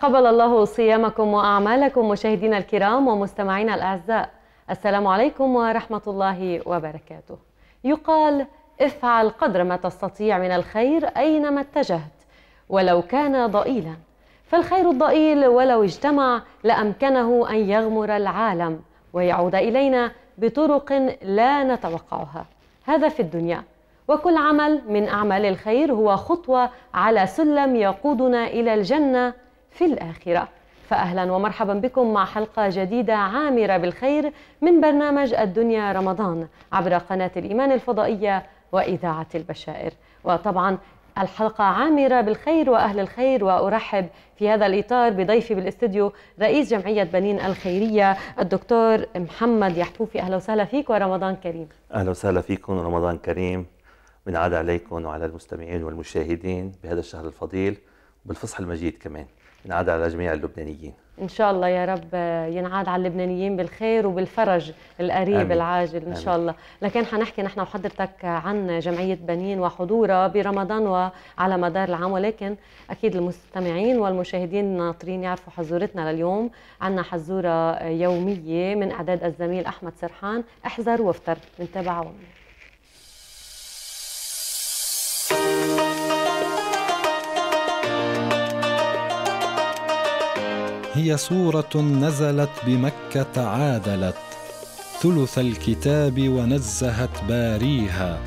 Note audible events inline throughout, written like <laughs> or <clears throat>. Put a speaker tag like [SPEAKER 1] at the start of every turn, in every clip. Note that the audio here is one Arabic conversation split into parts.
[SPEAKER 1] تقبل الله صيامكم وأعمالكم مشاهدينا الكرام ومستمعينا الأعزاء السلام عليكم ورحمة الله وبركاته يقال افعل قدر ما تستطيع من الخير أينما اتجهت ولو كان ضئيلا فالخير الضئيل ولو اجتمع لأمكنه أن يغمر العالم ويعود إلينا بطرق لا نتوقعها هذا في الدنيا وكل عمل من أعمال الخير هو خطوة على سلم يقودنا إلى الجنة في الآخرة فأهلا ومرحبا بكم مع حلقة جديدة عامرة بالخير من برنامج الدنيا رمضان عبر قناة الإيمان الفضائية وإذاعة البشائر وطبعا الحلقة عامرة بالخير وأهل الخير وأرحب في هذا الإطار بضيفي بالاستديو رئيس جمعية بنين الخيرية الدكتور محمد يحفوفي أهلا وسهلا فيك ورمضان كريم
[SPEAKER 2] أهلا وسهلا فيكم ورمضان كريم من عاد عليكم وعلى المستمعين والمشاهدين بهذا الشهر الفضيل وبالفصح المجيد كمان ينعاد على جميع اللبنانيين
[SPEAKER 1] ان شاء الله يا رب ينعاد على اللبنانيين بالخير وبالفرج القريب آمين. العاجل ان شاء الله لكن حنحكي نحن وحضرتك عن جمعيه بنين وحضورها برمضان وعلى مدار العام ولكن اكيد المستمعين والمشاهدين ناطرين يعرفوا حزورتنا لليوم عندنا حزوره يوميه من اعداد الزميل احمد سرحان احذر وافطر من تبع
[SPEAKER 3] هي سوره نزلت بمكه عادلت ثلث الكتاب ونزهت باريها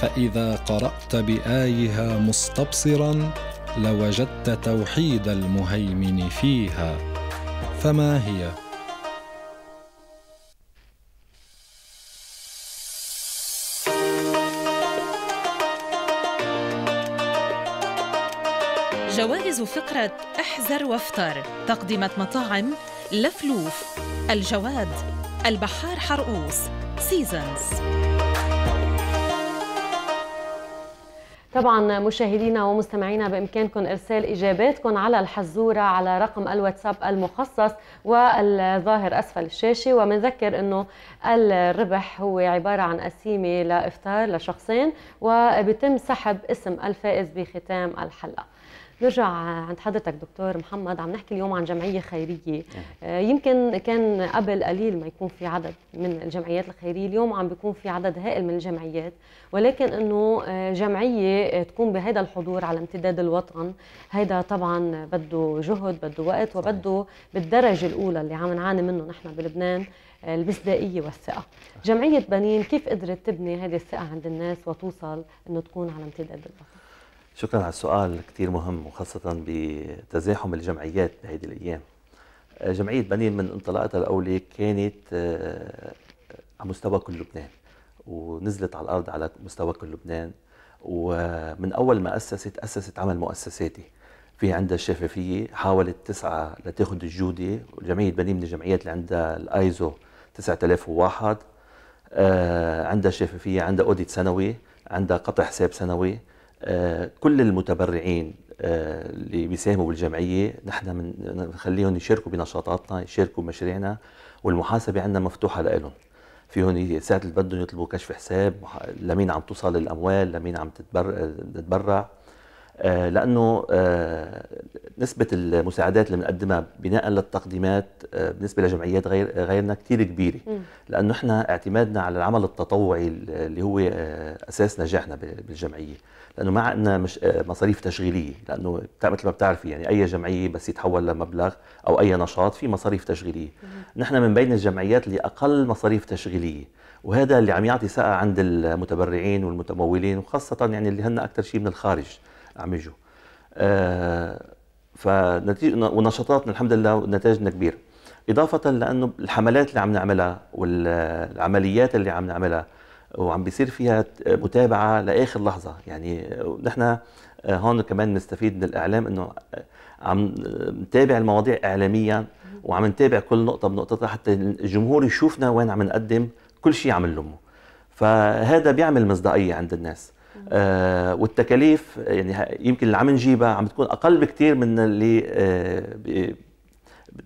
[SPEAKER 3] فاذا قرات بايها مستبصرا لوجدت توحيد المهيمن فيها فما هي
[SPEAKER 1] تبرز فقرة احذر وافطر تقدمة مطاعم لفلوف الجواد البحار حرقوس سيزنز طبعا مشاهدينا ومستمعينا بامكانكم ارسال اجاباتكم على الحزوره على رقم الواتساب المخصص والظاهر اسفل الشاشه ومنذكر انه الربح هو عباره عن قسيمه لافطار لشخصين وبيتم سحب اسم الفائز بختام الحلقه نرجع عند حضرتك دكتور محمد عم نحكي اليوم عن جمعيه خيريه نعم. آه، يمكن كان قبل قليل ما يكون في عدد من الجمعيات الخيريه اليوم عم بيكون في عدد هائل من الجمعيات ولكن انه آه، جمعيه آه، تكون بهذا الحضور على امتداد الوطن هذا طبعا بده جهد بده وقت وبده بالدرجه الاولى اللي عم نعاني منه نحن بلبنان المصداقية والثقة جمعية بنين كيف قدرت تبني هذه الثقة عند الناس وتوصل أنه تكون على امتداد الوطن
[SPEAKER 2] شكرا على السؤال كثير مهم وخاصة بتزاحم الجمعيات بهذه الأيام آه، جمعية بنين من انطلاقتها الأولى كانت آه، على مستوى كل لبنان ونزلت على الأرض على مستوى كل لبنان ومن أول ما أسست أسست عمل مؤسساتي في عندها شفافية حاولت تسعى لتاخذ الجودة جمعية بنين من الجمعيات اللي عندها الأيزو 9001 آه، عندها شفافية عندها أوديت سنوي عندها قطع حساب سنوي آه، كل المتبرعين آه، اللي بيساهموا بالجمعيه نحن بنخليهم يشاركوا بنشاطاتنا يشاركوا بمشاريعنا والمحاسبه عندنا مفتوحه لهم فيهم ساعة اللي بدهم يطلبوا كشف حساب لمين عم توصل الاموال لمين عم تتبرع آه، لانه نسبه المساعدات اللي بنقدمها بناء للتقديمات بالنسبه لجمعيات غير غيرنا كثير كبيره لانه احنا اعتمادنا على العمل التطوعي اللي هو اساس نجاحنا بالجمعيه لانه ما عندنا مش آه، مصاريف تشغيليه لانه مثل ما بتعرفي يعني اي جمعيه بس يتحول لمبلغ او اي نشاط في مصاريف تشغيليه نحن من بين الجمعيات اللي اقل مصاريف تشغيليه وهذا اللي عم يعطي سقه عند المتبرعين والمتمولين وخاصه يعني اللي هن اكثر شيء من الخارج عم يجوا آه فنتيجه ونشاطاتنا الحمد لله نتائجنا كبيره اضافه لانه الحملات اللي عم نعملها والعمليات اللي عم نعملها وعم بيصير فيها متابعه لاخر لحظه يعني نحن آه، هون كمان نستفيد من الاعلام انه آه، عم نتابع المواضيع اعلاميا وعم نتابع كل نقطه بنقطتها حتى الجمهور يشوفنا وين عم نقدم كل شيء عم نلمه فهذا بيعمل مصداقيه عند الناس آه والتكاليف يعني يمكن اللي عم نجيبها عم تكون اقل بكثير من اللي آه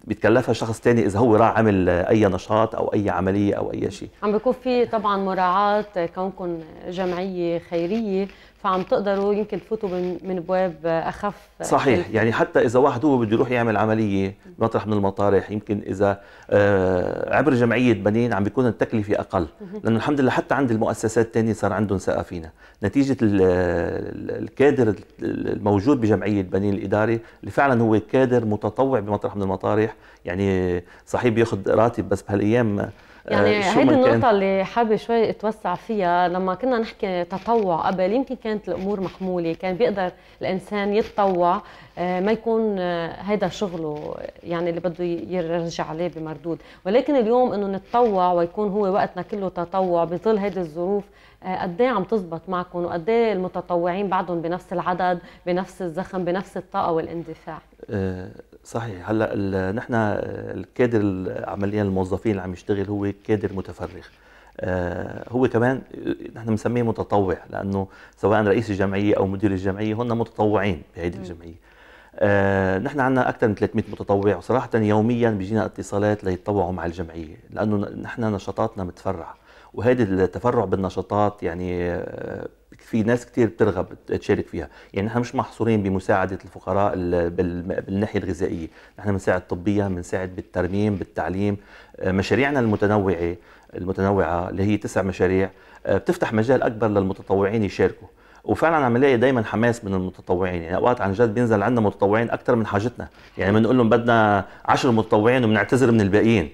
[SPEAKER 2] بيتكلفها شخص تاني اذا هو راح عمل اي نشاط او اي عمليه او اي شيء
[SPEAKER 1] عم بيكون في طبعا مراعاه كونكم جمعيه خيريه فعم تقدروا يمكن تفوتوا من من ابواب اخف صحيح الفيلم.
[SPEAKER 2] يعني حتى اذا واحد هو بده يروح يعمل عمليه مطرح من المطارح يمكن اذا آه، عبر جمعيه بنين عم بيكون التكلفه اقل لانه الحمد لله حتى عند المؤسسات الثانيه صار عندهم سقفينا نتيجه آه، الكادر الموجود بجمعيه بنين الاداري اللي فعلا هو كادر متطوع بمطرح من المطارح يعني صحيح بياخذ راتب بس بهالايام آه، يعني هيدي النقطة
[SPEAKER 1] اللي حابة شوي اتوسع فيها لما كنا نحكي تطوع قبل يمكن كانت الأمور محمولة كان بيقدر الإنسان يتطوع آه، ما يكون آه، هيدا شغله يعني اللي بده يرجع عليه بمردود ولكن اليوم انه نتطوع ويكون هو وقتنا كله تطوع بظل هيدي الظروف قد ايه عم تزبط معكم وقد ايه المتطوعين بعدهم بنفس العدد بنفس الزخم بنفس الطاقه والاندفاع
[SPEAKER 2] صحيح هلا نحن الكادر عمليا الموظفين اللي عم يشتغل هو كادر متفرغ آه، هو كمان نحن بنسميه متطوع لانه سواء رئيس الجمعيه او مدير الجمعيه هن متطوعين بهيدي الجمعيه آه، نحن عندنا اكثر من 300 متطوع وصراحه يوميا بيجينا اتصالات ليتطوعوا مع الجمعيه لانه نحن نشاطاتنا متفرعه وهذا التفرع بالنشاطات يعني آه، في ناس كتير بترغب تشارك فيها يعني نحن مش محصورين بمساعدة الفقراء بالناحية الغذائية نحن بنساعد طبيا بنساعد بالترميم بالتعليم آه، مشاريعنا المتنوعة المتنوعة اللي هي تسع مشاريع آه، بتفتح مجال أكبر للمتطوعين يشاركوا وفعلا عم نلاقي دائما حماس من المتطوعين يعني اوقات عن جد بينزل عندنا متطوعين اكثر من حاجتنا يعني بنقول لهم بدنا 10 متطوعين وبنعتذر من الباقيين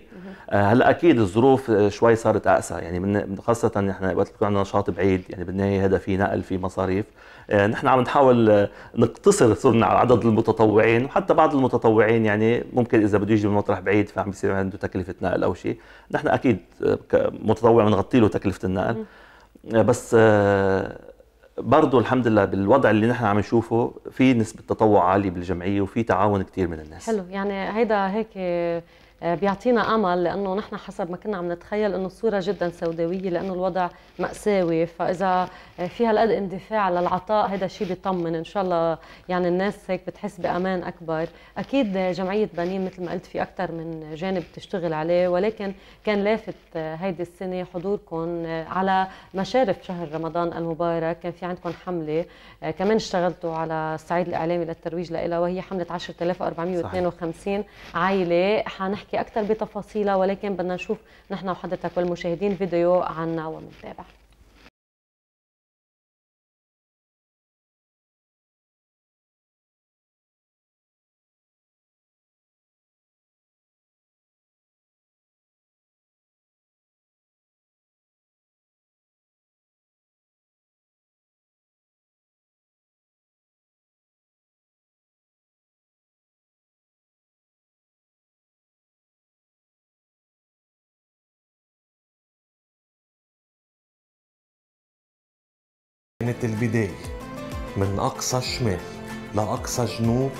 [SPEAKER 2] آه، هلا اكيد الظروف آه، شوي صارت اقسى يعني من خاصه نحن وقت بيكون عندنا نشاط بعيد يعني بالنهايه هذا في نقل في مصاريف آه، نحن عم نحاول نقتصر صرنا على عدد المتطوعين وحتى بعض المتطوعين يعني ممكن اذا بده يجي من مطرح بعيد فعم بيصير عنده تكلفه نقل او شيء نحن اكيد متطوع بنغطي له تكلفه النقل بس برضه الحمد لله بالوضع اللي نحن عم نشوفه في نسبه تطوع عاليه بالجمعيه وفي تعاون كثير من الناس
[SPEAKER 1] حلو يعني هيدا هيك آه، بيعطينا امل لانه نحن حسب ما كنا عم نتخيل انه الصوره جدا سوداويه لانه الوضع ماساوي فاذا آه، في هالقد اندفاع للعطاء هذا الشيء بيطمن ان شاء الله يعني الناس هيك بتحس بامان اكبر اكيد جمعيه بنين مثل ما قلت في اكثر من جانب بتشتغل عليه ولكن كان لافت آه، هيدي السنه حضوركم على مشارف شهر رمضان المبارك كان في عندكم حمله كمان اشتغلتوا على الصعيد الاعلامي للترويج لها وهي حمله 10452 عائله حنحكي نحكي أكثر بتفاصيلها ولكن بدنا نشوف نحن وحضرتك والمشاهدين فيديو عنا ونتابع
[SPEAKER 4] كانت البداية من أقصى الشمال لأقصى جنوب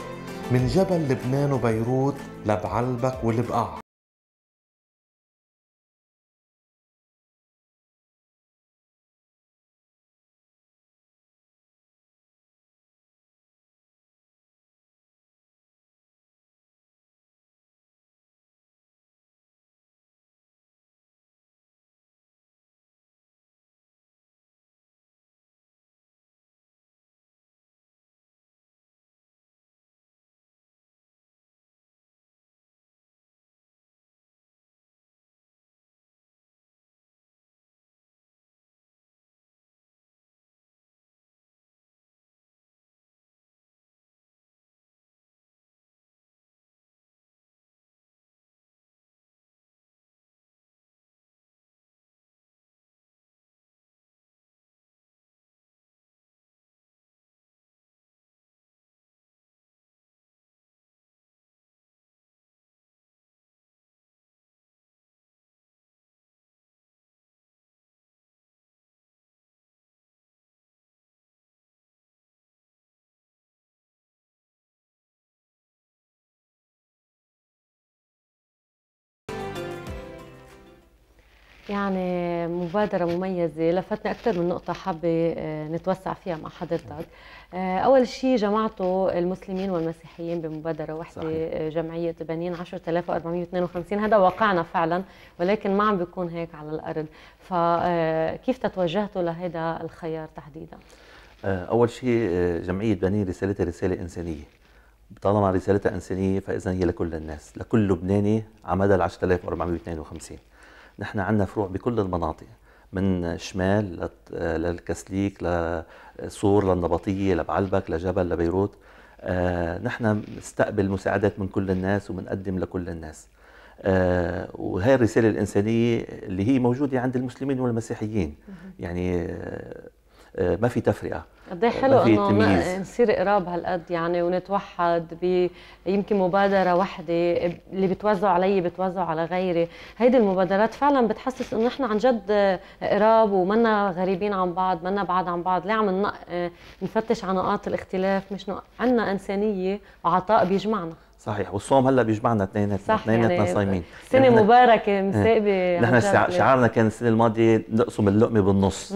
[SPEAKER 4] من جبل لبنان وبيروت لبعلبك والبقاع
[SPEAKER 1] يعني مبادرة مميزة لفتنا أكثر من نقطة حابة آه، نتوسع فيها مع حضرتك آه، أول شيء جمعتوا المسلمين والمسيحيين بمبادرة واحدة آه، جمعية بنين 10452 هذا واقعنا فعلا ولكن ما عم بيكون هيك على الأرض فكيف تتوجهتوا لهذا الخيار تحديدا؟
[SPEAKER 2] أول شيء جمعية بنين رسالتها رسالة إنسانية طالما رسالتها إنسانية فإذا هي لكل الناس لكل لبناني على مدى ال 10452 نحن عندنا فروع بكل المناطق من شمال للكسليك لصور للنبطية لبعلبك لجبل لبيروت آه، نحن نستقبل مساعدات من كل الناس وبنقدم لكل الناس آه، وهي الرسالة الإنسانية اللي هي موجودة عند المسلمين والمسيحيين يعني آه، ما في تفرقة قد ايه حلو انه
[SPEAKER 1] نصير قراب هالقد يعني ونتوحد ب يمكن مبادره وحده اللي بتوزعوا علي بتوزعوا على غيري، هيدي المبادرات فعلا بتحسس انه نحن عن جد قراب ومنا غريبين عن بعض، منا بعاد عن بعض، ليه عم آه، نفتش على نقاط الاختلاف مش نق... عندنا انسانيه وعطاء بيجمعنا
[SPEAKER 2] صحيح والصوم هلا بيجمعنا اثنيناتنا اثنيناتنا يعني صايمين سنه مباركه
[SPEAKER 1] إيه. مسابقه نحن شعارنا
[SPEAKER 2] كان السنه الماضيه نقسم اللقمه بالنص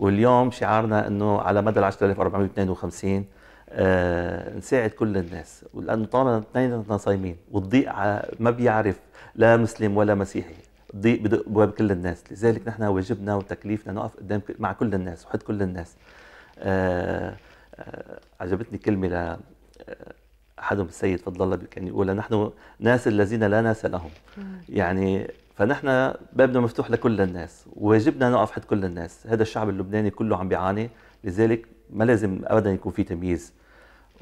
[SPEAKER 2] واليوم شعارنا انه على مدى ال 10452 آه نساعد كل الناس لانه طالما اثنيناتنا صايمين والضيق ما بيعرف لا مسلم ولا مسيحي الضيق بدق ابواب كل الناس لذلك نحن واجبنا وتكليفنا نقف قدام مع كل الناس وحد كل الناس آه, آه، عجبتني كلمه ل آه، احدهم السيد فضل الله كان يقول نحن ناس الذين لا ناس لهم يعني فنحن بابنا مفتوح لكل الناس وواجبنا نقف حد كل الناس هذا الشعب اللبناني كله عم بيعاني لذلك ما لازم ابدا يكون في تمييز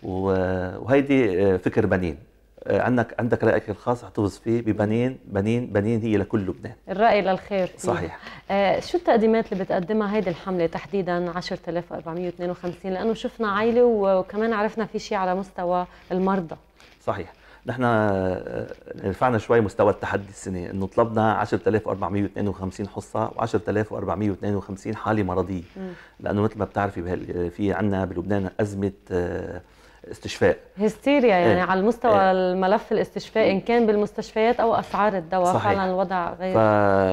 [SPEAKER 2] وهيدي آه، فكر بنين آه، عندك عندك رايك الخاص احتفظ فيه ببنين بنين بنين هي لكل لبنان
[SPEAKER 1] الراي للخير فيه. صحيح آه شو التقديمات اللي بتقدمها هيدي الحمله تحديدا 10452 لانه شفنا عائله وكمان عرفنا في شيء على مستوى المرضى
[SPEAKER 2] صحيح نحن آه، آه، رفعنا شوي مستوى التحدي السنه انه طلبنا 10452 حصه و10452 حاله مرضيه لانه مثل ما بتعرفي في عندنا بلبنان ازمه آه، استشفاء
[SPEAKER 1] هستيريا يعني آه. على المستوى آه. الملف الاستشفائي ان كان بالمستشفيات او اسعار الدواء صحيح. فعلا الوضع غير ف...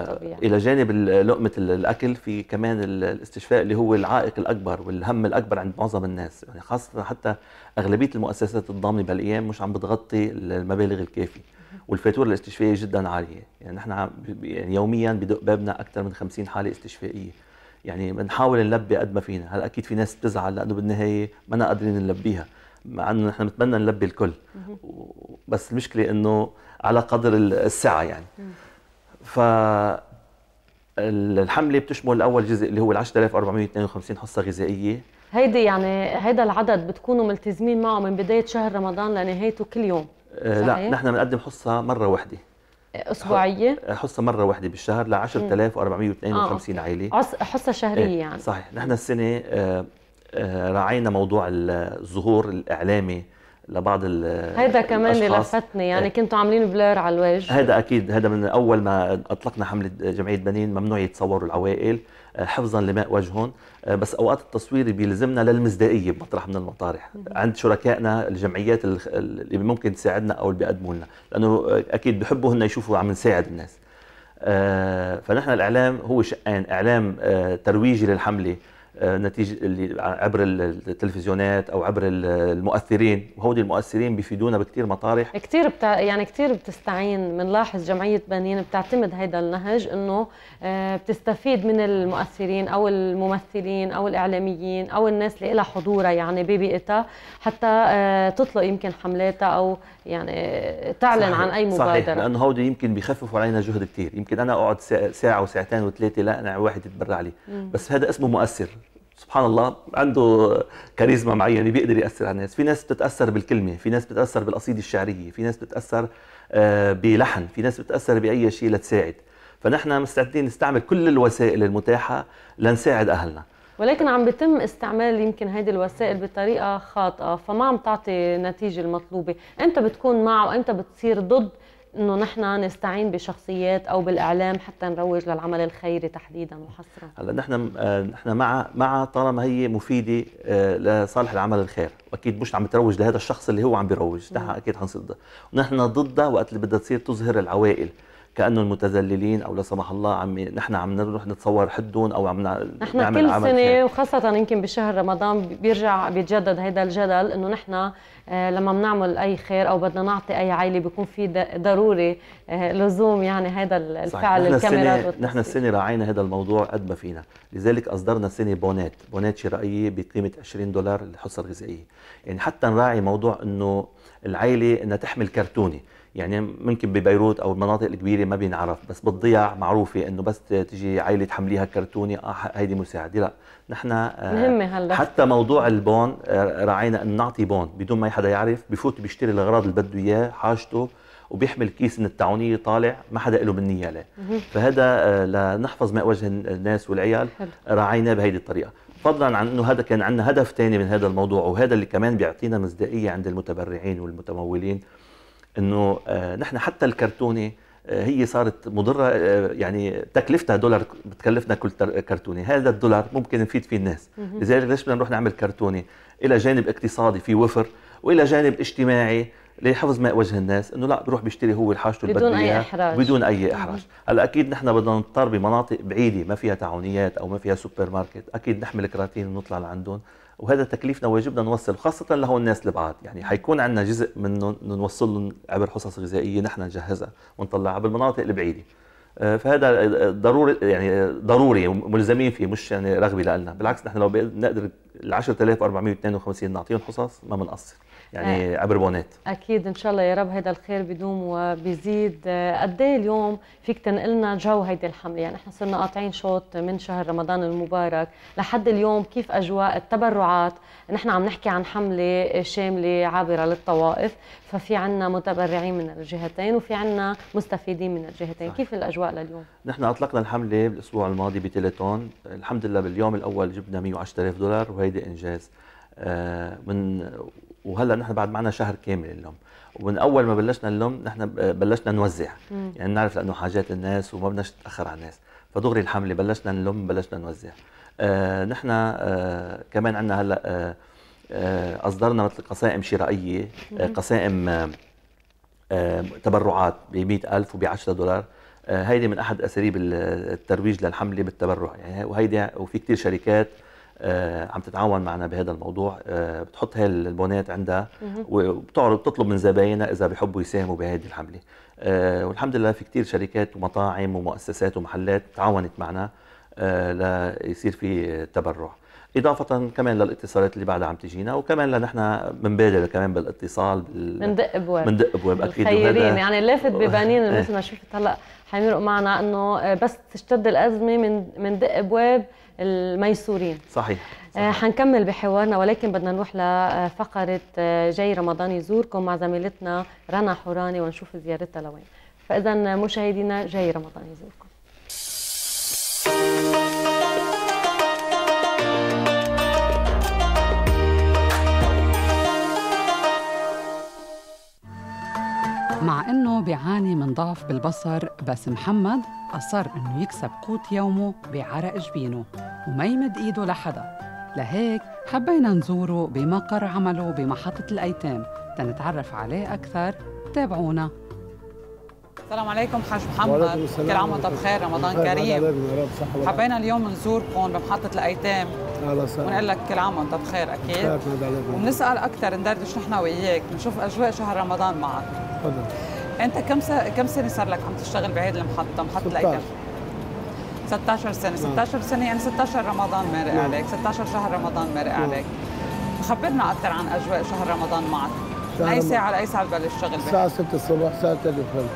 [SPEAKER 1] طبيعي
[SPEAKER 2] الى جانب لقمه الاكل في كمان الاستشفاء اللي هو العائق الاكبر والهم الاكبر عند معظم الناس يعني خاصه حتى اغلبيه المؤسسات الضامنه بالايام مش عم بتغطي المبالغ الكافيه والفاتوره الاستشفائيه جدا عاليه يعني نحن يعني يوميا بدق بابنا اكثر من 50 حاله استشفائيه يعني بنحاول نلبي قد ما فينا هلا اكيد في ناس بتزعل لانه بالنهايه ما قادرين نلبيها مع انه نحن بنتمنى نلبي الكل بس المشكله انه على قدر السعه يعني ف الحمله بتشمل اول جزء اللي هو ال 10452 حصه غذائيه
[SPEAKER 1] هيدي يعني هيدا العدد بتكونوا ملتزمين معه من بدايه شهر رمضان لنهايته كل يوم آه، لا نحن
[SPEAKER 2] بنقدم حصه مره واحده
[SPEAKER 1] اسبوعيه
[SPEAKER 2] آه، حصه مره واحده بالشهر ل 10452 آه، عائله
[SPEAKER 1] حصه شهريه إيه، يعني صحيح
[SPEAKER 2] نحن السنه آه، راعينا موضوع الظهور الاعلامي لبعض ال هيدا كمان اللي لفتني
[SPEAKER 1] يعني إيه. كنتوا عاملين بلور على الوجه هذا
[SPEAKER 2] اكيد هذا من اول ما اطلقنا حمله جمعيه بنين ممنوع يتصوروا العوائل آه، حفظا لماء وجههم آه، بس اوقات التصوير بيلزمنا للمصداقيه بمطرح من المطارح عند شركائنا الجمعيات اللي ممكن تساعدنا او اللي بيقدموا لنا لانه اكيد بحبوا هن يشوفوا عم نساعد الناس آه، فنحن الاعلام هو شقين اعلام ترويجي للحمله نتيجه اللي عبر التلفزيونات او عبر المؤثرين وهودي المؤثرين بيفيدونا بكثير مطارح
[SPEAKER 1] كثير بتا... يعني كثير بتستعين بنلاحظ جمعيه بنين بتعتمد هذا النهج انه آه، بتستفيد من المؤثرين او الممثلين او الاعلاميين او الناس اللي لها حضورها يعني ببيئتها حتى آه، تطلق يمكن حملاتها او يعني تعلن صحيح. عن اي مبادره صحيح لانه
[SPEAKER 2] هودي يمكن بيخففوا علينا جهد كثير يمكن انا اقعد ساعه وساعتين وثلاثه لا انا واحد يتبرع لي بس هذا اسمه مؤثر سبحان الله عنده كاريزما معينه يعني بيقدر ياثر على الناس في ناس بتتاثر بالكلمه في ناس بتتاثر بالقصيده الشعريه في ناس بتتاثر آه، بلحن في ناس بتتاثر باي شيء لتساعد فنحن مستعدين نستعمل كل الوسائل المتاحه لنساعد اهلنا
[SPEAKER 1] ولكن عم بيتم استعمال يمكن هيدي الوسائل بطريقه خاطئه فما عم تعطي النتيجه المطلوبه امتى بتكون مع وامتى بتصير ضد انه نحن نستعين بشخصيات او بالاعلام حتى نروج للعمل الخيري تحديدا وحصرا
[SPEAKER 2] هلا نحن آه، نحن مع مع طالما هي مفيده آه، لصالح العمل الخير واكيد مش عم تروج لهذا الشخص اللي هو عم بيروج نحن اكيد حنصد ونحن ضدها وقت اللي بدها تصير تظهر العوائل كانه المتذللين او لا سمح الله عم نحن عم نروح نتصور حدهم او عم نحن كل عمل سنه خير.
[SPEAKER 1] وخاصه يمكن بشهر رمضان بيرجع بيتجدد هذا الجدل انه نحن آه، لما بنعمل اي خير او بدنا نعطي اي عائله بيكون في ضروري آه، لزوم يعني هذا الفعل الكاميرات نحن
[SPEAKER 2] السنه راعينا هذا الموضوع قد ما فينا لذلك اصدرنا سنه بونات بونات شرائيه بقيمه 20 دولار للحصه الغذائيه يعني حتى نراعي موضوع انه العائله انها تحمل كرتونه يعني ممكن ببيروت او المناطق الكبيره ما بينعرف بس بالضياع معروفه انه بس تجي عائله تحمليها كرتونه اه هيدي مساعده لا نحن آه، مهمه هلا حتى موضوع البون آه، راعينا ان نعطي بون بدون ما حدا يعرف بفوت بيشتري الاغراض اللي بده اياه حاجته وبيحمل كيس من التعاونية طالع ما حدا له بالنية عليه فهذا آه، لنحفظ ماء وجه الناس والعيال راعينا بهيدي الطريقة فضلا عن انه هذا كان عندنا هدف ثاني من هذا الموضوع وهذا اللي كمان بيعطينا مصداقيه عند المتبرعين والمتمولين انه آه، نحن حتى الكرتونه آه، هي صارت مضره آه، يعني تكلفتها دولار بتكلفنا كل كرتونه، هذا الدولار ممكن نفيد فيه الناس، لذلك ليش بدنا نروح نعمل كرتونه؟ الى جانب اقتصادي في وفر والى جانب اجتماعي لحفظ ماء وجه الناس انه لا بروح بيشتري هو حاجته بدون اي احراج بدون اي احراج هلا اكيد نحن بدنا نضطر بمناطق بعيده ما فيها تعاونيات او ما فيها سوبر ماركت اكيد نحمل كراتين ونطلع لعندهم وهذا تكليفنا واجبنا نوصل خاصة لهون الناس البعاد يعني حيكون عندنا جزء منهم نوصل لهم عبر حصص غذائية نحن نجهزها ونطلعها بالمناطق البعيدة آه، فهذا ضروري يعني ضروري ملزمين فيه مش يعني رغبه لنا بالعكس نحن لو نقدر ال 10452 نعطيهم حصص ما بنقصر يعني عبر آه. بونات
[SPEAKER 1] اكيد ان شاء الله يا رب هذا الخير بدوم وبيزيد آه، قد ايه اليوم فيك تنقلنا جو هيدي الحمله يعني احنا صرنا قاطعين شوط من شهر رمضان المبارك لحد اليوم كيف اجواء التبرعات نحن عم نحكي عن حمله شامله عابره للطوائف ففي عنا متبرعين من الجهتين وفي عنا مستفيدين من الجهتين صح. كيف الاجواء لليوم
[SPEAKER 2] نحن اطلقنا الحمله بالاسبوع الماضي بتيليتون الحمد لله باليوم الاول جبنا 110000 دولار وهيدي انجاز آه، من وهلا نحن بعد معنا شهر كامل اللوم ومن اول ما بلشنا اللوم نحن بلشنا نوزع مم. يعني نعرف لانه حاجات الناس وما بدناش نتاخر على الناس فدغري الحمله بلشنا نلم بلشنا نوزع آه نحن آه كمان عندنا هلا آه آه اصدرنا مثل قسائم شرائيه آه قسائم آه, آه، تبرعات ب 100000 وب 10 دولار آه، هيدي من احد اساليب الترويج للحمله بالتبرع يعني وهيدي وفي كثير شركات آه، عم تتعاون معنا بهذا الموضوع آه، بتحط البونات عندها وبتعرض بتطلب من زباينها اذا بحبوا يساهموا بهذه الحمله آه، والحمد لله في كثير شركات ومطاعم ومؤسسات ومحلات تعاونت معنا ليصير في تبرع اضافه كمان للاتصالات اللي بعدها عم تجينا وكمان لنحن بنبادر كمان بالاتصال بال... ابواب بندق ابواب اكيد الخيرين يعني لافت ببنين مثل ما
[SPEAKER 1] شفت هلا حيمرق معنا انه بس تشتد الازمه من دق ابواب الميسورين آه، صحيح, حنكمل بحوارنا ولكن بدنا نروح لفقرة آه، جاي رمضان يزوركم مع زميلتنا رنا حوراني ونشوف زيارتها لوين فإذا مشاهدينا جاي رمضان يزوركم
[SPEAKER 5] مع أنه بيعاني من ضعف بالبصر بس محمد أصر أنه يكسب قوت يومه بعرق جبينه وما يمد إيده لحدا لهيك حبينا نزوره بمقر عمله بمحطة الأيتام تنتعرف عليه أكثر تابعونا السلام عليكم حاج محمد كل عام وانت بخير رمضان كريم حبينا اليوم نزوركم بمحطه الايتام ونقول لك كل عام وانت بخير اكيد نعم، وبنسال اكثر ندردش نحن وياك نشوف اجواء شهر رمضان معك تفضل انت كم كم سنه صار لك عم تشتغل بهيدي المحطه محطه الايتام 16 سنه 16 نعم. سنه يعني 16 رمضان مرق نعم. عليك 16 شهر رمضان مرق عليك خبرنا اكثر عن اجواء شهر رمضان معك اي ساعه لاي ساعه ببلش الشغل الساعه
[SPEAKER 6] 6 الصبح الساعه 3 الفجر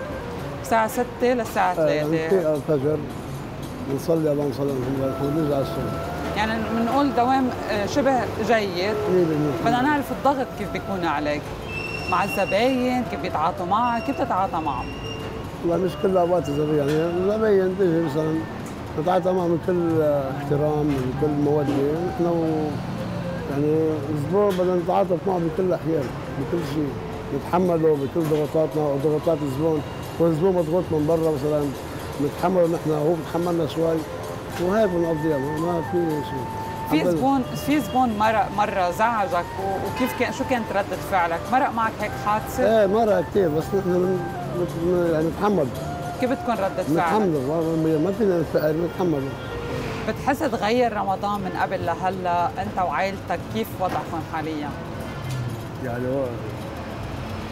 [SPEAKER 5] الساعة 6 للساعة 3 آه، نتقى يعني
[SPEAKER 6] الفجر بنصلي الله نصلي ونرجع على الصبح
[SPEAKER 5] يعني بنقول دوام آه، شبه جيد إيه، بدنا نعرف الضغط كيف بيكون عليك مع الزباين كيف بيتعاطوا معك كيف بتتعاطى معهم
[SPEAKER 6] لا مش كل اوقات الزباين يعني الزباين بتيجي مثلا بتعاطى معهم بكل آه، احترام بكل موده نحن يعني الزبون بدنا نتعاطف معه بكل احيان بكل شيء نتحمله بكل ضغوطاتنا وضغوطات الزبون ونزلوه مضغوط من بره مثلا نتحمل ان احنا اهو شوي شويه بنقضيها ما في
[SPEAKER 5] شيء في زبون في زبون مرق مره زعجك وكيف كان شو كانت رده فعلك؟ مرق معك هيك حادثه؟ ايه
[SPEAKER 6] مرق كثير بس نحن يعني نتحمل
[SPEAKER 5] كيف بتكون رده فعلك؟ نتحمل
[SPEAKER 6] ما فينا نتحمل يعني
[SPEAKER 5] بتحس تغير رمضان من قبل لهلا انت وعائلتك كيف وضعكم حاليا؟
[SPEAKER 6] يعني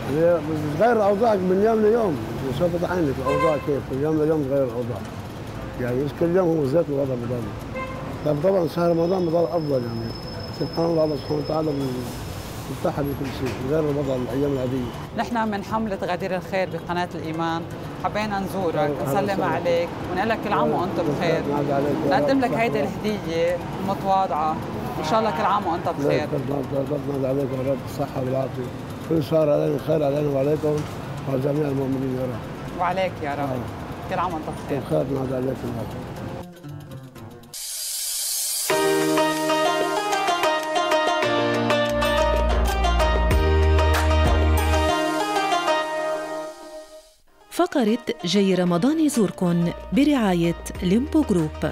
[SPEAKER 6] تتغير اوضاعك من يوم ليوم سوف عينك الاوضاع كيف من يوم ليوم تغير الاوضاع يعني مش كل يوم هو زيت الوضع طب طبعا شهر رمضان بضل افضل يعني سبحان الله الله سبحانه وتعالى مفتاحها بكل شيء غير الوضع الايام العاديه
[SPEAKER 5] نحن من حمله غدير الخير بقناه الايمان حبينا نزورك نسلم عليك ونقول لك كل عام وانت بخير نعم، نقدم لك هيدي الهديه المتواضعه ان شاء الله كل عام وانت بخير
[SPEAKER 6] الله نعم، عليك يا رب الصحه والعافيه كل صار علينا خير علينا وعليكم وعلى جميع المؤمنين يا رب
[SPEAKER 5] وعليك يا رب نعم. كل عام وانت بخير
[SPEAKER 6] بخير نعود عليكم يا رب
[SPEAKER 1] فقرة جي رمضان يزوركن برعاية ليمبو جروب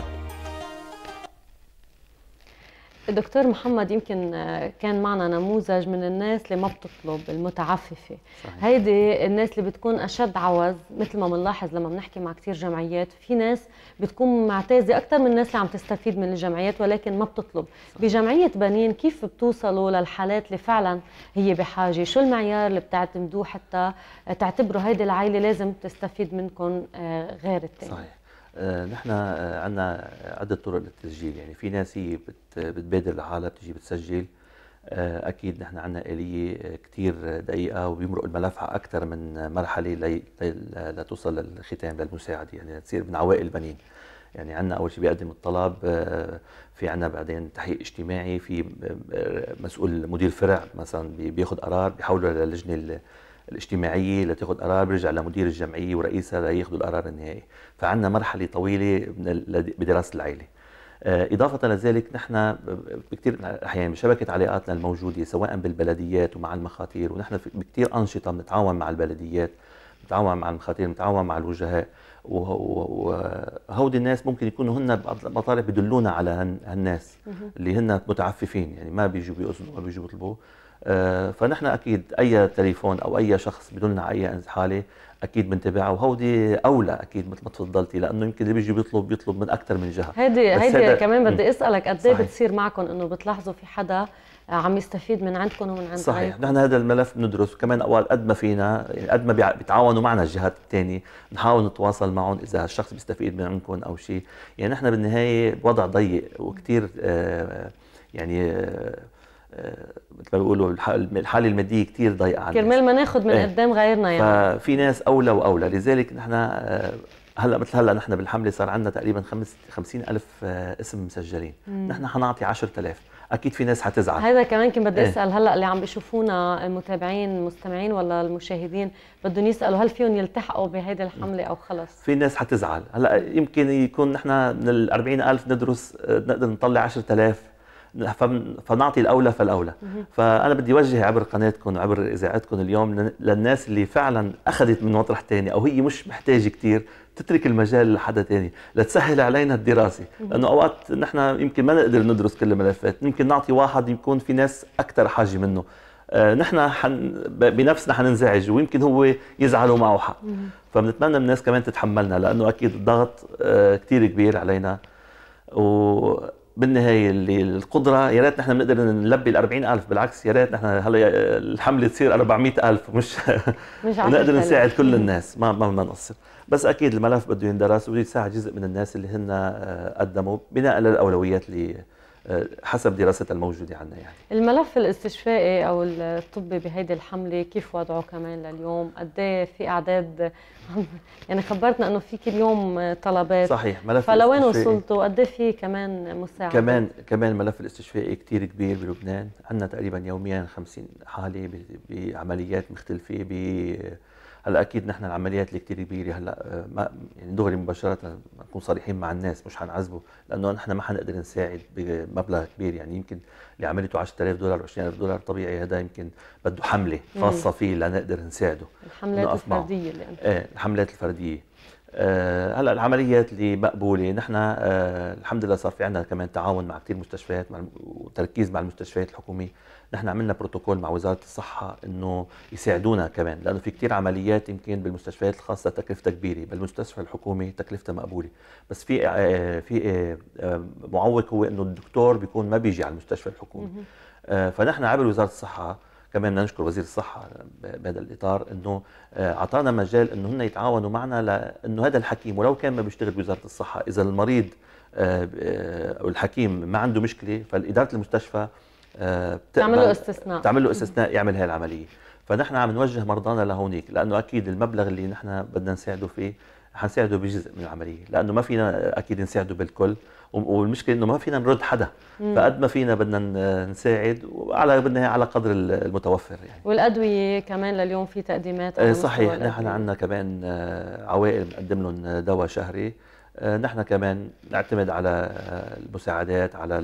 [SPEAKER 1] الدكتور محمد يمكن آه، كان معنا نموذج من الناس اللي ما بتطلب المتعففه صحيح. هيدي الناس اللي بتكون اشد عوز مثل ما بنلاحظ لما بنحكي مع كثير جمعيات في ناس بتكون معتازه اكثر من الناس اللي عم تستفيد من الجمعيات ولكن ما بتطلب صحيح. بجمعيه بنين كيف بتوصلوا للحالات اللي فعلا هي بحاجه شو المعيار اللي بتعتمدوه حتى تعتبروا هيدي العائله لازم تستفيد منكم آه، غير التاني صحيح
[SPEAKER 2] آه، نحن آه، عندنا عده طرق للتسجيل يعني في ناس هي بتبادر لحالها بتجي بتسجل آه، اكيد نحن عندنا اليه كثير دقيقه وبيمرق الملف على اكثر من مرحله لتوصل للختام للمساعده يعني تصير من عوائل البنين يعني عندنا اول شيء بيقدم الطلب في عندنا بعدين تحقيق اجتماعي في مسؤول مدير فرع مثلا بياخذ قرار بيحوله للجنه الاجتماعيه لتاخذ قرار بيرجع لمدير الجمعيه ورئيسها لياخذوا القرار النهائي فعندنا مرحله طويله بدراسه العائله آه، إضافة لذلك نحن بكثير أحيانا بشبكة علاقاتنا الموجودة سواء بالبلديات ومع المخاطير ونحن بكثير أنشطة بنتعاون مع البلديات بنتعاون مع المخاطير بنتعاون مع الوجهاء وهودي الناس ممكن يكونوا هن بمطارح بدلونا على هالناس اللي هن متعففين يعني ما بيجوا بيقصدوا ما بيجوا بيطلبوا آه، فنحن اكيد اي تليفون او اي شخص بدنا اي حاله اكيد بنتبعها وهودي اولى اكيد مثل ما تفضلتي لانه يمكن اللي بيجي بيطلب بيطلب من اكثر من جهه هيدي هيدي كمان بدي
[SPEAKER 1] اسالك قد ايه بتصير معكم انه بتلاحظوا في حدا عم يستفيد من عندكم ومن عند صحيح غيركم.
[SPEAKER 2] نحن هذا الملف بندرس وكمان اوقات قد ما فينا يعني قد ما بيتعاونوا معنا الجهات الثانيه نحاول نتواصل معهم اذا الشخص بيستفيد من عندكم او شيء يعني نحن بالنهايه بوضع ضيق وكثير آه، يعني آه، آه، مثل ما بيقولوا الحاله الماديه كثير ضيقه علينا كرمال ما ناخذ من ايه. قدام غيرنا يعني ففي ناس اولى واولى لذلك نحن آه، هلا مثل هلا نحن بالحمله صار عندنا تقريبا 50 الف آه، اسم مسجلين مم. نحن حنعطي 10000 اكيد في ناس حتزعل
[SPEAKER 1] هذا كمان كنت بدي إيه. اسال هلا اللي عم بيشوفونا المتابعين المستمعين ولا المشاهدين بدهم يسالوا هل فيهم يلتحقوا بهيدي الحمله او خلص
[SPEAKER 2] في ناس حتزعل هلا يمكن يكون نحن من ال 40000 ندرس نقدر نطلع 10000 فنعطي الاولى فالاولى فانا بدي وجه عبر قناتكم وعبر اذاعتكم اليوم للناس اللي فعلا اخذت من مطرح ثاني او هي مش محتاجه كثير تترك المجال لحدا ثاني لتسهل علينا الدراسه لانه اوقات نحن يمكن ما نقدر ندرس كل الملفات يمكن نعطي واحد يكون في ناس اكثر حاجه منه آه، نحن حن بنفسنا حننزعج ويمكن هو يزعل ومعه حق فبنتمنى من الناس كمان تتحملنا لانه اكيد الضغط آه، كثير كبير علينا و بالنهايه اللي القدره يا ريت نحن بنقدر نلبي ال ألف بالعكس يا ريت نحن هلا الحمله تصير ألف مش <laughs> مش نقدر نساعد كل الناس ما ما بنقصر بس اكيد الملف بده يندرس وبده يساعد جزء من الناس اللي هن آه، قدموا بناء الاولويات اللي حسب دراسة الموجودة عندنا يعني
[SPEAKER 1] الملف الاستشفائي أو الطبي بهيدي الحملة كيف وضعه كمان لليوم قد إيه في أعداد <laughs> يعني خبرتنا أنه في كل يوم طلبات صحيح
[SPEAKER 2] ملف فلوين وصلتوا
[SPEAKER 1] قد إيه في كمان مساعدة كمان
[SPEAKER 2] كمان ملف الاستشفائي كتير كبير بلبنان عندنا تقريبا يوميا 50 حالة بعمليات مختلفة ب هلا اكيد نحن العمليات اللي كثير كبيره هلا ما يعني دغري مباشره نكون صريحين مع الناس مش هنعذبه لانه نحن ما حنقدر نساعد بمبلغ كبير يعني يمكن اللي عملته 10000 دولار 20000 دولار طبيعي هذا يمكن بده حمله خاصه فيه لنقدر نساعده
[SPEAKER 7] الحملات الفرديه اللي انت ايه
[SPEAKER 2] الحملات الفرديه آه هلا العمليات اللي مقبوله نحن آه الحمد لله صار في عندنا كمان تعاون مع كثير مستشفيات مع وتركيز مع المستشفيات الحكوميه نحن عملنا بروتوكول مع وزاره الصحه انه يساعدونا كمان لانه في كثير عمليات يمكن بالمستشفيات الخاصه تكلفتها كبيره بالمستشفى الحكومي تكلفتها مقبوله بس في آه، آه، في آه، معوق هو انه الدكتور بيكون ما بيجي على المستشفى الحكومي فنحن عبر وزاره الصحه كمان بدنا نشكر وزير الصحه بهذا الاطار انه اعطانا مجال انه هن يتعاونوا معنا لانه هذا الحكيم ولو كان ما بيشتغل بوزاره الصحه اذا المريض او الحكيم ما عنده مشكله فاداره المستشفى بتعمل آه، له استثناء بتعمل له استثناء يعمل هاي العمليه فنحن عم نوجه مرضانا لهونيك لانه اكيد المبلغ اللي نحن بدنا نساعده فيه حنساعده بجزء من العمليه لانه ما فينا اكيد نساعده بالكل والمشكله انه ما فينا نرد حدا فقد ما فينا بدنا نساعد وعلى بدنا على قدر المتوفر يعني
[SPEAKER 1] والادويه كمان لليوم في تقديمات آه، صحيح نحن
[SPEAKER 2] عندنا كمان آه، عوائل بنقدم لهم دواء شهري نحن كمان نعتمد على المساعدات على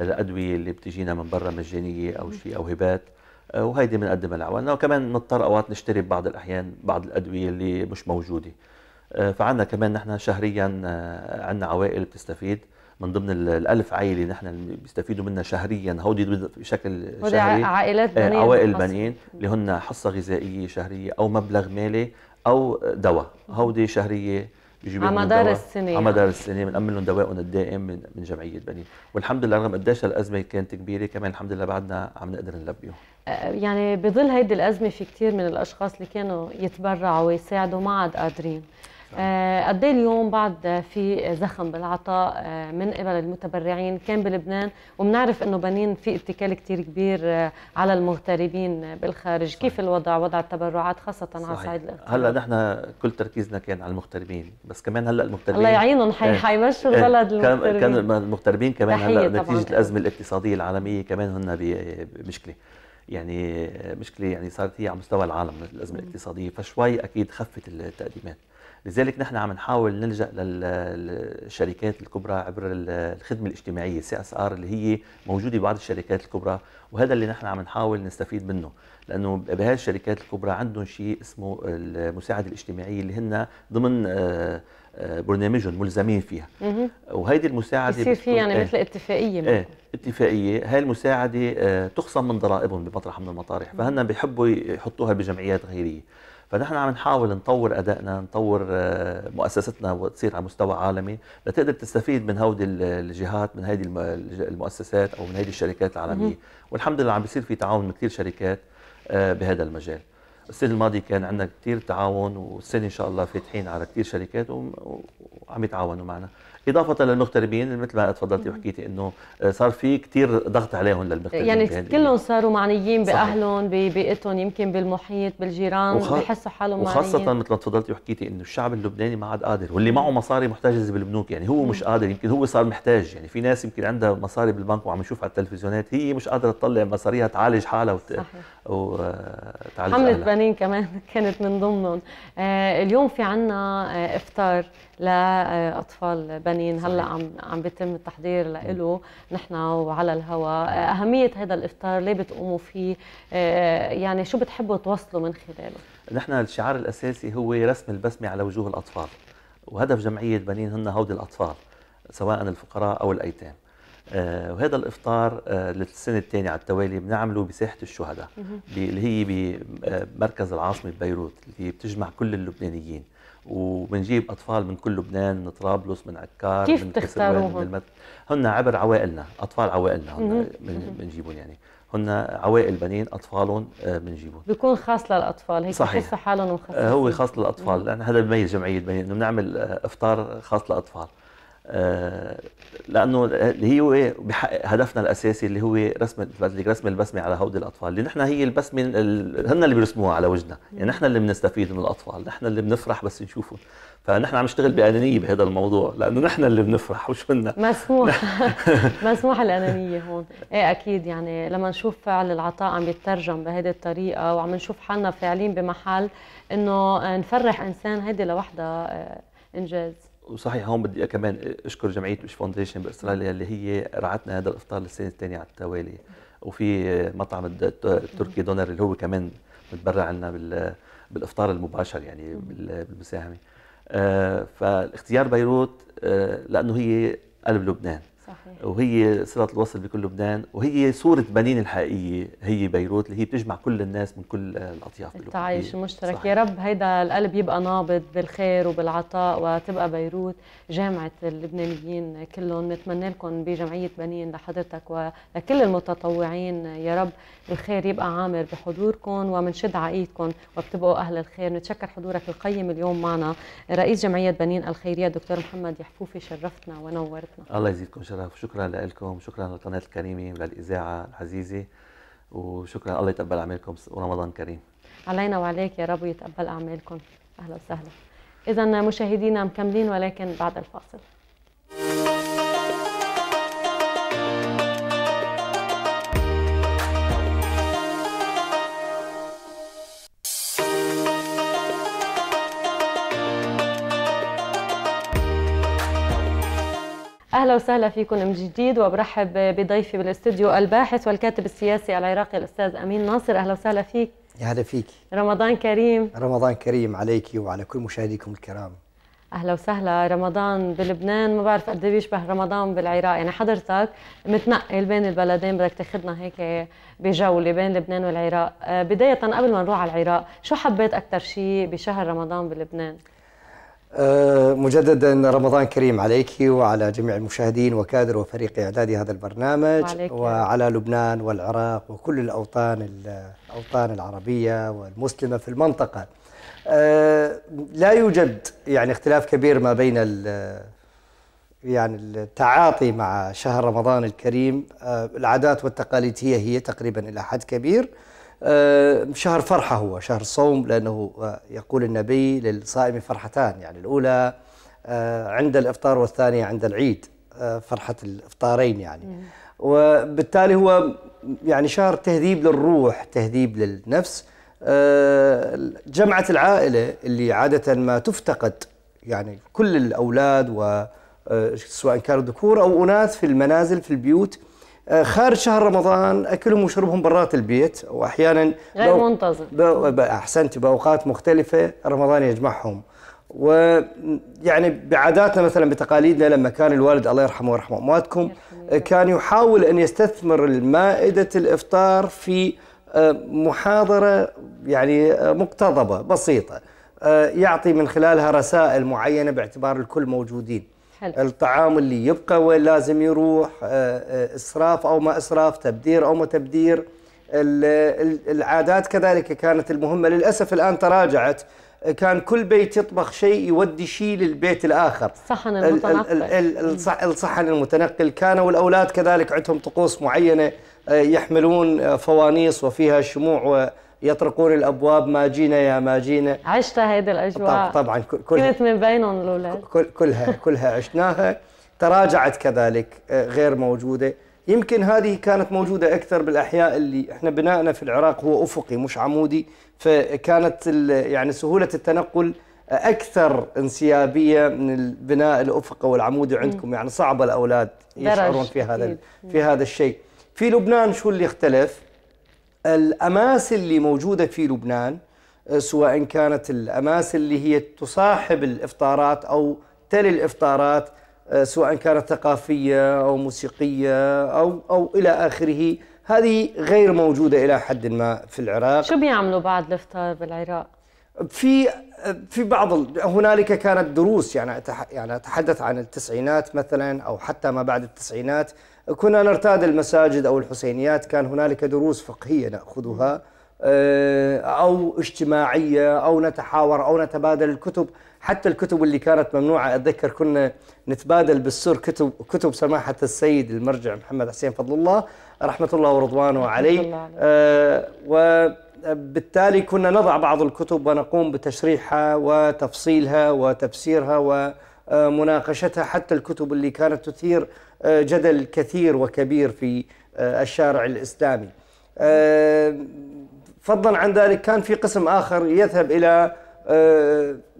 [SPEAKER 2] الادويه اللي بتجينا من برا مجانيه او شيء او هبات آه، وهيدي بنقدمها لعوائلنا وكمان نضطر اوقات نشتري ببعض الاحيان بعض الادويه اللي مش موجوده آه، فعنا كمان نحن شهريا آه، عندنا عوائل بتستفيد من ضمن الألف عائلة نحن بيستفيدوا منها شهريا هودي بشكل شهري عائلات بنين عوائل بنين اللي هن حصة غذائية شهرية أو مبلغ مالي أو دواء هودي شهرية بيجيب على مدار السنه على مدار السنه بنأمن لهم دوائهم الدائم من, من جمعيه بنين والحمد لله رغم قديش الازمه كانت كبيره كمان الحمد لله بعدنا عم نقدر نلبيهم
[SPEAKER 1] أه، يعني بظل هيدي الازمه في كثير من الاشخاص اللي كانوا يتبرعوا ويساعدوا ما عاد قادرين آه، قد اليوم بعد في زخم بالعطاء آه، من قبل المتبرعين كان بلبنان وبنعرف انه بنين في اتكال كثير كبير آه، على المغتربين بالخارج صحيح. كيف الوضع وضع التبرعات خاصه صحيح. على صعيد
[SPEAKER 2] هلا نحن كل تركيزنا كان على المغتربين بس كمان هلا المغتربين الله يعينهم إيه. حيمشوا البلد إيه. المغتربين كان المغتربين كمان هلا نتيجه طبعاً. الازمه الاقتصاديه العالميه كمان هن بمشكله يعني مشكله يعني صارت هي على مستوى العالم الازمه الاقتصاديه فشوي اكيد خفت التقديمات لذلك نحن عم نحاول نلجا للشركات الكبرى عبر الخدمه الاجتماعيه سي اس ار اللي هي موجوده ببعض الشركات الكبرى وهذا اللي نحن عم نحاول نستفيد منه لانه بهذه الشركات الكبرى عندهم شيء اسمه المساعده الاجتماعيه اللي هن ضمن آه، آه، برنامجهم ملزمين فيها وهيدي المساعده بصير في يعني مثل إيه.
[SPEAKER 1] اتفاقيه ايه
[SPEAKER 2] اتفاقيه هاي المساعده آه، تخصم من ضرائبهم بمطرح من المطارح فهن بيحبوا يحطوها بجمعيات غيريه فنحن عم نحاول نطور ادائنا نطور آه، مؤسستنا وتصير على مستوى عالمي لتقدر تستفيد من هودي الجهات من هذه المؤسسات او من هذه الشركات العالميه والحمد لله عم بيصير في تعاون من كثير شركات آه، بهذا المجال السنه الماضيه كان عندنا كثير تعاون والسنه ان شاء الله فاتحين على كثير شركات وعم يتعاونوا معنا اضافه للمغتربين مثل ما تفضلتي وحكيتي انه آه، صار في كثير ضغط عليهم للمغتربين يعني
[SPEAKER 1] كلهم صاروا معنيين باهلهم ببيئتهم يمكن بالمحيط بالجيران وخ... بحسوا حالهم معنيين وخاصه
[SPEAKER 2] مثل ما تفضلتي وحكيتي انه الشعب اللبناني ما عاد قادر واللي معه مصاري محتجزه بالبنوك يعني هو مش قادر يمكن هو صار محتاج يعني في ناس يمكن عندها مصاري بالبنك وعم نشوف على التلفزيونات هي مش قادره تطلع مصاريها تعالج حالها وت... صحيح. وتعالج آه، حملة بنين
[SPEAKER 1] كمان <laughs> كانت من ضمنهم آه، اليوم في عنا افطار لاطفال بنين بنين هلا عم عم بيتم التحضير له نحن وعلى الهواء آه، اهميه هذا الافطار ليه بتقوموا فيه آه، يعني شو بتحبوا توصلوا من خلاله
[SPEAKER 2] نحن الشعار الاساسي هو رسم البسمه على وجوه الاطفال وهدف جمعيه بنين هن هودي الاطفال سواء الفقراء او الايتام آه وهذا الافطار آه للسنه الثانيه على التوالي بنعمله بساحه الشهداء اللي هي بمركز آه، العاصمه ببيروت اللي بتجمع كل اللبنانيين وبنجيب اطفال من كل لبنان من طرابلس من عكار كيف من تختاروهم؟ المت... هن عبر عوائلنا اطفال عوائلنا هن بنجيبهم يعني هن عوائل بنين اطفالهم آه، بنجيبهم
[SPEAKER 1] بيكون خاص للاطفال هيك صحيح حالهم مخصصين آه، هو
[SPEAKER 2] خاص للاطفال لان هذا بميز جمعيه بنين انه بنعمل آه، افطار خاص للاطفال آه، لانه هي إيه، بحقق هدفنا الاساسي اللي هو رسم رسم البسمه على هودي الاطفال لان نحن هي البسمه هن اللي بيرسموها على وجهنا يعني نحن اللي بنستفيد من الاطفال نحن اللي بنفرح بس نشوفهم فنحن عم نشتغل بانانيه بهذا الموضوع لانه نحن اللي بنفرح وش بدنا
[SPEAKER 1] مسموح <laughs> <laughs> مسموح الانانيه هون ايه اكيد يعني لما نشوف فعل العطاء عم يترجم بهذه الطريقه وعم نشوف حالنا فاعلين بمحل انه نفرح انسان هيدي لوحدها آه، انجاز
[SPEAKER 2] وصحيح هون بدي كمان اشكر جمعيه ايش فاونديشن باستراليا اللي هي رعتنا هذا الافطار للسنه الثانيه على التوالي وفي مطعم التركي دونر اللي هو كمان متبرع لنا بالافطار المباشر يعني بالمساهمه آه، فالاختيار بيروت آه، لانه هي قلب لبنان صحيح. وهي صلة الوصل بكل لبنان وهي صورة بنين الحقيقية هي بيروت اللي هي بتجمع كل الناس من كل الأطياف
[SPEAKER 1] التعايش المشترك صحيح. يا رب هيدا القلب يبقى نابض بالخير وبالعطاء وتبقى بيروت جامعة اللبنانيين كلهم نتمنى لكم بجمعية بنين لحضرتك ولكل المتطوعين يا رب الخير يبقى عامر بحضوركم ومنشد عائدكم وبتبقوا أهل الخير نتشكر حضورك القيم اليوم معنا رئيس جمعية بنين الخيرية دكتور محمد يحفوفي شرفتنا ونورتنا الله
[SPEAKER 2] يزيدكم شرف الشرف شكرا لكم شكرا للقناة الكريمة وللإذاعة العزيزة وشكرا الله يتقبل أعمالكم ورمضان كريم
[SPEAKER 1] علينا وعليك يا رب يتقبل أعمالكم أهلا وسهلا إذا مشاهدينا مكملين ولكن بعد الفاصل اهلا وسهلا فيكم من جديد وبرحب بضيفي بالاستديو الباحث والكاتب السياسي العراقي الاستاذ امين ناصر اهلا وسهلا فيك يا هلا فيك رمضان كريم
[SPEAKER 8] رمضان كريم عليك وعلى كل مشاهديكم الكرام
[SPEAKER 1] اهلا وسهلا رمضان بلبنان ما بعرف قد بيشبه رمضان بالعراق يعني حضرتك متنقل بين البلدين بدك تاخذنا هيك بجوله بين لبنان والعراق آه، بدايه قبل ما نروح على العراق شو حبيت اكثر شيء بشهر رمضان بلبنان
[SPEAKER 8] آه، مجددا رمضان كريم عليك وعلى جميع المشاهدين وكادر وفريق إعداد هذا البرنامج وعلى لبنان والعراق وكل الأوطان الأوطان العربية والمسلمة في المنطقة آه، لا يوجد يعني اختلاف كبير ما بين يعني التعاطي مع شهر رمضان الكريم آه، العادات والتقاليد هي هي تقريبا إلى حد كبير آه، شهر فرحة هو شهر الصوم لأنه آه، يقول النبي للصائم فرحتان يعني الأولى آه، عند الإفطار والثانية عند العيد فرحة الإفطارين يعني وبالتالي هو يعني شهر تهذيب للروح تهذيب للنفس جمعة العائلة اللي عادة ما تفتقد يعني كل الأولاد و سواء كانوا ذكور أو أناث في المنازل في البيوت آه، خارج شهر رمضان اكلهم وشربهم برات البيت واحيانا غير منتظم احسنت باوقات مختلفه رمضان يجمعهم ويعني بعاداتنا مثلا بتقاليدنا لما كان الوالد الله يرحمه ويرحم امواتكم كان يحاول ان يستثمر مائده الافطار في آه، محاضره يعني آه، مقتضبه بسيطه يعطي من خلالها رسائل معينه باعتبار الكل موجودين حلو. الطعام اللي يبقى وين لازم يروح آه، آه، اسراف او ما اسراف تبدير او ما تبدير العادات كذلك كانت المهمه للاسف الان تراجعت كان كل بيت يطبخ شيء يودي شيء للبيت الاخر
[SPEAKER 1] الصحن المتنقل
[SPEAKER 8] الصحن المتنقل كانوا الاولاد كذلك عندهم طقوس معينه آه، يحملون فوانيس وفيها شموع و... يطرقون الابواب ما جينا يا ما جينا عشت هيدي الاجواء طبعا كلها كنت
[SPEAKER 1] من بينهم الاولاد
[SPEAKER 8] كلها كلها عشناها تراجعت كذلك آه، غير موجوده يمكن هذه كانت موجوده اكثر بالاحياء اللي احنا بنائنا في العراق هو افقي مش عمودي فكانت يعني سهوله التنقل آه، اكثر انسيابيه من البناء الافقي والعمودي عندكم يعني صعبه الاولاد يشعرون في هذا في هذا الشيء في لبنان شو اللي اختلف الأماس اللي موجودة في لبنان آه، سواء كانت الأماس اللي هي تصاحب الإفطارات أو تلي الإفطارات آه، سواء كانت ثقافية أو موسيقية أو, أو إلى آخره هذه غير موجودة إلى حد ما في العراق شو بيعملوا بعد الإفطار بالعراق؟ في في بعض هنالك كانت دروس يعني يعني اتحدث عن التسعينات مثلا او حتى ما بعد التسعينات كنا نرتاد المساجد أو الحسينيات كان هنالك دروس فقهية نأخذها آه، أو اجتماعية أو نتحاور أو نتبادل الكتب حتى الكتب اللي كانت ممنوعة أتذكر كنا نتبادل بالسر كتب كتب سماحة السيد المرجع محمد حسين فضل الله رحمة الله ورضوانه عليه آه وبالتالي كنا نضع بعض الكتب ونقوم بتشريحها وتفصيلها وتفسيرها ومناقشتها حتى الكتب اللي كانت تثير آه، جدل كثير وكبير في آه، الشارع الإسلامي آه، فضلا عن ذلك كان في قسم آخر يذهب إلى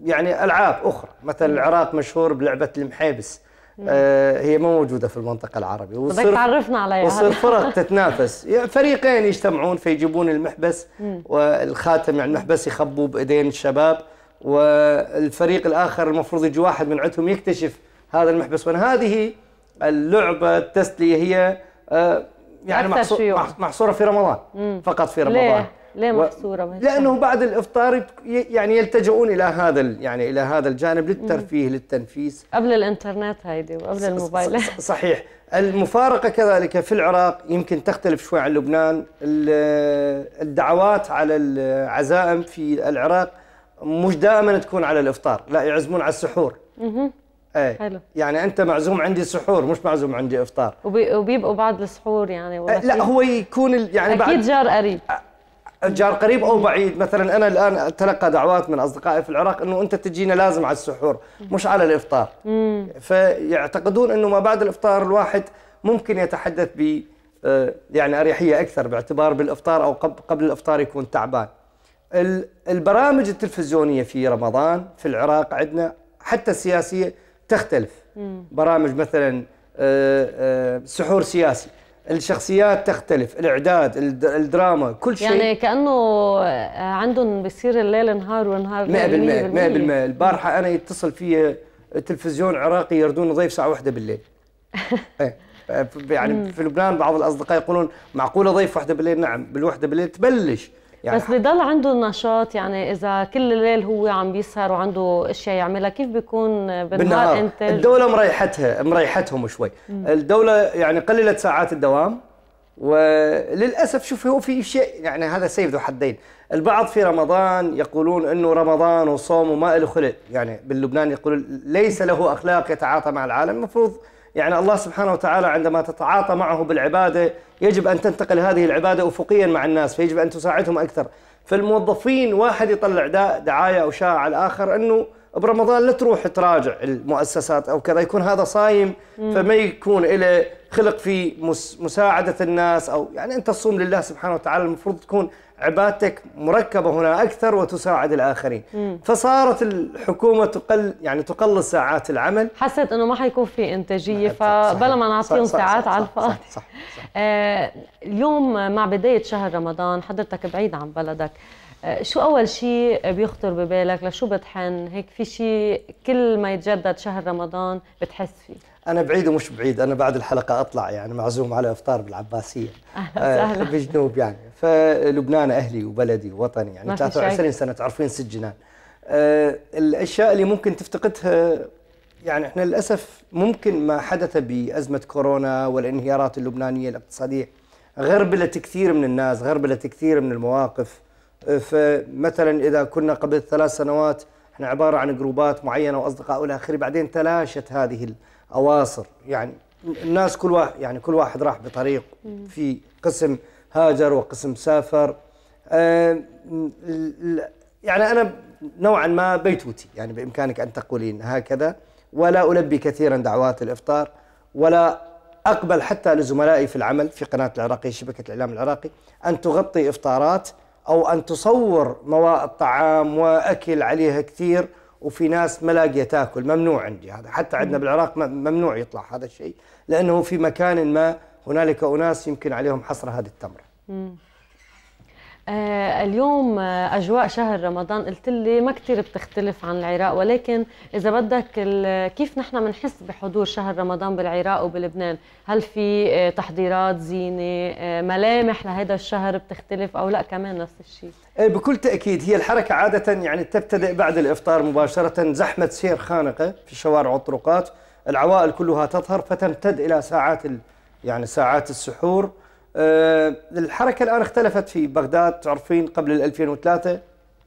[SPEAKER 8] يعني ألعاب أخرى مثلا العراق مشهور بلعبة المحيبس هي مو موجودة في المنطقة العربية طيب، وصير تعرفنا عليها وصير فرق تتنافس فريقين يجتمعون فيجيبون المحبس والخاتم يعني المحبس يخبوه بإيدين الشباب والفريق الآخر المفروض يجي واحد من عندهم يكتشف هذا المحبس وأن هذه اللعبه التسليه هي آه، يعني محصوره في رمضان فقط في رمضان ليه؟
[SPEAKER 1] ليه محصوره؟ لانه
[SPEAKER 8] بعد الافطار يعني يلتجؤون الى هذا يعني الى هذا الجانب للترفيه للتنفيس
[SPEAKER 1] قبل الانترنت هيدي وقبل الموبايل
[SPEAKER 8] صحيح المفارقه كذلك في العراق يمكن تختلف شوي عن لبنان الدعوات على العزائم في العراق مش دائما تكون على الافطار لا يعزمون على السحور ايه حلو يعني انت معزوم عندي سحور مش معزوم عندي افطار
[SPEAKER 1] وبي... وبيبقوا بعد السحور يعني ولا إيه، لا هو يكون يعني اكيد بعد... جار قريب
[SPEAKER 8] جار قريب او بعيد مثلا انا الان اتلقى دعوات من اصدقائي في العراق انه انت تجينا لازم على السحور مش على الافطار مم. فيعتقدون انه ما بعد الافطار الواحد ممكن يتحدث ب آه، يعني اريحيه اكثر باعتبار بالافطار او قبل الافطار يكون تعبان البرامج التلفزيونيه في رمضان في العراق عندنا حتى السياسيه تختلف مم. برامج مثلا آه، آه، سحور سياسي الشخصيات تختلف الاعداد الدراما كل شيء يعني
[SPEAKER 1] كانه عندهم بيصير الليل نهار ونهار 100% 100% يعني
[SPEAKER 8] البارحه انا يتصل في تلفزيون عراقي يردون ضيف ساعه واحدة بالليل <laughs> إيه. يعني في لبنان بعض الاصدقاء يقولون معقوله ضيف واحدة بالليل نعم بالوحدة بالليل تبلش يعني بس
[SPEAKER 1] بضل عنده النشاط يعني اذا كل الليل هو عم بيسهر وعنده اشياء يعملها كيف بيكون بالنهار, بالنهار. انت الدوله
[SPEAKER 8] مريحتها مريحتهم شوي مم. الدوله يعني قللت ساعات الدوام وللاسف شوف هو في شيء يعني هذا سيف ذو حدين البعض في رمضان يقولون انه رمضان وصوم وما له خلق يعني باللبنان يقول ليس له اخلاق يتعاطى مع العالم المفروض يعني الله سبحانه وتعالى عندما تتعاطى معه بالعبادة يجب أن تنتقل هذه العبادة أفقيا مع الناس فيجب أن تساعدهم أكثر فالموظفين واحد يطلع دعاية أو شاع على الآخر أنه برمضان لا تروح تراجع المؤسسات او كذا يكون هذا صايم فما يكون له خلق في مساعده الناس او يعني انت تصوم لله سبحانه وتعالى المفروض تكون عبادتك مركبه هنا اكثر وتساعد الاخرين مم. فصارت الحكومه تقل يعني تقلص ساعات العمل
[SPEAKER 1] حست انه ما حيكون في انتاجيه فبلا ما نعطيهم ساعات على الفاضي صح, صح, صح. <laughs> آه اليوم مع بدايه شهر رمضان حضرتك بعيد عن بلدك آه شو اول شيء بيخطر ببالك لشو بتحن هيك في شيء كل ما يتجدد شهر رمضان بتحس فيه
[SPEAKER 8] انا بعيد ومش بعيد انا بعد الحلقه اطلع يعني معزوم على افطار بالعباسيه
[SPEAKER 1] أهلا آه، وسهلا
[SPEAKER 8] بجنوب يعني فلبنان اهلي وبلدي ووطني يعني 23 سنه تعرفين سجنان أه الاشياء اللي ممكن تفتقدها يعني احنا للاسف ممكن ما حدث بازمه كورونا والانهيارات اللبنانيه الاقتصاديه غربلت كثير من الناس غربلت كثير من المواقف آه، فمثلا اذا كنا قبل ثلاث سنوات احنا عباره عن جروبات معينه واصدقاء والى اخره بعدين تلاشت هذه الاواصر يعني الناس كل واحد يعني كل واحد راح بطريق في قسم هاجر وقسم سافر يعني أنا نوعا ما بيتوتي يعني بإمكانك أن تقولين هكذا ولا ألبي كثيرا دعوات الإفطار ولا أقبل حتى لزملائي في العمل في قناة العراقي شبكة الإعلام العراقي أن تغطي إفطارات أو أن تصور مواء طعام وأكل عليها كثير وفي ناس ملاقية تاكل ممنوع عندي هذا حتى عندنا بالعراق ممنوع يطلع هذا الشيء لانه في مكان ما هنالك أناس يمكن عليهم حصر هذه التمرة
[SPEAKER 1] آه اليوم آه اجواء شهر رمضان قلت لي ما كثير بتختلف عن العراق ولكن اذا بدك كيف نحن بنحس بحضور شهر رمضان بالعراق وبلبنان هل في آه تحضيرات زينه آه، ملامح لهذا الشهر بتختلف او لا كمان نفس الشيء
[SPEAKER 8] إيه، بكل تاكيد هي الحركه عاده يعني تبتدئ بعد الافطار مباشره زحمه سير خانقه في شوارع والطرقات العوائل كلها تظهر فتمتد الى ساعات يعني ساعات السحور آه، الحركة الآن اختلفت في بغداد تعرفين قبل 2003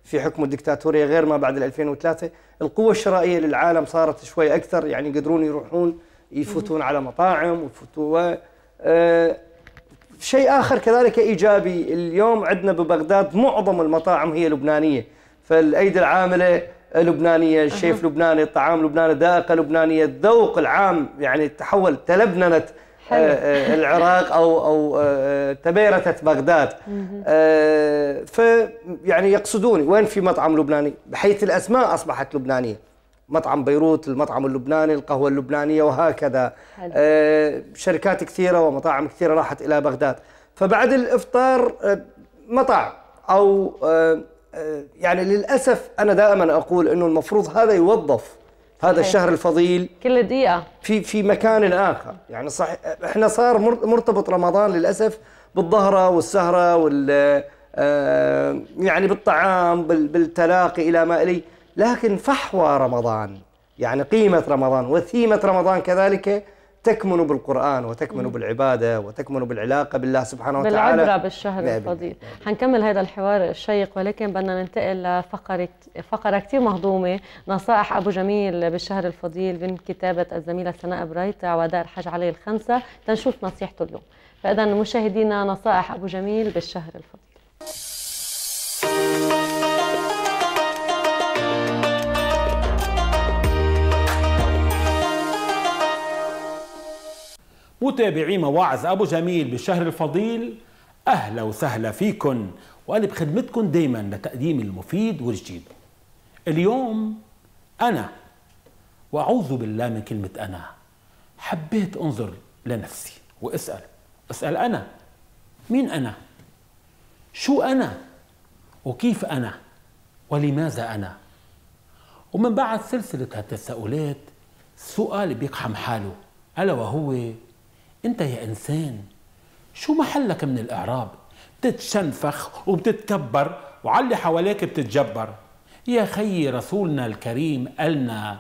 [SPEAKER 8] في حكم الدكتاتورية غير ما بعد 2003 القوة الشرائية للعالم صارت شوي أكثر يعني يقدرون يروحون يفوتون على مطاعم ويفوتوا آه، شيء آخر كذلك إيجابي اليوم عندنا ببغداد معظم المطاعم هي لبنانية فالأيدي العاملة لبنانية الشيف لبناني الطعام لبناني الذائقة لبنانية الذوق العام يعني تحول تلبننت آه، آه، العراق او او آه، تبيرتت بغداد فيعني يقصدون وين في مطعم لبناني بحيث الاسماء اصبحت لبنانيه مطعم بيروت المطعم اللبناني القهوه اللبنانيه وهكذا شركات كثيره ومطاعم كثيره راحت الى بغداد فبعد الافطار مطعم او يعني للاسف انا دائما اقول انه المفروض هذا يوظف هذا الشهر الفضيل كل دقيقه في في مكان اخر يعني صح احنا صار مرتبط رمضان للاسف بالظهره والسهره وال آه، يعني بالطعام بالتلاقي الى ما اليه لكن فحوى رمضان يعني قيمه رمضان وثيمه رمضان كذلك تكمن بالقرآن وتكمن بالعبادة وتكمن بالعلاقة بالله سبحانه وتعالى بالعبرة بالشهر نعم. الفضيل
[SPEAKER 1] حنكمل هذا الحوار الشيق ولكن بدنا ننتقل لفقرة فقرة كثير مهضومة نصائح أبو جميل بالشهر الفضيل من كتابة الزميلة سناء بريطة ودار الحاج علي الخمسة تنشوف نصيحته اليوم فإذا مشاهدينا نصائح أبو جميل بالشهر الفضيل
[SPEAKER 7] متابعي مواعظ أبو جميل بالشهر الفضيل أهلا وسهلا فيكم وأنا بخدمتكم دايما لتقديم المفيد والجديد اليوم أنا وأعوذ بالله من كلمة أنا حبيت أنظر لنفسي وأسأل أسأل أنا مين أنا شو أنا وكيف أنا ولماذا أنا ومن بعد سلسلة هالتساؤلات سؤال بيقحم حاله ألا وهو انت يا انسان شو محلك من الاعراب بتتشنفخ وبتتكبر وعلي حواليك بتتجبر يا خي رسولنا الكريم قالنا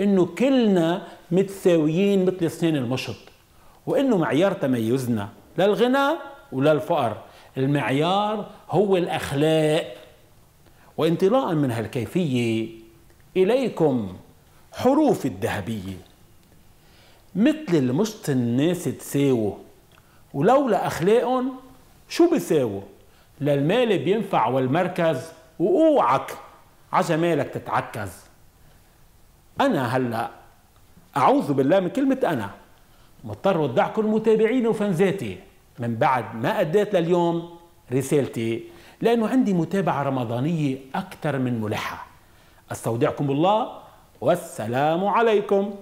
[SPEAKER 7] انه كلنا متساويين مثل سنين المشط وانه معيار تميزنا للغنى ولا الفقر المعيار هو الاخلاق وانطلاقا من هالكيفيه اليكم حروف الذهبيه مثل اللي الناس تساووا ولولا أخلاقهم شو بيساووا للمال بينفع والمركز وأوعك عجمالك تتعكز أنا هلأ أعوذ بالله من كلمة أنا مضطر أودع كل متابعيني وفنزاتي من بعد ما أديت لليوم رسالتي لأنه عندي متابعة رمضانية أكثر من ملحة أستودعكم الله والسلام عليكم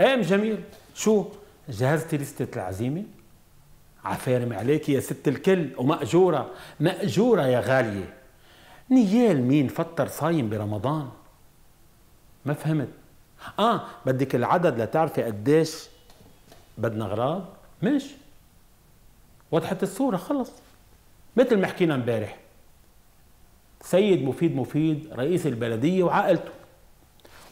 [SPEAKER 7] قام جميل شو جهزتي لستة العزيمة عفارم عليك يا ست الكل ومأجورة مأجورة يا غالية نيال مين فطر صايم برمضان ما فهمت اه بدك العدد لتعرفي قديش بدنا اغراض ماشي وضحت الصورة خلص مثل ما حكينا امبارح سيد مفيد مفيد رئيس البلدية وعائلته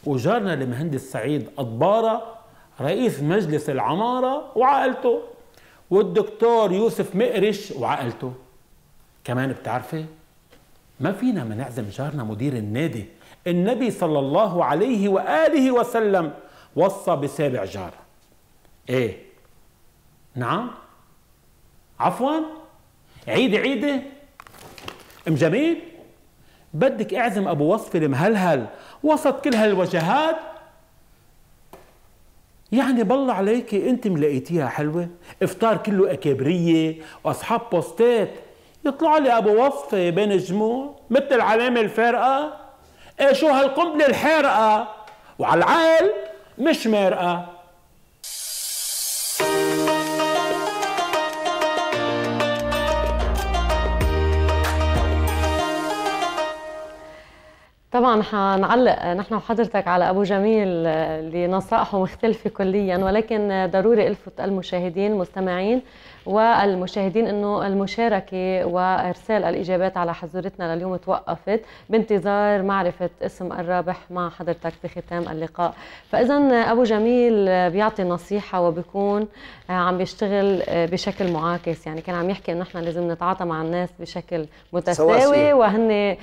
[SPEAKER 7] وجارنا المهندس سعيد أضبارة رئيس مجلس العمارة وعائلته والدكتور يوسف مقرش وعائلته كمان بتعرفي ما فينا ما نعزم جارنا مدير النادي النبي صلى الله عليه وآله وسلم وصى بسابع جار ايه نعم عفوا عيد عيدة ام جميل بدك اعزم ابو وصفي المهلهل وسط كل هالوجهات يعني بالله عليكي انت ملاقيتيها حلوه افطار كله اكابريه واصحاب بوستات يطلع لي ابو وصفه بين الجموع مثل العلامه الفارقه ايه شو هالقنبله الحارقه وعلى مش مارقه
[SPEAKER 1] طبعا حنعلق نحن وحضرتك على ابو جميل آه، لنصائحه نصائحه مختلفه كليا ولكن ضروري الفت المشاهدين المستمعين والمشاهدين انه المشاركه وارسال الاجابات على حزورتنا لليوم توقفت بانتظار معرفه اسم الرابح مع حضرتك في ختام اللقاء فاذا ابو جميل بيعطي نصيحه وبكون عم بيشتغل بشكل معاكس يعني كان عم يحكي انه احنا لازم نتعاطى مع الناس بشكل متساوي وهن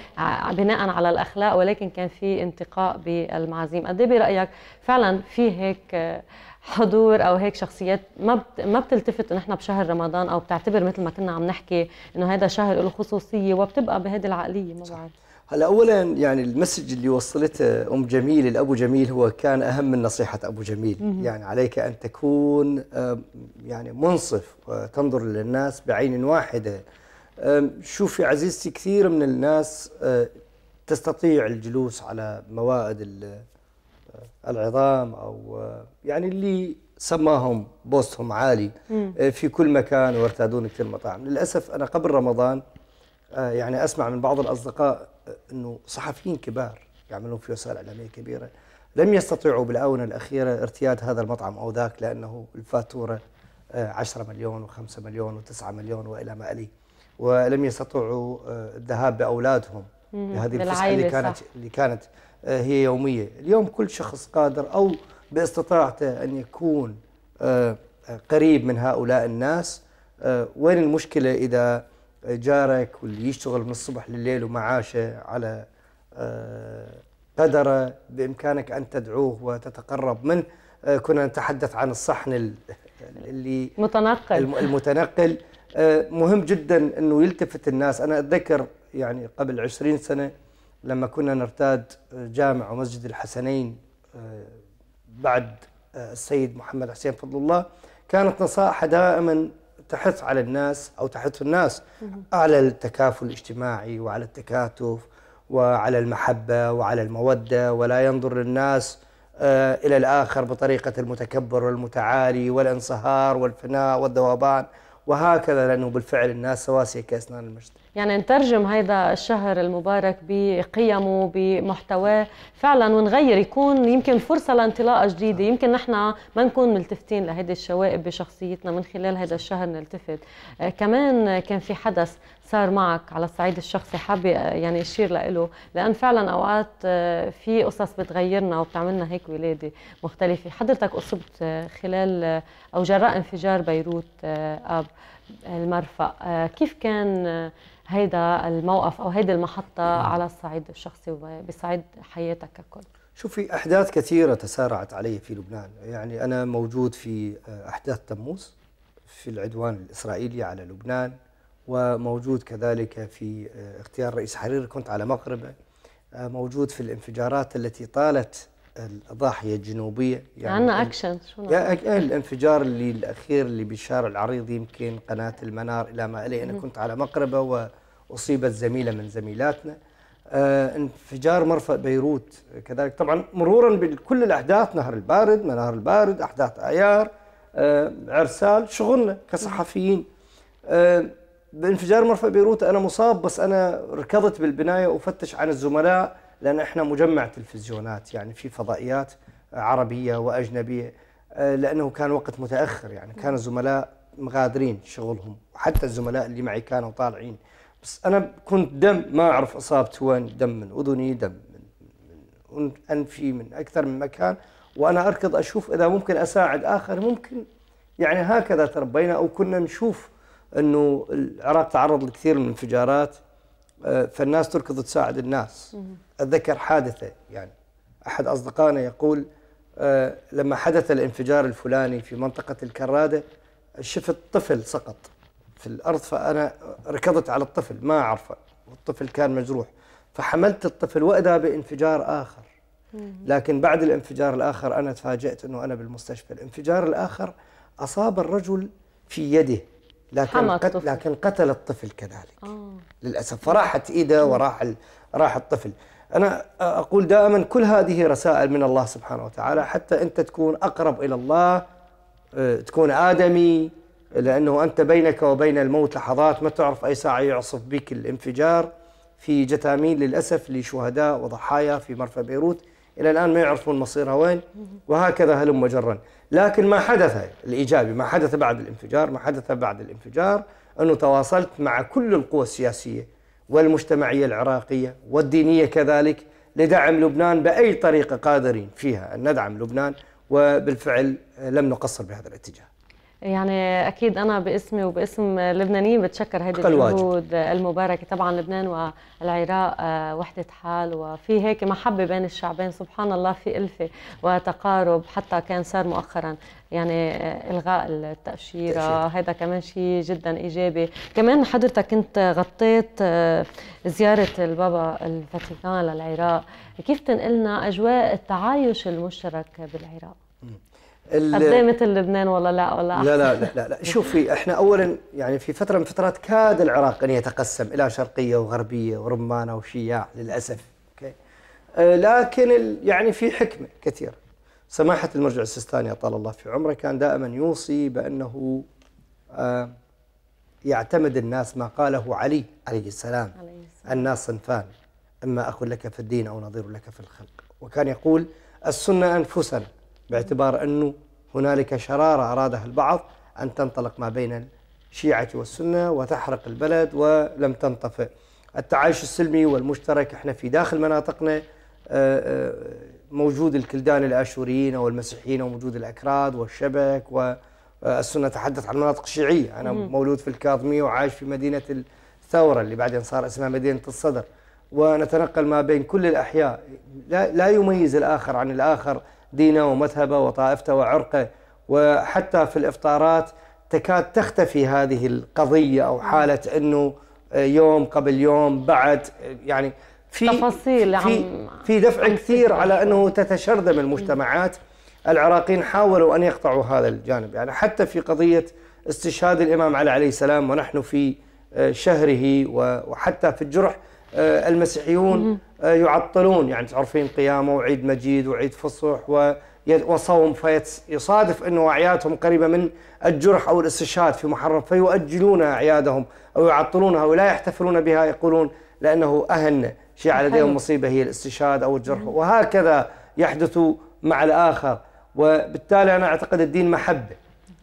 [SPEAKER 1] بناء على الاخلاق ولكن كان في انتقاء بالمعازيم قد إيه برايك فعلا في هيك حضور او هيك شخصيات ما بت... ما بتلتفت نحن بشهر رمضان او بتعتبر مثل ما كنا عم نحكي انه هذا شهر له خصوصيه وبتبقى بهذه العقليه ما بعرف
[SPEAKER 8] هلا اولا يعني المسج اللي وصلته ام جميل لابو جميل هو كان اهم من نصيحه ابو جميل مم. يعني عليك ان تكون يعني منصف وتنظر للناس بعين واحده شوفي عزيزتي كثير من الناس آه، تستطيع الجلوس على موائد العظام او آه، يعني اللي سماهم بوستهم عالي آه، في كل مكان ويرتادون كثير مطاعم للاسف انا قبل رمضان آه، يعني اسمع من بعض الاصدقاء انه صحفيين كبار يعملون في وسائل اعلاميه كبيره لم يستطيعوا بالاونه الاخيره ارتياد هذا المطعم او ذاك لانه الفاتوره 10 مليون و5 مليون و9 مليون والى ما الي ولم يستطيعوا الذهاب باولادهم بهذه الفسحه اللي كانت اللي كانت آه، هي يومية اليوم كل شخص قادر أو باستطاعته أن يكون آه، قريب من هؤلاء الناس آه، وين المشكلة إذا جارك واللي يشتغل من الصبح لليل ومعاشه على قدره بإمكانك أن تدعوه وتتقرب منه كنا نتحدث عن الصحن اللي متنقل المتنقل مهم جدا أنه يلتفت الناس أنا أتذكر يعني قبل عشرين سنة لما كنا نرتاد جامع ومسجد الحسنين آه، بعد آه، السيد محمد حسين فضل الله كانت نصائحه دائما تحث على الناس او تحث الناس على التكافل الاجتماعي وعلى التكاتف وعلى المحبه وعلى الموده ولا ينظر للناس آه، الى الاخر بطريقه المتكبر والمتعالي والانصهار والفناء والذوبان وهكذا لأنه بالفعل الناس سواسية كأسنان المجد
[SPEAKER 1] يعني نترجم هذا الشهر المبارك بقيمه بمحتواه فعلا ونغير يكون يمكن فرصه لانطلاقه جديده يمكن نحن ما نكون ملتفتين لهذه الشوائب بشخصيتنا من خلال هذا الشهر نلتفت آه، كمان كان في حدث صار معك على الصعيد الشخصي حابه يعني اشير له لان فعلا اوقات آه، في قصص بتغيرنا وبتعملنا هيك ولاده مختلفه حضرتك اصبت آه، خلال آه، او جراء انفجار بيروت اب المرفأ كيف كان هيدا الموقف او هيدي المحطه نعم. على الصعيد الشخصي وبصعيد حياتك ككل شوفي
[SPEAKER 8] احداث كثيره تسارعت علي في لبنان يعني انا موجود في احداث تموز في العدوان الاسرائيلي على لبنان وموجود كذلك في آه، اختيار رئيس حرير كنت على مقربه آه، موجود في الانفجارات التي طالت الضاحيه الجنوبيه يعني عندنا اكشن
[SPEAKER 1] شو يعني
[SPEAKER 8] الانفجار اللي الاخير اللي بالشارع العريض يمكن قناه المنار الى ما اليه انا كنت على مقربه واصيبت زميله من زميلاتنا آه، انفجار مرفأ بيروت كذلك طبعا مرورا بكل الاحداث نهر البارد منار البارد احداث ايار عرسال شغلنا كصحفيين بانفجار مرفأ بيروت انا مصاب بس انا ركضت بالبنايه وفتش عن الزملاء لان احنا مجمع تلفزيونات يعني في فضائيات عربيه واجنبيه آه، لانه كان وقت متاخر يعني كان الزملاء مغادرين شغلهم وحتى الزملاء اللي معي كانوا طالعين بس انا كنت دم ما اعرف اصابت وين دم من اذني دم من انفي من اكثر من مكان وانا اركض اشوف اذا ممكن اساعد اخر ممكن يعني هكذا تربينا او كنا نشوف انه العراق تعرض لكثير من الانفجارات آه، فالناس تركض تساعد الناس اتذكر حادثه يعني احد اصدقائنا يقول آه، لما حدث الانفجار الفلاني في منطقه الكراده شفت طفل سقط في الارض فانا ركضت على الطفل ما اعرفه والطفل كان مجروح فحملت الطفل واذا بانفجار اخر لكن بعد الانفجار الاخر انا تفاجات انه انا بالمستشفى الانفجار الاخر اصاب الرجل في يده لكن قتل, لكن قتل الطفل كذلك آه. للاسف فراحت ايده وراح ال... راح الطفل انا اقول دائما كل هذه رسائل من الله سبحانه وتعالى حتى انت تكون اقرب الى الله آه، تكون ادمي لانه انت بينك وبين الموت لحظات ما تعرف اي ساعه يعصف بك الانفجار في جثامين للاسف لشهداء وضحايا في مرفأ بيروت الى الان ما يعرفون مصيرها وين وهكذا هلم جرا لكن ما حدث الإيجابي ما حدث بعد الانفجار ما حدث بعد الانفجار أنه تواصلت مع كل القوى السياسية والمجتمعية العراقية والدينية كذلك لدعم لبنان بأي طريقة قادرين فيها أن ندعم لبنان وبالفعل لم نقصر بهذا الاتجاه
[SPEAKER 1] يعني اكيد انا باسمي وباسم اللبنانيين بتشكر هذه الجهود المباركه طبعا لبنان والعراق آه، وحده حال وفي هيك محبه بين الشعبين سبحان الله في الفه وتقارب حتى كان صار مؤخرا يعني آه، الغاء التاشيره هذا كمان شيء جدا ايجابي كمان حضرتك كنت غطيت آه، زياره البابا الفاتيكان للعراق كيف تنقلنا اجواء التعايش المشترك بالعراق
[SPEAKER 8] قدمت
[SPEAKER 1] ايه لبنان ولا لا ولا لا لا لا
[SPEAKER 8] لا, لا. شوفي احنا اولا يعني في فتره من فترات كاد العراق ان يتقسم الى شرقيه وغربيه ورمانه وشياع للاسف اوكي آه لكن يعني في حكمه كثيره سماحه المرجع السيستاني طال الله في عمره كان دائما يوصي بانه آه يعتمد الناس ما قاله علي عليه السلام, عليه السلام. الناس صنفان اما اخ لك في الدين او نظير لك في الخلق وكان يقول السنه انفسنا باعتبار أنه هنالك شرارة أرادها البعض أن تنطلق ما بين الشيعة والسنة وتحرق البلد ولم تنطفئ التعايش السلمي والمشترك احنا في داخل مناطقنا آه، آه، موجود الكلدان الاشوريين او المسيحيين وموجود الاكراد والشبك والسنه آه، تحدث عن مناطق شيعيه انا مولود في الكاظميه وعايش في مدينه الثوره اللي بعدين صار اسمها مدينه الصدر ونتنقل ما بين كل الاحياء لا يميز الاخر عن الاخر دينه ومذهبه وطائفته وعرقه وحتى في الافطارات تكاد تختفي هذه القضيه او حاله انه يوم قبل يوم بعد يعني في تفاصيل في, في دفع كثير على انه تتشرذم المجتمعات العراقيين حاولوا ان يقطعوا هذا الجانب يعني حتى في قضيه استشهاد الامام علي عليه السلام ونحن في آه، شهره وحتى في الجرح آه، المسيحيون آه، يعطلون يعني تعرفين قيامه وعيد مجيد وعيد فصح وصوم فيصادف انه اعيادهم قريبه من الجرح او الاستشهاد في محرم فيؤجلون اعيادهم او يعطلونها ولا يحتفلون بها يقولون لانه اهن شيع لديهم مصيبه هي الاستشهاد او الجرح وهكذا يحدث مع الاخر وبالتالي انا اعتقد الدين محبه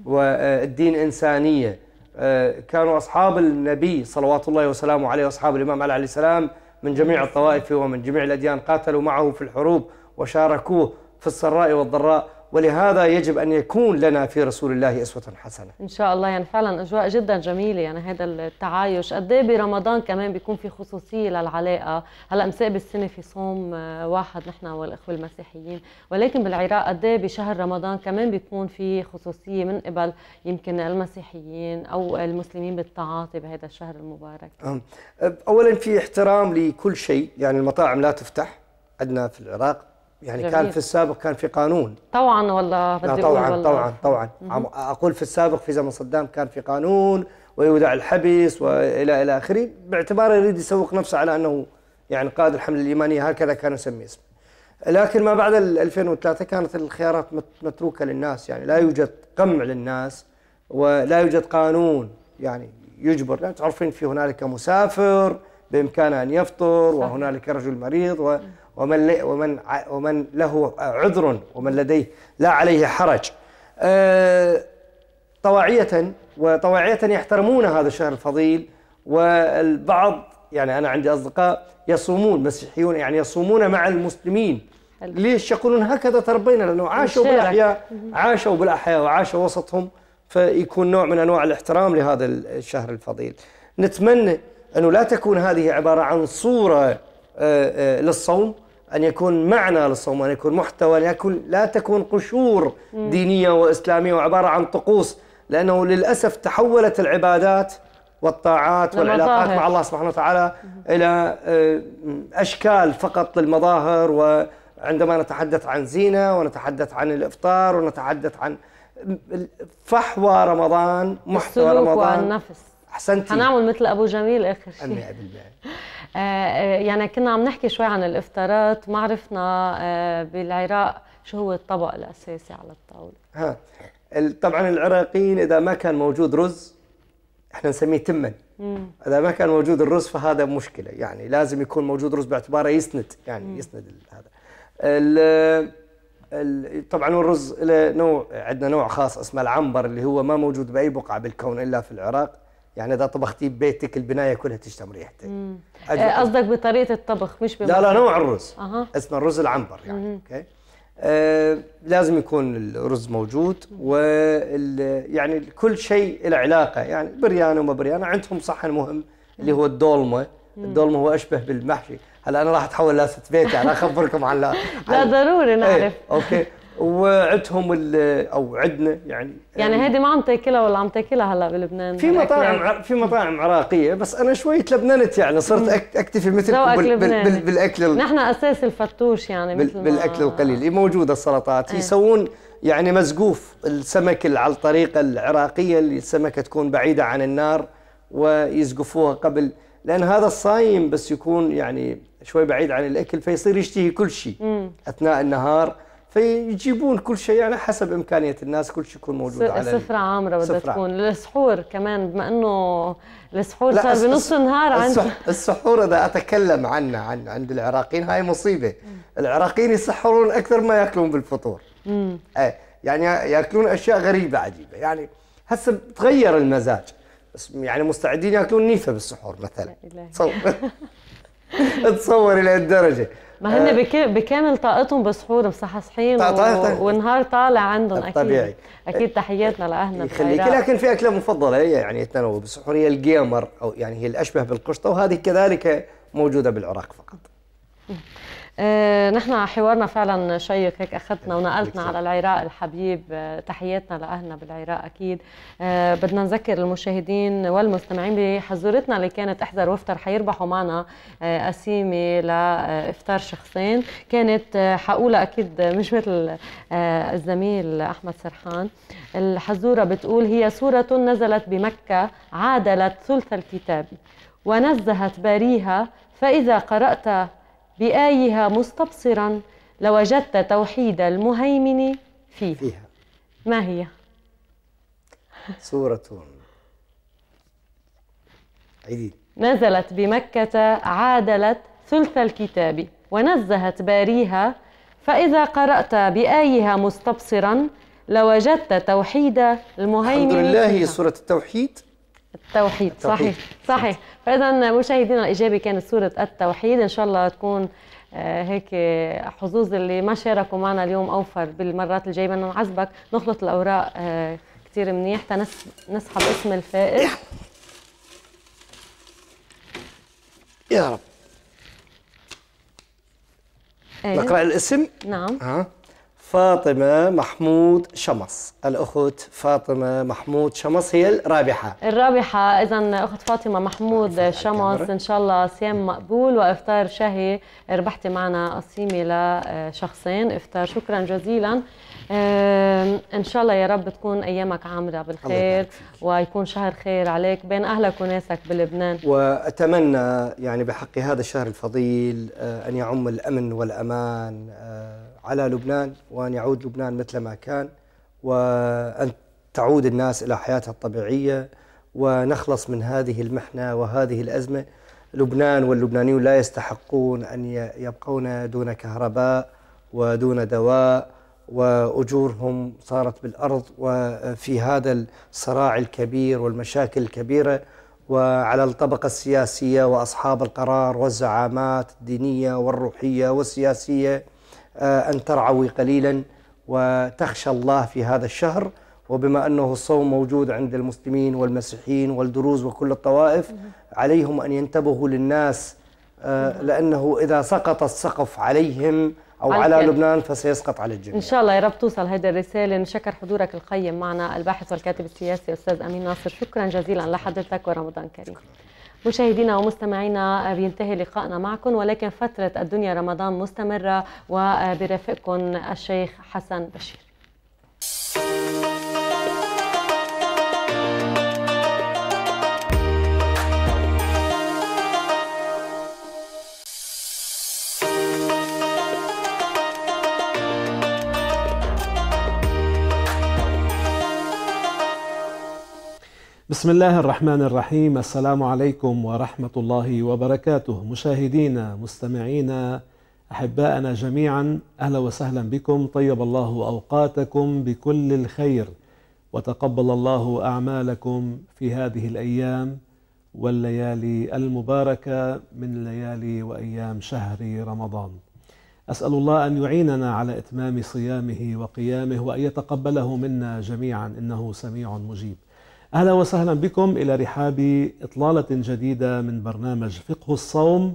[SPEAKER 8] والدين انسانيه آه، كانوا أصحاب النبي صلوات الله وسلامه عليه وأصحاب الإمام علي عليه السلام من جميع الطوائف ومن جميع الأديان قاتلوا معه في الحروب وشاركوه في السراء والضراء ولهذا يجب أن يكون لنا في رسول الله أسوة حسنة
[SPEAKER 1] إن شاء الله يعني فعلا أجواء جدا جميلة يعني هذا التعايش قد إيه برمضان كمان بيكون في خصوصية للعلاقة هلا مساء السنة في صوم آه، واحد نحن والإخوة المسيحيين ولكن بالعراق قد إيه بشهر رمضان كمان بيكون في خصوصية من قبل يمكن المسيحيين أو المسلمين بالتعاطي بهذا الشهر المبارك
[SPEAKER 8] أولا في احترام لكل شيء يعني المطاعم لا تفتح عندنا في العراق يعني جميل. كان في السابق كان في قانون
[SPEAKER 1] طوعا والله بدي طوعا والله. طوعا
[SPEAKER 8] طوعا اقول في السابق في زمن صدام كان في قانون ويودع الحبس والى الى اخره باعتباره يريد يسوق نفسه على انه يعني قائد الحمله الايمانيه هكذا كانوا يسمي اسمه لكن ما بعد 2003 كانت الخيارات متروكه للناس يعني لا يوجد قمع للناس ولا يوجد قانون يعني يجبر يعني تعرفين في هنالك مسافر بامكانه ان يفطر وهنالك رجل مريض و... ومن ومن ومن له عذر ومن لديه لا عليه حرج آه، طواعية وطواعية يحترمون هذا الشهر الفضيل والبعض يعني أنا عندي أصدقاء يصومون مسيحيون يعني يصومون مع المسلمين ليش يقولون هكذا تربينا لأنه عاشوا بالأحياء عاشوا بالأحياء وعاشوا وسطهم فيكون نوع من أنواع الاحترام لهذا الشهر الفضيل نتمنى أنه لا تكون هذه عبارة عن صورة آه، آه، للصوم أن يكون معنى للصوم أن يكون محتوى أن يكون لا تكون قشور دينية وإسلامية وعبارة عن طقوس لأنه للأسف تحولت العبادات والطاعات والعلاقات مع الله سبحانه وتعالى إلى آه، أشكال فقط للمظاهر وعندما نتحدث عن زينة ونتحدث عن الإفطار ونتحدث عن فحوى رمضان محتوى رمضان والنفس احسنتي
[SPEAKER 1] هنعمل مثل ابو جميل اخر شيء <laughs> آه،, آه يعني كنا عم نحكي شوي عن الافطارات ما عرفنا آه، بالعراق شو هو الطبق الاساسي على الطاوله
[SPEAKER 8] ها طبعا العراقيين اذا ما كان موجود رز احنا نسميه تمن مم. اذا ما كان موجود الرز فهذا مشكله يعني لازم يكون موجود رز باعتباره يسند يعني مم. يسند هذا ال ال طبعا الرز له نوع عندنا نوع خاص اسمه العنبر اللي هو ما موجود باي بقعه بالكون الا في العراق يعني اذا طبختي ببيتك البنايه كلها تشتم ريحتك
[SPEAKER 1] آه، قصدك بطريقه الطبخ مش لا لا نوع الرز أه.
[SPEAKER 8] اسمه الرز العنبر يعني اوكي آه لازم يكون الرز موجود و يعني كل شيء له علاقه يعني بريانه وما بريانه عندهم صحن مهم اللي هو الدولمه الدولمه هو اشبه بالمحشي هلا انا راح اتحول لاسه بيتي يعني، انا اخبركم عن لا
[SPEAKER 1] ضروري إيه، نعرف ايه
[SPEAKER 8] اوكي <laughs> وعدهم او عندنا يعني يعني, يعني
[SPEAKER 1] هذه ما عم تاكلها ولا عم تاكلها هلا بلبنان في مطاعم
[SPEAKER 8] يعني. في مطاعم عراقيه بس انا شوي تلبننت يعني صرت اكتفي مثل بال بال بال بالاكل نحن
[SPEAKER 1] اساس الفتوش
[SPEAKER 8] يعني مثل بالاكل القليل إيه، موجوده السلطات ايه. يسوون يعني مزقوف السمك على الطريقه العراقيه اللي السمكه تكون بعيده عن النار ويزقفوها قبل لان هذا الصايم بس يكون يعني شوي بعيد عن الاكل فيصير يشتهي كل شيء اثناء النهار فيجيبون كل شيء يعني حسب امكانيه الناس كل شيء يكون موجود على سفره عامره بدها تكون
[SPEAKER 1] السحور كمان بما انه السحور صار بنص النهار عند
[SPEAKER 8] السحور اذا اتكلم عنه عن عند العراقيين هاي مصيبه العراقيين يسحرون اكثر ما ياكلون بالفطور امم يعني ياكلون اشياء غريبه عجيبه يعني هسه تغير المزاج يعني مستعدين ياكلون نيفه بالسحور مثلا تصور <laughs> تصور الى الدرجه ما هن
[SPEAKER 1] آه بكامل طاقتهم بالسحور مصحصحين والنهار طالع عندهم اكيد طبيعي اكيد تحياتنا لاهلنا يخليك لكن
[SPEAKER 8] في اكله مفضله هي يعني التنوع بسحور هي القيمر او يعني هي الاشبه بالقشطه وهذه كذلك موجوده بالعراق فقط
[SPEAKER 1] آه، نحن حوارنا فعلا شيق هيك اخذتنا إيه، ونقلتنا على العراق الحبيب آه، تحياتنا لاهلنا بالعراق اكيد آه، بدنا نذكر المشاهدين والمستمعين بحظورتنا اللي كانت احذر وافطر حيربحوا معنا قسيمه لافطار شخصين كانت حقولها اكيد مش مثل الزميل احمد سرحان الحزوره بتقول هي سوره نزلت بمكه عادلت ثلث الكتاب ونزهت باريها فاذا قرات بآيها مستبصرا لوجدت توحيد المهيمن فيه فيها ما هي؟
[SPEAKER 8] سورة عيدي
[SPEAKER 1] نزلت بمكة عادلت ثلث الكتاب ونزهت باريها فإذا قرأت بآيها مستبصرا لوجدت توحيد المهيمن الحمد لله فيها. سورة
[SPEAKER 8] التوحيد
[SPEAKER 1] التوحيد, صحيح صحيح فاذا مشاهدينا الايجابي كانت سوره التوحيد ان شاء الله تكون آه، هيك حظوظ اللي ما شاركوا معنا اليوم اوفر بالمرات الجايه بدنا نعذبك نخلط الاوراق آه، كثير منيح تنسحب اسم الفائز يا رب إيه. نقرا الاسم نعم
[SPEAKER 8] ها فاطمة محمود شمس الأخت فاطمة محمود شمس هي الرابحة
[SPEAKER 1] الرابحة إذا أخت فاطمة محمود شمس إن شاء الله صيام مقبول وإفطار شهي ربحتي معنا قسيمة آه، لشخصين إفطار شكرا جزيلا إن شاء الله يا رب تكون أيامك عامرة بالخير ويكون شهر خير عليك بين أهلك وناسك بلبنان
[SPEAKER 8] وأتمنى يعني بحق هذا الشهر الفضيل آه، أن يعم الأمن والأمان آه، على لبنان وأن يعود لبنان مثل ما كان وأن تعود الناس إلى حياتها الطبيعية ونخلص من هذه المحنة وهذه الأزمة لبنان واللبنانيون لا يستحقون أن يبقون دون كهرباء ودون دواء وأجورهم صارت بالأرض وفي هذا الصراع الكبير والمشاكل الكبيرة وعلى الطبقة السياسية وأصحاب القرار والزعامات الدينية والروحية والسياسية آه، أن ترعوي قليلا وتخشى الله في هذا الشهر وبما أنه الصوم موجود عند المسلمين والمسيحيين والدروز وكل الطوائف عليهم أن ينتبهوا للناس آه، لأنه إذا سقط السقف عليهم أو على, على لبنان فسيسقط على الجميع إن
[SPEAKER 1] شاء الله يا رب توصل هذه الرسالة نشكر حضورك القيم معنا الباحث والكاتب السياسي أستاذ أمين ناصر شكرا جزيلا لحضرتك ورمضان كريم شكرا. مشاهدينا ومستمعينا آه، بينتهي لقائنا معكم ولكن فترة الدنيا رمضان مستمرة وبرفقكم الشيخ حسن بشير
[SPEAKER 3] بسم الله الرحمن الرحيم السلام عليكم ورحمة الله وبركاته مشاهدينا مستمعينا أحباءنا جميعا أهلا وسهلا بكم طيب الله أوقاتكم بكل الخير وتقبل الله أعمالكم في هذه الأيام والليالي المباركة من ليالي وأيام شهر رمضان أسأل الله أن يعيننا على إتمام صيامه وقيامه وأن يتقبله منا جميعا إنه سميع مجيب أهلا وسهلا بكم إلى رحاب إطلالة جديدة من برنامج فقه الصوم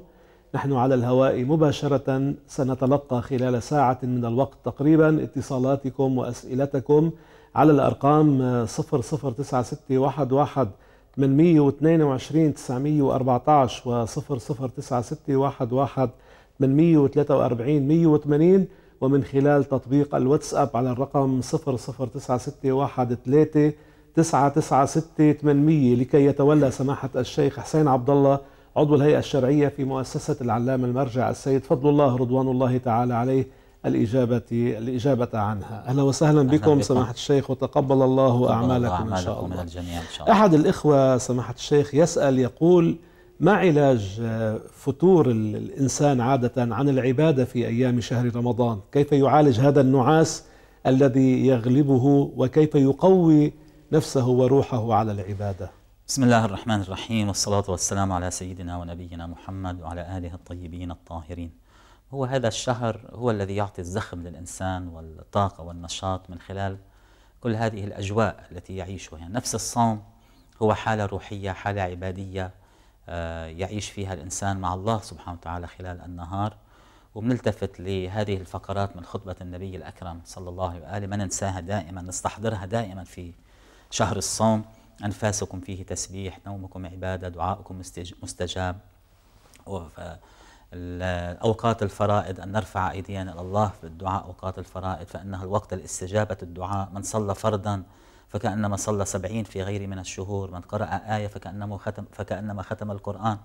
[SPEAKER 3] نحن على الهواء مباشرة سنتلقى خلال ساعة من الوقت تقريبا اتصالاتكم وأسئلتكم على الأرقام 00961 822 914 و 00961 843 180 ومن خلال تطبيق الواتساب على الرقم 00961 3 996800 لكي يتولى سماحة الشيخ حسين عبد الله عضو الهيئة الشرعية في مؤسسة العلامة المرجع السيد فضل الله رضوان الله تعالى عليه الإجابة الإجابة عنها أهلا وسهلا أهلا بكم, سماحة الشيخ وتقبل الله أعمالكم إن شاء الله من
[SPEAKER 4] إن شاء
[SPEAKER 3] الله أحد الإخوة سماحة الشيخ يسأل يقول ما علاج فتور الإنسان عادة عن العبادة في أيام شهر رمضان كيف يعالج هذا النعاس الذي يغلبه وكيف يقوي نفسه وروحه على العبادة
[SPEAKER 9] بسم الله الرحمن الرحيم والصلاة والسلام على سيدنا ونبينا محمد وعلى آله الطيبين الطاهرين هو هذا الشهر هو الذي يعطي الزخم للإنسان والطاقة والنشاط من خلال كل هذه الأجواء التي يعيشها يعني نفس الصوم هو حالة روحية حالة عبادية آه، يعيش فيها الإنسان مع الله سبحانه وتعالى خلال النهار وبنلتفت لهذه الفقرات من خطبة النبي الأكرم صلى الله عليه وآله ما ننساها دائما نستحضرها دائما في شهر الصوم أنفاسكم فيه تسبيح نومكم عبادة دعاؤكم مستجاب أوقات الفرائض أن نرفع أيدينا إلى الله في الدعاء أوقات الفرائض فإنها الوقت لاستجابة الدعاء من صلى فرضا فكأنما صلى سبعين في غير من الشهور من قرأ آية فكأنما ختم, فكأنما ختم القرآن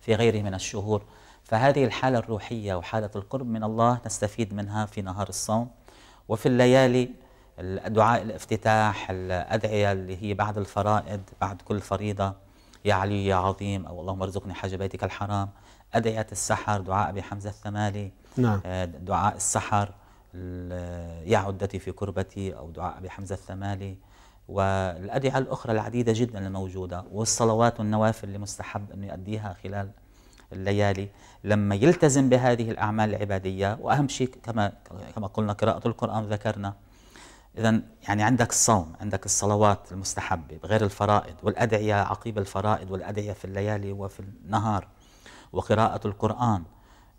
[SPEAKER 9] في غير من الشهور فهذه الحالة الروحية وحالة القرب من الله نستفيد منها في نهار الصوم وفي الليالي الدعاء الافتتاح الأدعية اللي هي بعد الفرائض بعد كل فريضة يا علي يا عظيم أو اللهم ارزقني حج بيتك الحرام أدعية السحر دعاء أبي حمزة الثمالي نعم. آه، دعاء السحر يا عدتي في كربتي أو دعاء أبي حمزة الثمالي والأدعية الأخرى العديدة جدا الموجودة والصلوات والنوافل اللي مستحب انه يؤديها خلال الليالي لما يلتزم بهذه الأعمال العبادية وأهم شيء كما كما قلنا قراءة القرآن ذكرنا إذا يعني عندك الصوم، عندك الصلوات المستحبة بغير الفرائض والأدعية عقيب الفرائض والأدعية في الليالي وفي النهار وقراءة القرآن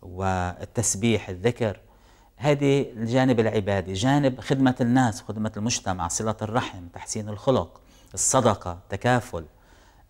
[SPEAKER 9] والتسبيح الذكر هذه الجانب العبادي، جانب خدمة الناس، خدمة المجتمع، صلة الرحم، تحسين الخلق، الصدقة، تكافل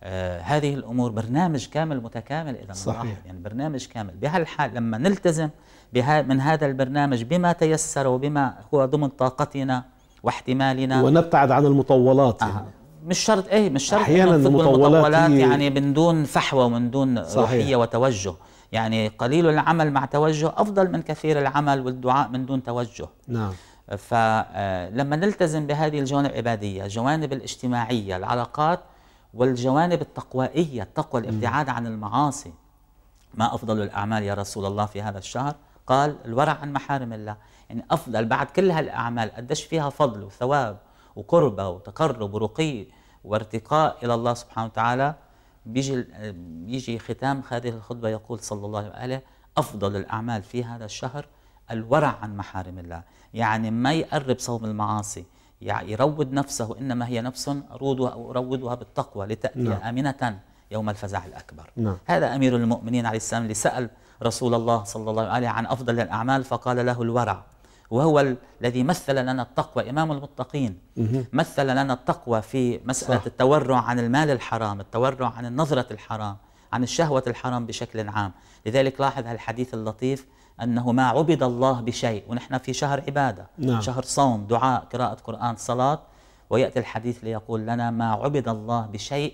[SPEAKER 9] آه هذه الأمور برنامج كامل متكامل إذا صحيح يعني برنامج كامل بهالحال لما نلتزم بها من هذا البرنامج بما تيسر وبما هو ضمن طاقتنا واحتمالنا
[SPEAKER 3] ونبتعد عن المطولات آه. يعني.
[SPEAKER 9] مش شرط ايه مش شرط احيانا المطولات يعني من دون فحوى ومن دون صحيح. روحيه وتوجه يعني قليل العمل مع توجه افضل من كثير العمل والدعاء من دون توجه نعم فلما آه، نلتزم بهذه الجوانب العباديه الجوانب الاجتماعيه العلاقات والجوانب التقوائيه التقوى الابتعاد عن المعاصي ما افضل الاعمال يا رسول الله في هذا الشهر قال الورع عن محارم الله يعني افضل بعد كل هالاعمال قديش فيها فضل وثواب وقربه وتقرب ورقي وارتقاء الى الله سبحانه وتعالى بيجي بيجي ختام هذه الخطبه يقول صلى الله عليه واله افضل الاعمال في هذا الشهر الورع عن محارم الله، يعني ما يقرب صوم المعاصي، يعني يروض نفسه انما هي نفس روضها بالتقوى لتاتي نعم. امنه يوم الفزع الاكبر. نعم. هذا امير المؤمنين عليه السلام اللي سال رسول الله صلى الله عليه عن افضل الاعمال فقال له الورع. وهو الذي مثل لنا التقوى إمام المتقين مثل لنا التقوى في مسألة صح. التورع عن المال الحرام التورع عن النظرة الحرام عن الشهوة الحرام بشكل عام لذلك لاحظ هالحديث اللطيف أنه ما عبد الله بشيء ونحن في شهر عبادة نعم. شهر صوم دعاء قراءة قرآن صلاة ويأتي الحديث ليقول لنا ما عبد الله بشيء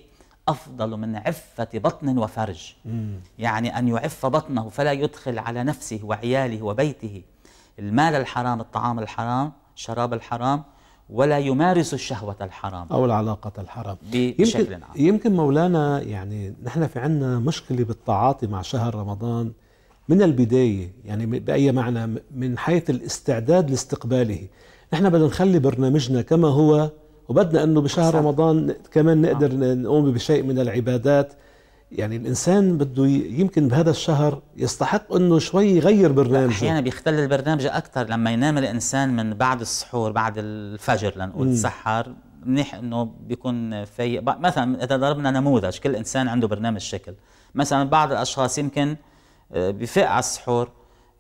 [SPEAKER 9] أفضل من عفة بطن وفرج مم. يعني أن يعف بطنه فلا يدخل على نفسه وعياله وبيته المال الحرام الطعام الحرام الشراب الحرام ولا يمارس الشهوة الحرام أو
[SPEAKER 3] العلاقة الحرام
[SPEAKER 9] بشكل يمكن عام
[SPEAKER 3] يمكن مولانا يعني نحن في عنا مشكلة بالتعاطي مع شهر رمضان من البداية يعني بأي معنى من حيث الاستعداد لاستقباله نحن بدنا نخلي برنامجنا كما هو وبدنا أنه بشهر صح. رمضان كمان نقدر آه. نقوم بشيء من العبادات يعني الانسان بده يمكن بهذا الشهر يستحق انه شوي يغير برنامجه احيانا
[SPEAKER 9] بيختل البرنامج اكثر لما ينام الانسان من بعد السحور بعد الفجر لنقول تسحر منيح انه بيكون فايق مثلا اذا ضربنا نموذج كل انسان عنده برنامج شكل مثلا بعض الاشخاص يمكن آه، بفيق على السحور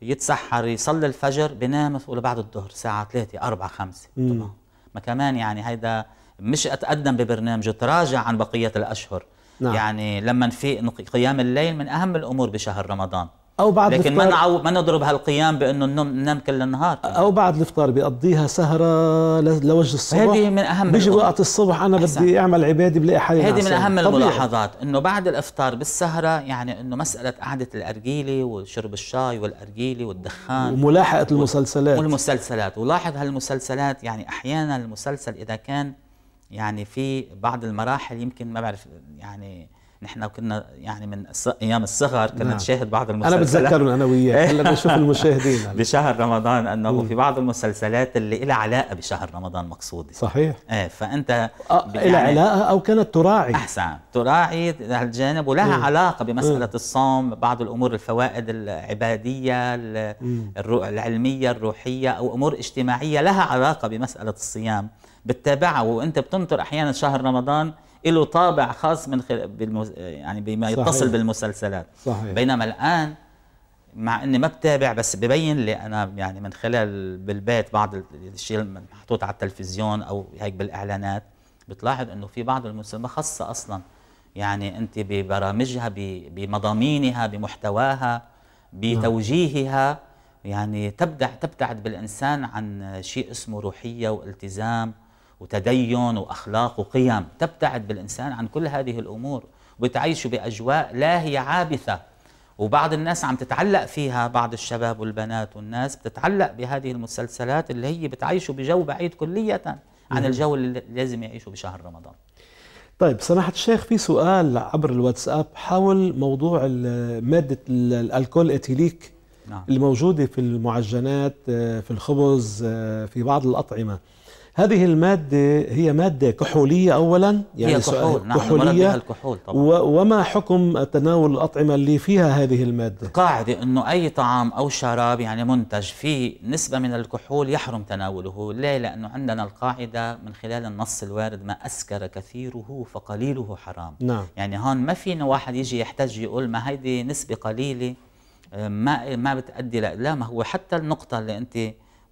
[SPEAKER 9] يتسحر يصلي الفجر بنام بعد الظهر ساعه 3 4 5 طبعا ما كمان يعني هيدا مش اتقدم ببرنامجه تراجع عن بقيه الاشهر نعم. يعني لما في قيام الليل من اهم الامور بشهر رمضان او بعد لكن ما نعو ما نضرب هالقيام بانه ننام ننام كل النهار
[SPEAKER 3] او بعد الافطار بيقضيها سهره لوجه الصبح هذه من اهم بيجي وقت الصبح انا بدي اعمل عباده بلاقي حالي هذه من اهم طبيعي. الملاحظات
[SPEAKER 9] انه بعد الافطار بالسهره يعني انه مساله قعده الارجيله وشرب الشاي والارجيله والدخان
[SPEAKER 3] وملاحقه المسلسلات
[SPEAKER 9] والمسلسلات ولاحظ هالمسلسلات يعني احيانا المسلسل اذا كان يعني في بعض المراحل يمكن ما بعرف يعني نحن كنا يعني من ايام الصغر كنا نعم. نشاهد بعض المسلسلات انا بتذكر انا وياك هلا <laughs> بشوف المشاهدين بشهر رمضان انه في بعض المسلسلات اللي لها علاقه بشهر رمضان مقصودي صحيح ايه فانت آه، يعني لها علاقه
[SPEAKER 3] او كانت تراعي احسن
[SPEAKER 9] تراعي هالجانب ولها مم. علاقه بمساله مم. الصوم بعض الامور الفوائد العباديه العلميه الروحيه او امور اجتماعيه لها علاقه بمساله الصيام بتتابعها وانت بتنطر احيانا شهر رمضان له طابع خاص من خل... بالمز... يعني بما يتصل صحيح. بالمسلسلات صحيح. بينما الان مع اني ما بتابع بس ببين لي انا يعني من خلال بالبيت بعض الشيء المحطوط على التلفزيون او هيك بالاعلانات بتلاحظ انه في بعض المسلسلات خاصه اصلا يعني انت ببرامجها بمضامينها بمحتواها نعم. بتوجيهها يعني تبدع تبتعد بالانسان عن شيء اسمه روحيه والتزام وتدين واخلاق وقيم تبتعد بالانسان عن كل هذه الامور وبتعيشه باجواء لا هي عابثه وبعض الناس عم تتعلق فيها بعض الشباب والبنات والناس بتتعلق بهذه المسلسلات اللي هي بتعيشه بجو بعيد كلية عن الجو اللي لازم يعيشه بشهر رمضان
[SPEAKER 3] طيب سماحة الشيخ في سؤال عبر الواتساب حول موضوع مادة الألكول اتيليك نعم. الموجودة في المعجنات آه، في الخبز آه، في بعض الأطعمة هذه المادة هي مادة
[SPEAKER 9] كحولية أولا يعني هي كحول نعم كحولية الكحول
[SPEAKER 3] طبعا وما حكم تناول الأطعمة اللي فيها هذه المادة
[SPEAKER 9] قاعدة أنه أي طعام أو شراب يعني منتج فيه نسبة من الكحول يحرم تناوله ليه؟ لأنه عندنا القاعدة من خلال النص الوارد ما أسكر كثيره فقليله حرام نعم. يعني هون ما فينا واحد يجي يحتج يقول ما هيدي نسبة قليلة ما ما بتأدي لا ما هو حتى النقطة اللي أنت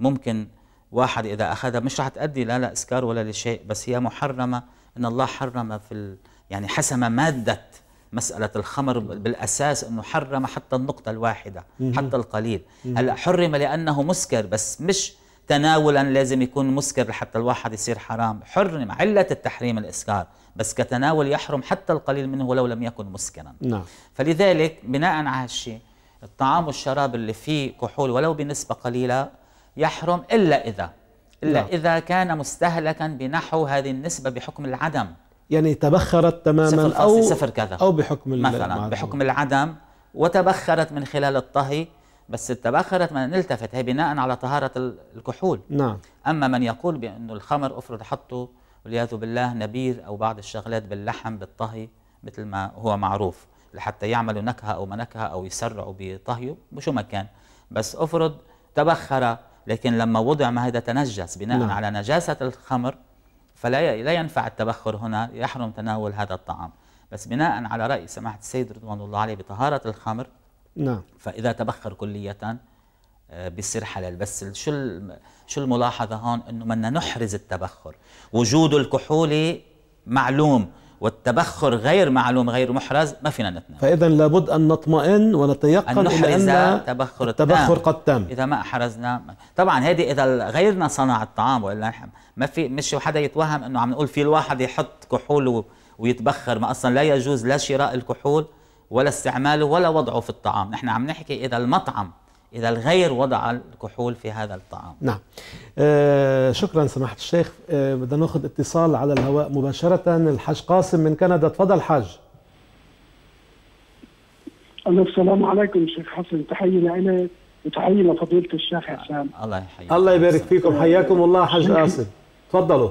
[SPEAKER 9] ممكن واحد إذا أخذها مش رح تؤدي لا لإسكار ولا لشيء بس هي محرمة إن الله حرم في ال... يعني حسم مادة مسألة الخمر بالأساس أنه حرم حتى النقطة الواحدة حتى القليل هلأ حرم لأنه مسكر بس مش تناولا لازم يكون مسكر لحتى الواحد يصير حرام حرم علة التحريم الإسكار بس كتناول يحرم حتى القليل منه ولو لم يكن مسكرا نعم. فلذلك بناء على هالشيء الطعام والشراب اللي فيه كحول ولو بنسبة قليلة يحرم إلا إذا إلا نعم. إذا كان مستهلكا بنحو هذه النسبة بحكم العدم
[SPEAKER 3] يعني تبخرت تماما صفر أو صفر كذا أو بحكم مثلا
[SPEAKER 9] بحكم العدم وتبخرت من خلال الطهي بس تبخرت من نلتفت هي بناء على طهارة الكحول نعم أما من يقول بأنه الخمر أفرض حطه والعياذ بالله نبيذ أو بعض الشغلات باللحم بالطهي مثل ما هو معروف لحتى يعملوا نكهة أو منكهة أو يسرعوا بطهيه شو ما كان بس أفرض تبخر لكن لما وضع ما هذا تنجس بناء نعم. على نجاسة الخمر فلا لا ينفع التبخر هنا يحرم تناول هذا الطعام بس بناء على رأي سماحة السيد رضوان الله عليه بطهارة الخمر نعم فإذا تبخر كلية آه، بيصير حلال بس شو شو الملاحظة هون إنه بدنا نحرز التبخر وجود الكحولي معلوم والتبخر غير معلوم غير محرز ما فينا نتنام
[SPEAKER 3] فإذا لابد أن نطمئن ونتيقن أن إلى أن
[SPEAKER 9] تبخر التبخر قد تم إذا ما أحرزنا طبعا هذه إذا غيرنا صنع الطعام ولا ما في مش حدا يتوهم أنه عم نقول في الواحد يحط كحول ويتبخر ما أصلا لا يجوز لا شراء الكحول ولا استعماله ولا وضعه في الطعام نحن عم نحكي إذا المطعم إذا الغير وضع الكحول في هذا الطعام
[SPEAKER 3] نعم آه شكرا سماحة الشيخ آه بدنا ناخذ اتصال على الهواء مباشرة الحاج قاسم من كندا تفضل حاج
[SPEAKER 10] السلام عليكم شيخ حسن تحية لإلك وتحية لفضيلة الشيخ آه، حسام
[SPEAKER 3] الله يحييك الله يبارك فيكم حياكم الله حاج قاسم تفضلوا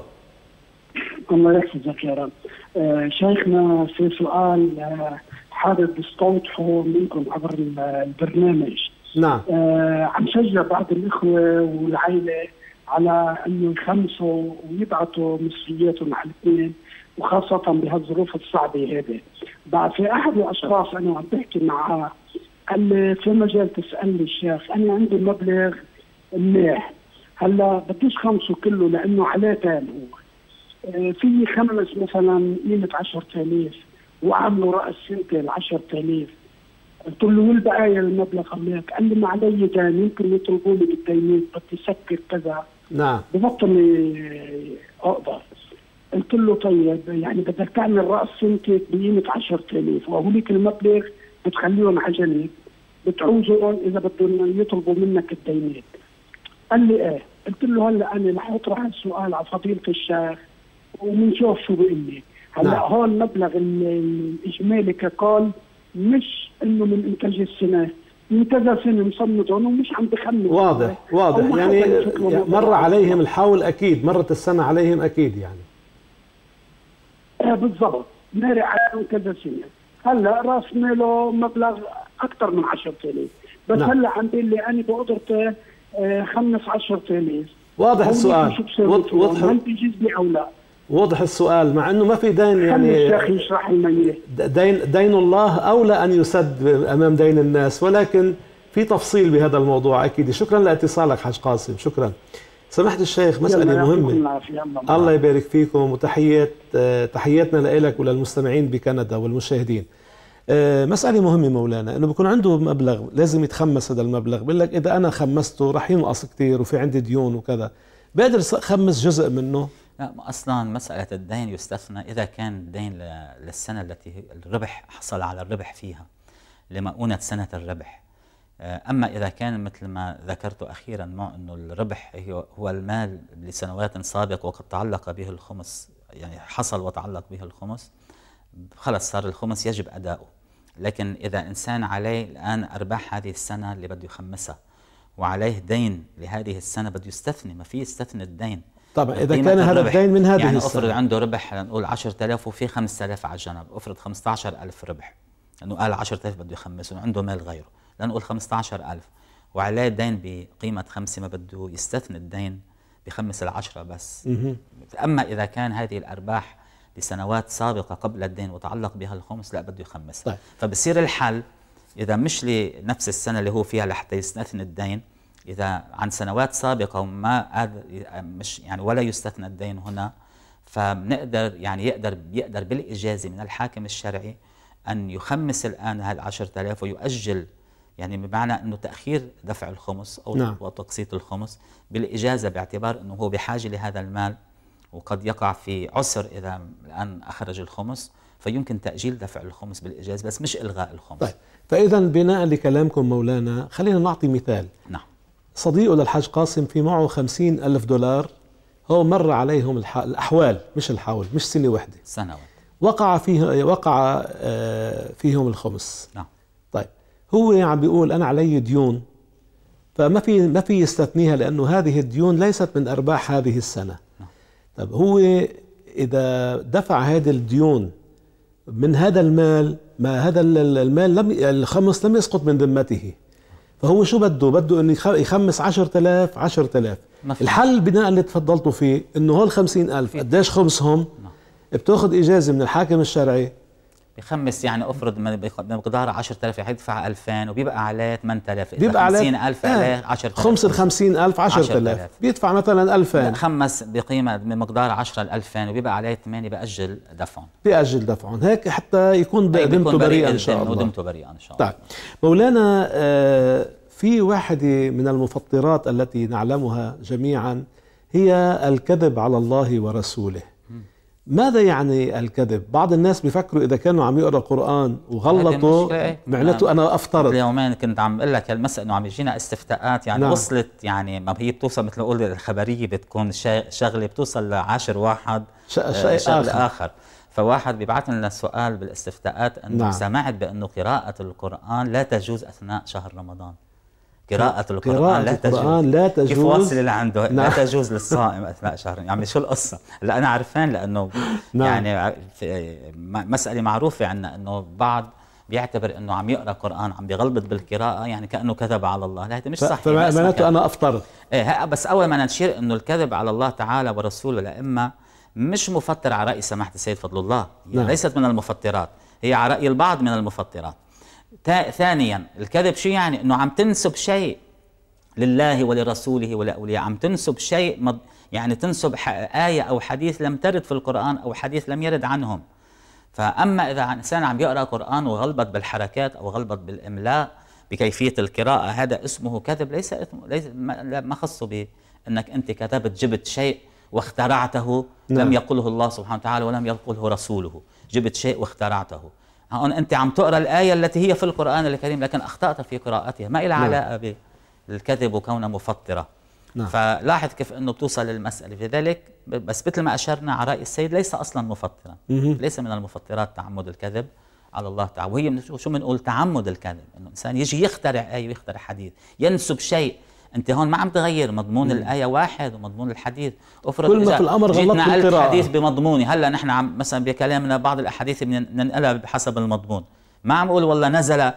[SPEAKER 10] الله يحفظك يا رب آه، شيخنا في سؤال آه، حابب استوضحه منكم عبر البرنامج نعم آه، عم شجع بعض الاخوه والعائله على انه يخمسوا ويبعثوا مسؤولياتهم على الاثنين وخاصة بهالظروف الصعبة هذه بعد في أحد الأشخاص أنا عم بحكي معاه قال لي في مجال تسألني الشيخ أنا عندي مبلغ منيح هلا بديش خمسه كله لأنه عليه تال هو آه، في خمس مثلا قيمة 10000 وأعمله رأس سنتي ال 10000 قلت له والبقايا المبلغ هناك قال لي ما علي دين يمكن يطلبوني بالدينين بدي سكر كذا نعم ببطل اقدر قلت له طيب يعني بدك تعمل راس سنتك بقيمه 10000 وهوليك المبلغ بتخليهم على جنب بتعوزهم اذا بدهم يطلبوا منك الدينين قال لي ايه قلت له هلا انا رح اطرح السؤال على فضيله الشيخ وبنشوف شو بيقول لي هلا نعم. هون مبلغ الاجمالي ككل مش انه من انتاج السنه من كذا سنه مصمتهم ومش عم بخمن واضح واضح يعني, يعني مر
[SPEAKER 3] عليهم الحول اكيد مرت السنه عليهم اكيد يعني
[SPEAKER 10] ايه بالضبط مر عليهم كذا سنه هلا راس ماله مبلغ اكثر من 10000 بس نعم. هلا عم بيقول لي انا بقدرتي آه، خمس 10000 واضح السؤال وضح هل بيجيز لي او لا وضح السؤال
[SPEAKER 3] مع انه ما في دين يعني الشيخ
[SPEAKER 10] يشرح لنا
[SPEAKER 3] دين دين الله اولى ان يسد امام دين الناس ولكن في تفصيل بهذا الموضوع اكيد شكرا لاتصالك حاج قاسم شكرا سمحت الشيخ مساله مهمه الله يبارك فيكم وتحيات تحياتنا لك وللمستمعين بكندا والمشاهدين آه، مسألة مهمة مولانا انه بكون عنده مبلغ لازم يتخمس هذا المبلغ بقول لك اذا انا خمسته رح ينقص كثير وفي عندي ديون وكذا بقدر خمس جزء منه
[SPEAKER 9] لا اصلا مساله الدين يستثنى اذا كان الدين للسنه التي الربح حصل على الربح فيها لمؤونه سنه الربح آه، اما اذا كان مثل ما ذكرت اخيرا مع انه الربح هو المال لسنوات سابقه وقد تعلق به الخمس يعني حصل وتعلق به الخمس خلص صار الخمس يجب اداؤه لكن اذا انسان عليه الان ارباح هذه السنه اللي بده يخمسها وعليه دين لهذه السنه بده يستثني ما في يستثني الدين طبعا اذا كان طيب هذا الدين من هذه يعني افرض عنده ربح نقول 10000 وفي 5000 على الجنب افرض 15000 ربح لانه قال 10000 بده يخمسهم عنده مال غيره لنقول 15000 وعليه دين بقيمه خمسه ما بده يستثني الدين بخمس العشره بس اما اذا كان هذه الارباح لسنوات سابقه قبل الدين وتعلق بها الخمس لا بده يخمسها طيب. فبصير الحل اذا مش لنفس السنه اللي هو فيها لحتى يستثني الدين اذا عن سنوات سابقه وما مش يعني ولا يستثنى الدين هنا فبنقدر يعني يقدر يقدر بالاجازه من الحاكم الشرعي ان يخمس الان هال 10000 ويؤجل يعني بمعنى انه تاخير دفع الخمس او نعم. تقسيط الخمس بالاجازه باعتبار انه هو بحاجه لهذا المال وقد يقع في عسر اذا الان اخرج الخمس فيمكن تاجيل دفع الخمس بالاجازه بس مش الغاء الخمس. طيب
[SPEAKER 3] فاذا بناء لكلامكم مولانا خلينا نعطي مثال. نعم. صديقه للحاج قاسم في معه خمسين ألف دولار هو مر عليهم الح... الأحوال مش الحول مش سنة واحدة سنوات وقع فيه وقع آه، فيهم الخمس نعم طيب هو عم يعني بيقول أنا علي ديون فما في ما في يستثنيها لأنه هذه الديون ليست من أرباح هذه السنة نعم. طيب هو إذا دفع هذه الديون من هذا المال ما هذا المال لم الخمس لم يسقط من ذمته فهو شو بده بده انه يخمس 10000 10000 الحل بناء اللي تفضلتوا فيه انه هول 50000 إيه. قديش خمسهم نعم. بتاخذ اجازه من الحاكم الشرعي
[SPEAKER 9] بخمس يعني افرض بمقدار 10000 يدفع 2000 وبيبقى اعلاه 8000 بيبقى اعلاه 50000 اعلاه 10000 ال
[SPEAKER 3] 50000 10000
[SPEAKER 9] بيدفع مثلا 2000 خمس بقيمه بمقدار 10 2000 وبيبقى عليه 8 باجل دفعهم
[SPEAKER 3] بأجل دفعهم هيك حتى يكون دمته بريئه ان شاء الله دمته
[SPEAKER 9] بريئه ان شاء الله
[SPEAKER 3] طيب مولانا آه، في واحده من المفطرات التي نعلمها جميعا هي الكذب على الله ورسوله ماذا يعني الكذب؟ بعض الناس بيفكروا اذا كانوا عم يقرأوا قران وغلطوا إيه؟ معناته
[SPEAKER 9] نعم. انا افترض قبل يومين كنت عم اقول لك المساله انه عم يجينا استفتاءات يعني نعم. وصلت يعني ما هي بتوصل مثل ما قلت الخبرية بتكون شغلة بتوصل لعاشر واحد شيء شا... آه، آخر, آخر. فواحد بيبعث لنا سؤال بالاستفتاءات انه نعم. سمعت بانه قراءة القرآن لا تجوز اثناء شهر رمضان
[SPEAKER 8] قراءة القرآن لا تجوز القرآن لا تجوز كيف واصل
[SPEAKER 9] لعنده عنده لا نعم. تجوز للصائم أثناء شهر يعني شو القصة هلا أنا عرفان لأنه نعم. يعني مسألة معروفة عنا أنه بعض بيعتبر انه عم يقرا قران عم بيغلبط بالقراءه يعني كانه كذب على الله لا هذا مش صحيح فمعناته انا افطرت ايه بس اول ما نشير انه الكذب على الله تعالى ورسوله لأما مش مفطر على راي سماحه السيد فضل الله يعني نعم. ليست من المفطرات هي على راي البعض من المفطرات ثانيا الكذب شو يعني انه عم تنسب شيء لله ولرسوله ولاولياء عم تنسب شيء مض... يعني تنسب ايه او حديث لم ترد في القران او حديث لم يرد عنهم فاما اذا انسان عم يقرا قران وغلبت بالحركات او غلبت بالاملاء بكيفيه القراءه هذا اسمه كذب ليس اسمه ليس ما خصه به انك انت كتبت جبت شيء واخترعته نعم. لم يقله الله سبحانه وتعالى ولم يقله رسوله جبت شيء واخترعته هون انت عم تقرا الايه التي هي في القران الكريم لكن اخطات في قراءتها ما لها نعم. علاقه بالكذب وكونها مفطره نعم. فلاحظ كيف انه بتوصل المساله لذلك بس مثل ما اشرنا على راي السيد ليس اصلا مفطرا ليس من المفطرات تعمد الكذب على الله تعالى وهي شو بنقول تعمد الكذب انه الانسان يجي يخترع ايه ويخترع حديث ينسب شيء انت هون ما عم تغير مضمون الايه واحد ومضمون الحديث افرض كل ما في الامر غلط قلت الحديث بمضمونه هلا نحن عم مثلا بكلامنا بعض الاحاديث بننقلها بحسب المضمون ما عم اقول والله نزل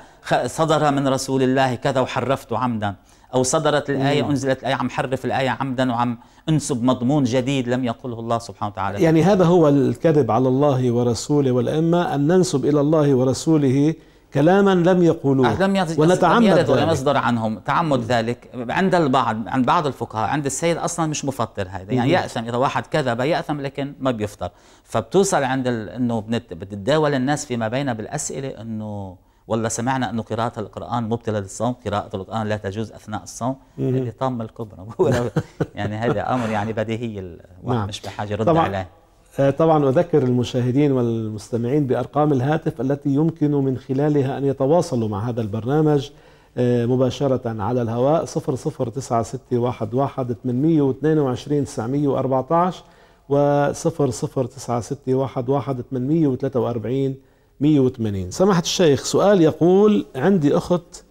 [SPEAKER 9] صدر من رسول الله كذا وحرفته عمدا او صدرت الايه مم. انزلت الايه عم حرف الايه عمدا وعم انسب مضمون جديد لم يقله الله سبحانه وتعالى يعني هذا
[SPEAKER 3] هو الكذب على الله ورسوله والائمه ان ننسب الى الله ورسوله كلاما لم
[SPEAKER 9] يقولوه أه، لم يص... ونتعمد لم ولم يصدر عنهم تعمد ذلك عند البعض عند بعض الفقهاء عند السيد اصلا مش مفطر هذا يعني ياثم اذا واحد كذب ياثم لكن ما بيفطر فبتوصل عند ال... انه بنت... بتتداول الناس فيما بين بالاسئله انه والله سمعنا انه قراءة القرآن مبتلى للصوم، قراءة القرآن لا تجوز أثناء الصوم، هذه طامة الكبرى <laughs> يعني هذا أمر يعني بديهي الواحد نعم. مش بحاجة يرد عليه آه، طبعا أذكر
[SPEAKER 3] المشاهدين والمستمعين بأرقام الهاتف التي يمكن من خلالها أن يتواصلوا مع هذا البرنامج آه، مباشرة على الهواء 00961 822 914 و 00961 843 180 سماحة الشيخ سؤال يقول عندي أخت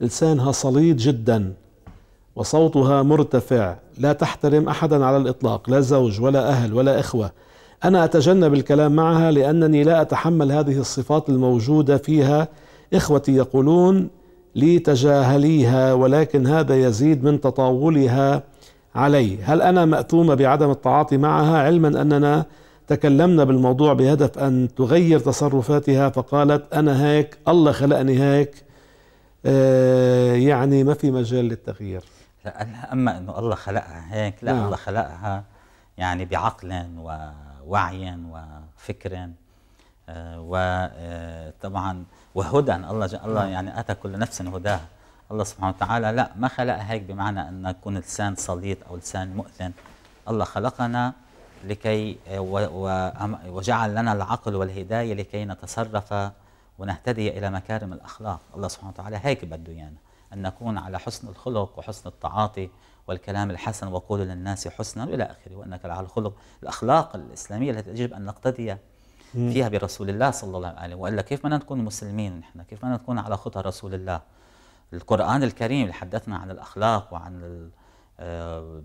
[SPEAKER 3] لسانها صليد جدا وصوتها مرتفع لا تحترم أحدا على الإطلاق لا زوج ولا أهل ولا إخوة أنا أتجنب الكلام معها لأنني لا أتحمل هذه الصفات الموجودة فيها إخوتي يقولون لي تجاهليها ولكن هذا يزيد من تطاولها علي هل أنا مأثومة بعدم التعاطي معها علما أننا تكلمنا بالموضوع بهدف أن تغير تصرفاتها فقالت أنا هيك الله خلقني هيك آه يعني ما في مجال للتغيير
[SPEAKER 9] لا أما أنه الله خلقها هيك لا لا. نعم. الله خلقها يعني بعقل و ووعيا وفكرا آه، وطبعا آه، وهدى الله الله نعم. يعني اتى كل نفس هداها الله سبحانه وتعالى لا ما خلق هيك بمعنى ان يكون لسان سليط او لسان مؤذن الله خلقنا لكي آه، وجعل لنا العقل والهدايه لكي نتصرف ونهتدي الى مكارم الاخلاق الله سبحانه وتعالى هيك بده ايانا يعني. أن نكون على حسن الخلق وحسن التعاطي والكلام الحسن وقول للناس حسنا إلى اخره وانك على الخلق الاخلاق الاسلاميه التي يجب ان نقتدي فيها برسول الله صلى الله عليه وسلم والا كيف بدنا نكون مسلمين نحن كيف بدنا نكون على خطى رسول الله القران الكريم اللي حدثنا عن الاخلاق وعن آه،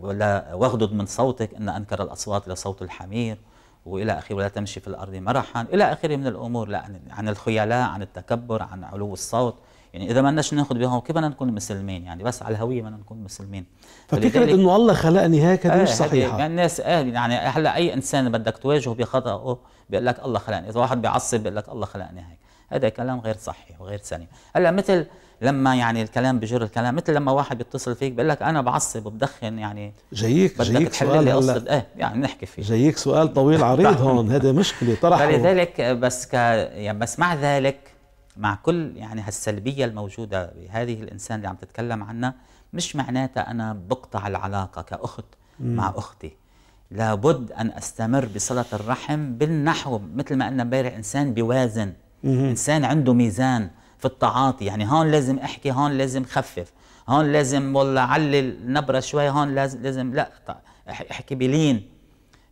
[SPEAKER 9] ولا واغضض من صوتك ان انكر الاصوات لصوت الحمير والى اخره ولا تمشي في الارض مرحا الى اخره من الامور لا عن الخيلاء عن التكبر عن علو الصوت يعني اذا ما لناش ناخذ بها كيف بدنا نكون مسلمين يعني بس على الهويه بدنا نكون مسلمين ففكره انه
[SPEAKER 3] الله خلقني هكذا آه مش صحيحه يعني
[SPEAKER 9] الناس إيه، يعني هلا اي انسان بدك تواجهه بخطاه بيقول لك الله خلقني اذا واحد بيعصب بيقول لك الله خلقني هيك هذا كلام غير صحيح وغير سليم هلا مثل لما يعني الكلام بجر الكلام مثل لما واحد بيتصل فيك بيقول لك انا بعصب وبدخن يعني جايك جايك سؤال لي قصه ايه يعني نحكي فيه
[SPEAKER 3] جايك سؤال طويل عريض <laughs> هون هذا مشكله طرحه فلذلك
[SPEAKER 9] بس ك يعني بس مع ذلك مع كل يعني هالسلبية الموجودة بهذه الإنسان اللي عم تتكلم عنها مش معناتها أنا بقطع العلاقة كأخت مم. مع أختي لابد أن أستمر بصلة الرحم بالنحو مثل ما قلنا امبارح إنسان بيوازن مم. إنسان عنده ميزان في التعاطي يعني هون لازم أحكي هون لازم خفف هون لازم والله علي النبرة شوي هون لازم, لازم لا طيب، احكي بلين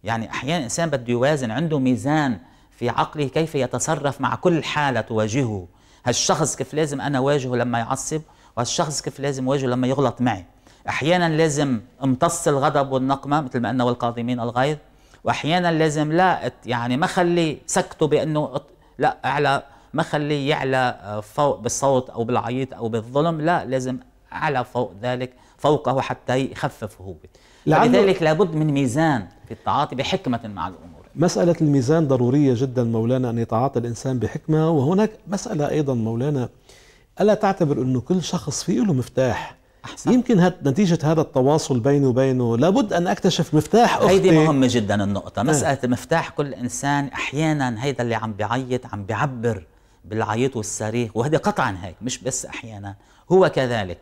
[SPEAKER 9] يعني أحيانا إنسان بده يوازن عنده ميزان في عقله كيف يتصرف مع كل حالة تواجهه هالشخص كيف لازم أنا واجهه لما يعصب وهالشخص كيف لازم واجهه لما يغلط معي أحيانا لازم امتص الغضب والنقمة مثل ما أنه والقاضمين الغيظ وأحيانا لازم لا يعني ما خلي سكته بأنه لا أعلى ما خلي يعلى آه، فوق بالصوت أو بالعيط أو بالظلم لا لازم أعلى فوق ذلك فوقه حتى يخفف هو لذلك لابد من ميزان في التعاطي بحكمة مع الأمور مسألة
[SPEAKER 3] الميزان ضرورية جدا مولانا أن يتعاطى الإنسان بحكمة وهناك مسألة أيضا مولانا ألا تعتبر أنه كل شخص فيه له مفتاح أحسن. يمكن هت نتيجة هذا التواصل بيني وبينه لابد أن أكتشف مفتاح أختي هيدي مهمة
[SPEAKER 9] جدا النقطة آه. مسألة آه. مفتاح كل إنسان أحيانا هيدا اللي عم بيعيط عم بيعبر بالعيط والصريخ وهذا قطعا هيك مش بس أحيانا هو كذلك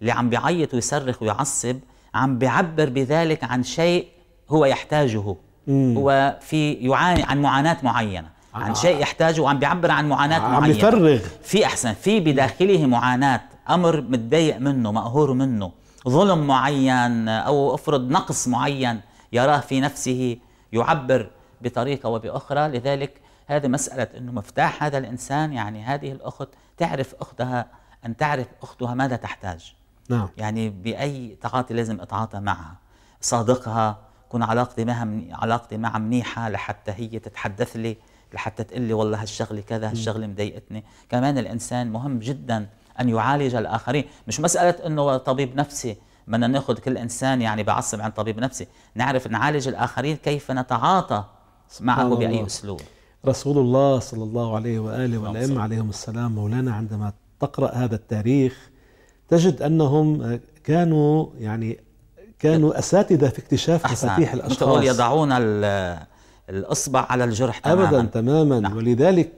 [SPEAKER 9] اللي عم بيعيط ويصرخ ويعصب عم بيعبر بذلك عن شيء هو يحتاجه هو في يعاني عن معاناه معينه آه. عن شيء يحتاجه وعم بيعبر عن معاناه آه. معينه عم يفرغ في احسن في بداخله معاناه امر متضايق منه مقهور منه ظلم معين او افرض نقص معين يراه في نفسه يعبر بطريقه وباخرى لذلك هذه مساله انه مفتاح هذا الانسان يعني هذه الاخت تعرف اختها ان تعرف اختها ماذا تحتاج نعم يعني باي تعاطي لازم اتعاطى معها صادقها تكون علاقتي معها علاقتي معها منيحه لحتى هي تتحدث لي لحتى تقول لي والله هالشغله كذا هالشغله مضايقتني كمان الانسان مهم جدا ان يعالج الاخرين مش مساله انه طبيب نفسي بدنا ناخذ كل انسان يعني بعصب عن طبيب نفسي نعرف نعالج الاخرين كيف نتعاطى معه باي اسلوب
[SPEAKER 3] رسول الله صلى الله عليه واله والائمه نعم. عليهم السلام مولانا عندما تقرا هذا التاريخ تجد انهم كانوا يعني كانوا أساتذة في اكتشاف مفاتيح الأشخاص يضعون
[SPEAKER 9] الإصبع على الجرح تماما أبدا
[SPEAKER 3] تماما نعم. ولذلك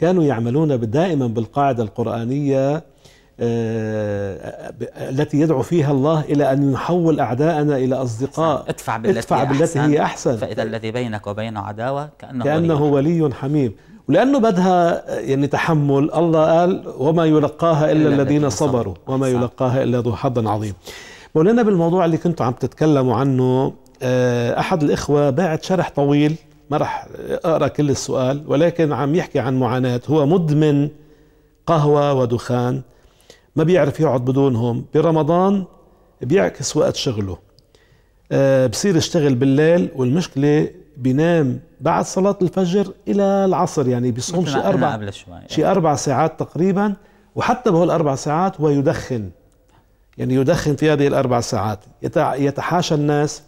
[SPEAKER 3] كانوا يعملون دائما بالقاعدة القرآنية آه، التي يدعو فيها الله إلى أن نحول أعداءنا إلى أصدقاء أحسن. ادفع بالتي, ادفع بالتي هي أحسن
[SPEAKER 9] فإذا الذي بينك وبينه عداوة كأنه, كأنه
[SPEAKER 3] ولي, ولي حميم ولأنه بدها يعني تحمل الله قال وما يلقاها إلا, إلا الذين صبروا وما يلقاها إلا ذو حظ عظيم مولانا بالموضوع اللي كنتوا عم تتكلموا عنه آه، احد الاخوه باعت شرح طويل ما راح اقرا كل السؤال ولكن عم يحكي عن معاناه هو مدمن قهوه ودخان ما بيعرف يقعد بدونهم برمضان بيعكس وقت شغله آه، بصير يشتغل بالليل والمشكله بينام بعد صلاة الفجر إلى العصر يعني بيصوم شي أربع شي أربع ساعات تقريبا وحتى بهول أربع ساعات هو يدخن يعني يدخن في هذه الأربع ساعات يتحاشى الناس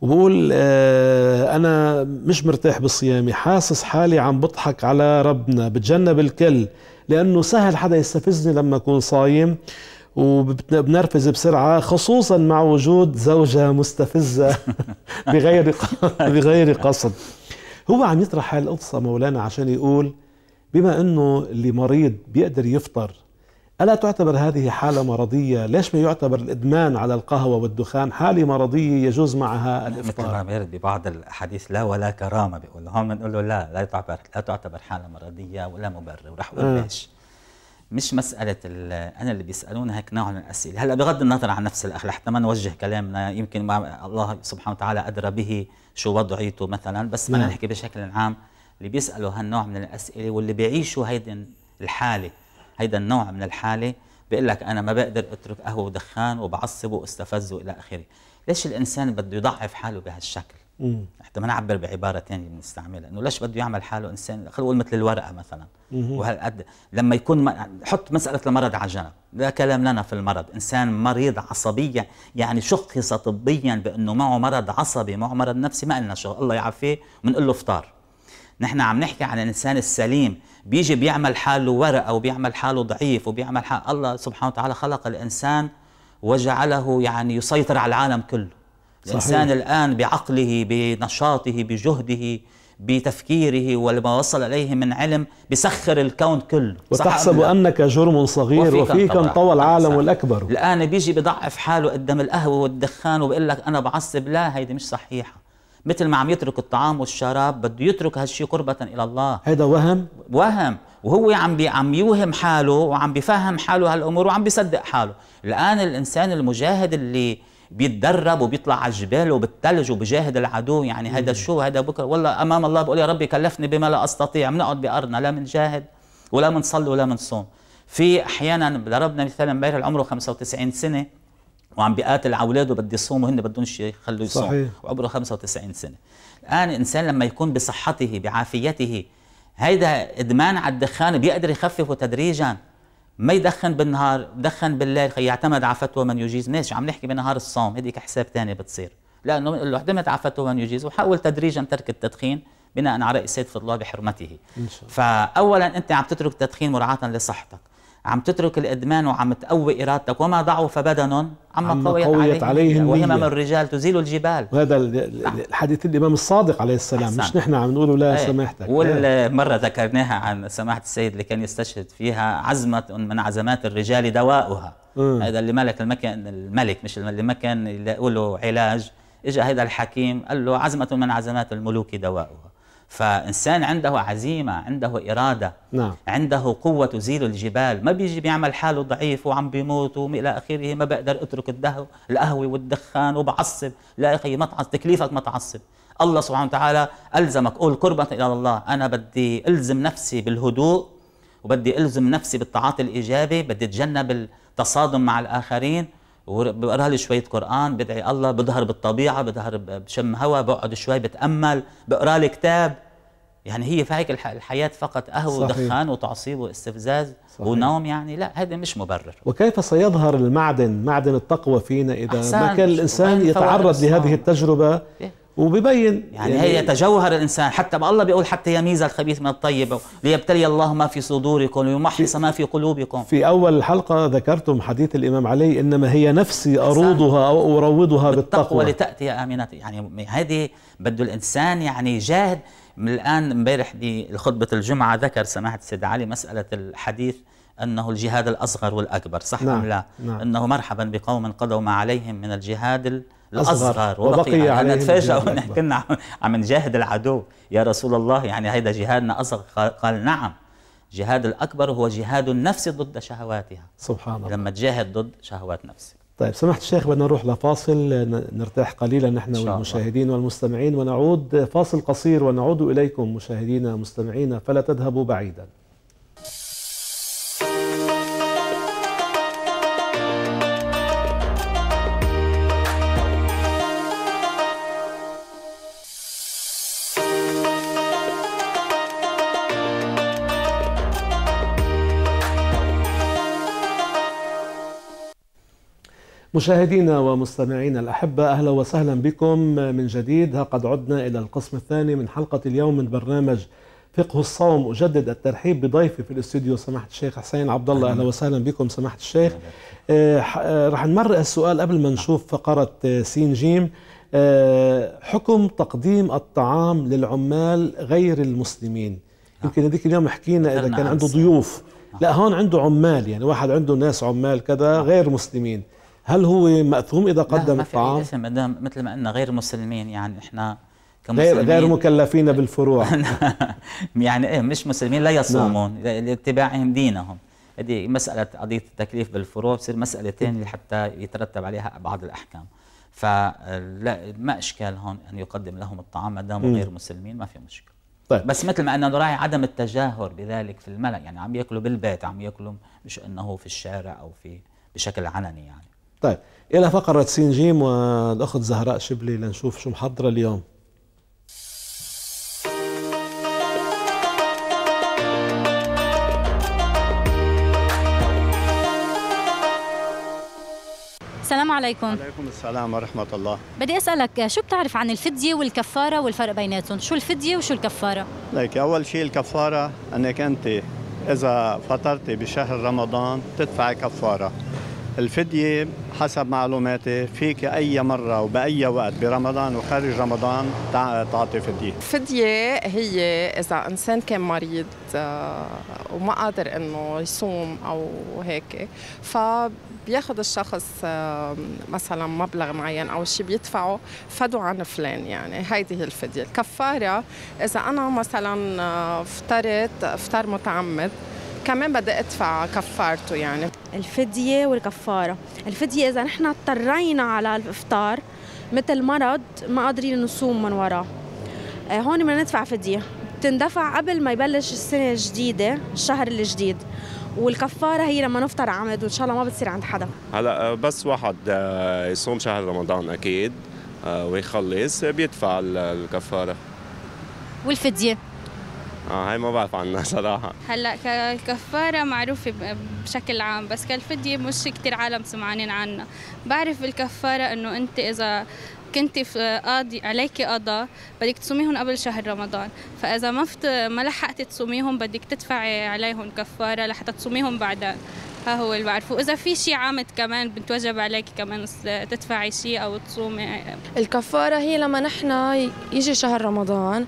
[SPEAKER 3] وبقول آه أنا مش مرتاح بصيامي حاسس حالي عم بضحك على ربنا بتجنب الكل لأنه سهل حدا يستفزني لما أكون صايم وبنرفز بسرعة خصوصا مع وجود زوجة مستفزة <laughs> بغير <laughs> بغير قصد هو عم يطرح هالقصة مولانا عشان يقول بما انه اللي مريض بيقدر يفطر ألا تعتبر هذه حالة مرضية؟ ليش ما يعتبر الإدمان على القهوة والدخان حالة مرضية يجوز
[SPEAKER 9] معها الإفطار؟ مثل ما يرد ببعض الأحاديث لا ولا كرامة بيقول هون بنقول له لا لا تعتبر لا تعتبر حالة مرضية ولا مبرر وراح أقول آه. ليش مش مسألة أنا اللي بيسألونا هيك نوع من الأسئلة هلا بغض النظر عن نفس الأخ لحتى ما نوجه كلامنا يمكن الله سبحانه وتعالى أدرى به شو وضعيته مثلا بس ما نعم. نحكي بشكل عام اللي بيسألوا هالنوع من الأسئلة واللي بيعيشوا هيدي الحالة هيدا النوع من الحاله بيقول لك انا ما بقدر اترك قهوه ودخان وبعصب واستفز والى اخره ليش الانسان بده يضعف حاله بهالشكل حتى ما نعبر بعباره ثانيه بنستعملها انه ليش بده يعمل حاله انسان خلينا نقول مثل الورقه مثلا
[SPEAKER 4] وهالقد
[SPEAKER 9] لما يكون ما... حط مساله المرض على جنب لا كلام لنا في المرض انسان مريض عصبيا يعني شخص طبيا بانه معه مرض عصبي معه مرض نفسي ما لنا شغل الله يعافيه بنقول له افطار نحن عم نحكي عن الانسان السليم بيجي بيعمل حاله ورقه وبيعمل حاله ضعيف وبيعمل حال الله سبحانه وتعالى خلق الانسان وجعله يعني يسيطر على العالم كله صحيح. الانسان الان بعقله بنشاطه بجهده بتفكيره وما وصل اليه من علم بسخر الكون كله وتحسب
[SPEAKER 3] انك جرم صغير وفيك انطوى العالم صحيح. الاكبر
[SPEAKER 9] الان بيجي بضعف حاله قدام القهوه والدخان وبقول لك انا بعصب لا هيدي مش صحيحه مثل ما عم يترك الطعام والشراب بده يترك هالشيء قربة إلى الله هذا وهم وهم وهو عم بي عم يوهم حاله وعم بفهم حاله هالأمور وعم بيصدق حاله الآن الإنسان المجاهد اللي بيتدرب وبيطلع على الجبال وبالثلج وبجاهد العدو يعني هذا شو هذا بكره والله امام الله بقول يا ربي كلفني بما لا استطيع بنقعد بارضنا لا بنجاهد ولا بنصلي ولا بنصوم في احيانا ضربنا مثلا امبارح عمره 95 سنه وعم بيقاتل على اولاده بده يصوم وهن بدهم شيء يخلوا يصوم صحيح. وعمره 95 سنه الان الانسان لما يكون بصحته بعافيته هيدا ادمان على الدخان بيقدر يخففه تدريجا ما يدخن بالنهار دخن بالليل يعتمد على فتوى من يجيز ماشي عم نحكي بنهار الصوم هذيك حساب ثاني بتصير لانه بنقول له اعتمد على فتوى من يجيز وحاول تدريجا ترك التدخين بناء على رأي السيد الله بحرمته إن شاء الله. فاولا انت عم تترك التدخين مراعاه لصحتك عم تترك الادمان وعم تقوي ارادتك وما ضعف بدن عما قويت, قويت عليه النية وهمم الرجال تزيل الجبال
[SPEAKER 3] وهذا الحديث الامام الصادق عليه السلام أحسن. مش نحن عم نقوله لا إيه. سماحتك والمره
[SPEAKER 9] إيه. ذكرناها عن سماحه السيد اللي كان يستشهد فيها عزمه من عزمات الرجال دواؤها م. آه. هذا اللي ملك المكان الملك مش اللي ما كان له علاج اجى هذا الحكيم قال له عزمه من عزمات الملوك دواؤها فإنسان عنده عزيمة عنده إرادة نعم. عنده قوة تزيل الجبال ما بيجي بيعمل حاله ضعيف وعم بيموت وإلى آخره ما بقدر أترك الدهو القهوة والدخان وبعصب لا يا أخي ما تعصب تكليفك ما تعصب الله سبحانه وتعالى ألزمك قول قربة إلى الله أنا بدي ألزم نفسي بالهدوء وبدي ألزم نفسي بالتعاطي الإيجابي بدي أتجنب التصادم مع الآخرين وبقرا لي شويه قران بدعي الله بظهر بالطبيعه بظهر بشم هوا بقعد شوي بتامل بقرا لي كتاب يعني هي فهيك الحياة فقط قهوة ودخان وتعصيب واستفزاز صحيح. ونوم يعني لا هذا مش مبرر
[SPEAKER 3] وكيف سيظهر المعدن معدن التقوى فينا إذا ما كان الإنسان يتعرض لهذه التجربة إيه؟ وببين يعني, يعني هي
[SPEAKER 9] يتجوهر الانسان حتى بقى الله بيقول حتى يميز الخبيث من الطيب ليبتلي الله ما في صدوركم ويمحص ما في قلوبكم
[SPEAKER 3] في اول حلقه ذكرتم حديث الامام علي انما هي نفسي اروضها او اروضها بالتقوى, بالتقوى لتاتي
[SPEAKER 9] امنه يعني هذه بده الانسان يعني يجاهد من الان امبارح بخطبه الجمعه ذكر سماحه السيد علي مساله الحديث أنه الجهاد الأصغر والأكبر صح نعم. لا نعم. أنه مرحبا بقوم قضوا ما عليهم من الجهاد
[SPEAKER 8] الاصغر وبقي يعني نتفاجئ ونحن
[SPEAKER 9] كنا عم نجاهد العدو يا رسول الله يعني هيدا جهادنا اصغر قال نعم جهاد الأكبر هو جهاد النفس ضد شهواتها سبحان الله لما تجاهد ضد شهوات نفسك
[SPEAKER 3] طيب سمحت الشيخ بدنا نروح لفاصل نرتاح قليلا نحن والمشاهدين الله. والمستمعين ونعود فاصل قصير ونعود إليكم مشاهدينا مستمعينا فلا تذهبوا بعيدا مشاهدينا ومستمعينا الأحبة أهلا وسهلا بكم من جديد ها قد عدنا إلى القسم الثاني من حلقة اليوم من برنامج فقه الصوم أجدد الترحيب بضيفي في الاستوديو سماحة الشيخ حسين عبد الله أهلا وسهلا بكم سماحة الشيخ آه، آه، رح نمرق السؤال قبل ما نشوف فقرة آه، سين جيم حكم تقديم الطعام للعمال غير المسلمين يمكن هذيك اليوم حكينا إذا كان عنده ضيوف لا هون عنده عمال يعني واحد عنده ناس عمال كذا غير مسلمين هل هو مأثوم إذا قدم ما الطعام؟ ما
[SPEAKER 9] في اسم دام مثل ما قلنا غير مسلمين يعني إحنا كمسلمين غير غير
[SPEAKER 3] مكلفين بالفروع
[SPEAKER 9] <laughs> يعني إيه مش مسلمين لا نعم. يصومون نعم. لاتباعهم دينهم هذه مسألة قضية التكليف بالفروع بتصير ثانيه حتى يترتب عليها بعض الأحكام فلا ما إشكال هون أن يقدم لهم الطعام ما داموا غير مسلمين ما في مشكلة طيب. بس مثل ما أنا نراعي عدم التجاهر بذلك في الملأ يعني عم ياكلوا بالبيت عم ياكلوا مش أنه في الشارع أو في بشكل علني يعني
[SPEAKER 3] طيب إلى فقرة سين جيم والأخت زهراء شبلي لنشوف شو محضرة اليوم
[SPEAKER 1] السلام عليكم عليكم
[SPEAKER 8] السلام ورحمة الله
[SPEAKER 1] بدي أسألك شو بتعرف عن الفدية والكفارة والفرق بيناتهم شو الفدية وشو الكفارة
[SPEAKER 8] ليك أول شيء الكفارة أنك أنت إذا فطرتي بشهر رمضان تدفعي كفارة الفدية حسب معلوماتي فيك أي مرة وبأي وقت برمضان وخارج رمضان تعطي فدية الفدية هي
[SPEAKER 5] إذا إنسان كان مريض آه، وما قادر إنه يصوم أو هيك فبياخد الشخص آه، مثلا مبلغ معين أو شيء بيدفعه فدوا عن فلان يعني هيدي هي الفدية الكفارة إذا أنا مثلا آه، فطرت فطار متعمد كمان بدي ادفع كفارته
[SPEAKER 1] يعني الفدية والكفارة الفدية إذا نحن اضطرينا على الإفطار مثل مرض ما قادرين نصوم من وراه آه، هون بدنا ندفع فدية بتندفع قبل ما يبلش السنة الجديدة الشهر الجديد والكفارة هي لما نفطر عمد وإن شاء الله ما بتصير عند حدا
[SPEAKER 2] هلا آه، بس واحد آه، يصوم شهر رمضان أكيد ويخلص بيدفع الكفارة
[SPEAKER 8] والفدية
[SPEAKER 9] اه هاي ما بعرف عنها <laughs> صراحه
[SPEAKER 8] هلا ككفاره معروفه بشكل عام بس كالفديه مش كثير عالم سمعانين عنها بعرف الكفاره انه انت اذا كنت قاضي عليك قضاء بدك تصوميهم قبل شهر رمضان فاذا ما فت... ما لحقت تصوميهم بدك تدفعي عليهم كفاره لحتى تصوميهم بعدين ها هو اللي بعرفه واذا في شيء عامد كمان بتوجب عليك كمان تدفعي شيء او
[SPEAKER 1] تصومي الكفاره هي لما نحن يجي شهر رمضان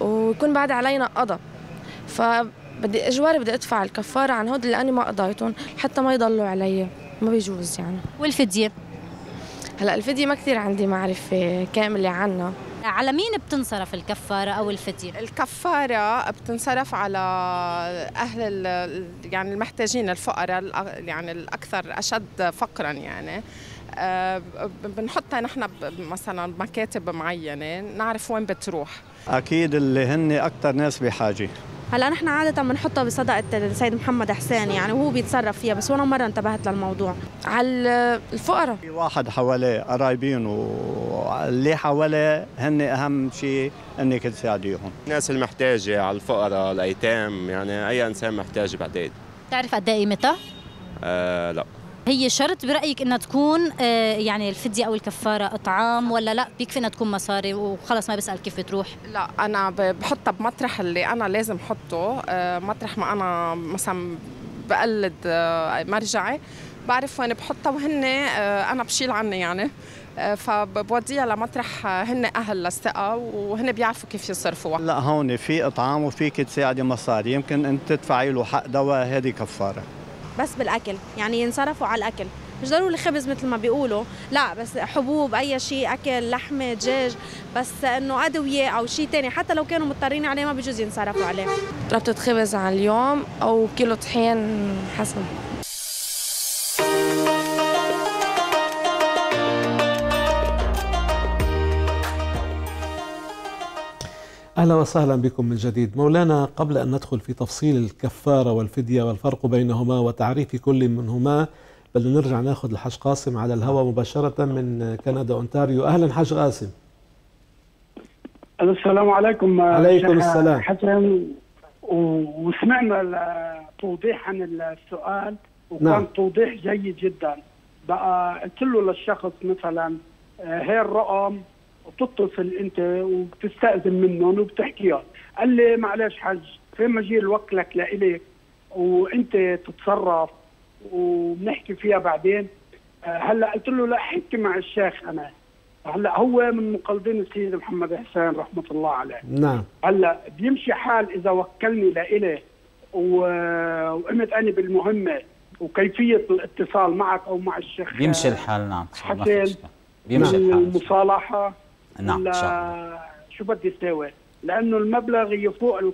[SPEAKER 1] ويكون بعد علينا قضى فبدي اجواري بدي ادفع الكفاره عن هود لاني ما قضيتهم حتى ما يضلوا علي ما بيجوز يعني والفديه هلا الفديه ما كثير عندي معرفه كامله عنها على مين بتنصرف الكفارة أو الفدية؟
[SPEAKER 5] الكفارة بتنصرف على أهل يعني المحتاجين الفقراء يعني الأكثر أشد فقرا يعني آه، بنحطها نحن مثلا بمكاتب معينة نعرف وين بتروح
[SPEAKER 8] اكيد اللي هن اكثر ناس بحاجه
[SPEAKER 1] هلا نحن عادة بنحطها بصدقة السيد محمد حسين يعني وهو بيتصرف فيها بس ولا مرة انتبهت للموضوع على الفقراء في واحد
[SPEAKER 8] حواليه قرايبين واللي حواليه هن أهم شيء أنك تساعديهم الناس
[SPEAKER 1] المحتاجة على الفقراء الأيتام يعني أي إنسان محتاج بعتقد
[SPEAKER 8] بتعرف قد إيه قيمتها؟
[SPEAKER 1] آه لا
[SPEAKER 5] هي شرط برايك انها تكون آه، يعني الفديه او الكفاره اطعام ولا لا بيكفي انها تكون مصاري وخلص ما بسال كيف بتروح لا انا بحطها بمطرح اللي انا لازم احطه آه، مطرح ما انا مثلا بقلد آه، مرجعي بعرف وين بحطها وهن انا بشيل عني يعني فبوديها لمطرح هن اهل للثقه وهن بيعرفوا كيف يصرفوها لا هون
[SPEAKER 2] في اطعام وفيك تساعدي مصاري يمكن انت تدفعي له حق دواء هذه كفاره
[SPEAKER 1] بس بالاكل يعني ينصرفوا على الاكل مش ضروري الخبز مثل ما بيقولوا لا بس حبوب اي شيء اكل لحمه دجاج بس انه ادويه او شيء ثاني حتى لو كانوا مضطرين عليه
[SPEAKER 8] ما بجوز ينصرفوا عليه
[SPEAKER 2] ربطه خبز على اليوم او كيلو طحين حسب
[SPEAKER 3] أهلا وسهلا بكم من جديد مولانا قبل أن ندخل في تفصيل الكفارة والفدية والفرق بينهما وتعريف كل منهما بل نرجع ناخذ الحاج قاسم على الهواء مباشرة من كندا أونتاريو أهلا حاج قاسم
[SPEAKER 10] السلام عليكم عليكم السلام حسن وسمعنا توضيح عن السؤال وكان نعم. توضيح جيد جدا بقى قلت له للشخص مثلا آه، هي الرقم وبتتصل انت وبتستاذن منهم وبتحكيها قال لي معلش حج فين مجيل وكلك لإلي وانت تتصرف وبنحكي فيها بعدين آه، هلا قلت له لا حكي مع الشيخ انا هلا هو من مقلدين السيد محمد حسين رحمه الله عليه نعم هلا بيمشي حال اذا وكلني لإلي و... وقمت انا بالمهمه وكيفيه الاتصال معك او مع الشيخ
[SPEAKER 9] بيمشي الحال نعم حسين
[SPEAKER 10] بيمشي الحال المصالحه نعم ان شاء الله شو بدي استوي لانه المبلغ يفوق ال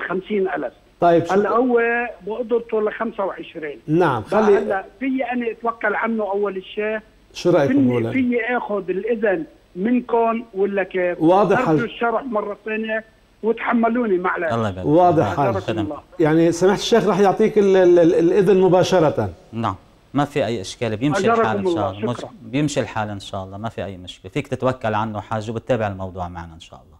[SPEAKER 10] 50 الف طيب هلا هو بقدرته ل 25 نعم خلي هلا في انا اتوكل عنه اول شيء شو رايك في في اخذ الاذن منكم ولا كيف؟ واضح ارجو الشرح مره ثانيه وتحملوني معلش الله يبارك واضح الله.
[SPEAKER 3] يعني سمحت الشيخ راح يعطيك الاذن مباشره
[SPEAKER 9] نعم ما في اي اشكال بيمشي الحال ان شاء الله مش... بيمشي الحال ان شاء الله ما في اي مشكله فيك تتوكل عنه حاج وبتتابع الموضوع معنا ان شاء الله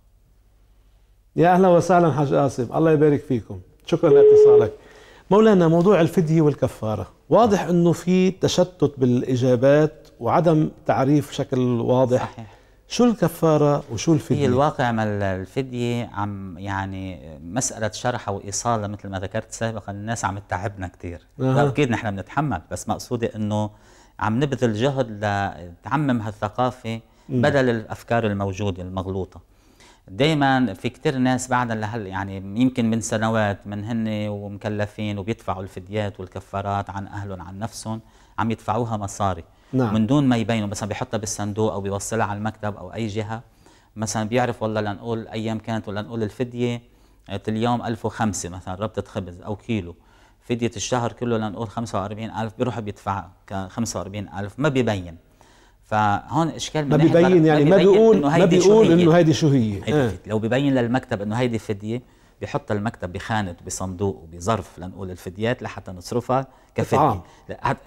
[SPEAKER 3] يا اهلا وسهلا حاج قاسم الله يبارك فيكم شكرا لاتصالك مولانا موضوع الفدية والكفارة واضح أنه في تشتت بالإجابات وعدم تعريف بشكل واضح صحيح. شو الكفارة وشو الفدية؟ هي
[SPEAKER 9] الواقع ما الفدية عم يعني مسألة شرحها وإيصالها مثل ما ذكرت سابقا الناس عم تتعبنا كثير أه. أكيد نحن بنتحمل بس مقصودة إنه عم نبذل جهد لتعمم هالثقافة بدل الأفكار الموجودة المغلوطة دائما في كثير ناس بعد لهل يعني يمكن من سنوات من هن ومكلفين وبيدفعوا الفديات والكفارات عن أهلهم عن نفسهم عم يدفعوها مصاري نعم. من دون ما يبينوا مثلا بيحطها بالصندوق او بيوصلها على المكتب او اي جهه مثلا بيعرف والله لنقول ايام كانت ولا نقول الفديه آه، اليوم 1005 مثلا ربطه خبز او كيلو فديه الشهر كله لنقول 45000 بيروح بيدفع ك 45000 ما بيبين فهون اشكال ما بيبين يعني ما بيقول ما بيقول انه هيدي
[SPEAKER 3] شو هي, آه.
[SPEAKER 9] لو ببين للمكتب انه هيدي فديه بيحط المكتب بخانة وبصندوق وبظرف لنقول الفديات لحتى نصرفها كفدية إطعام.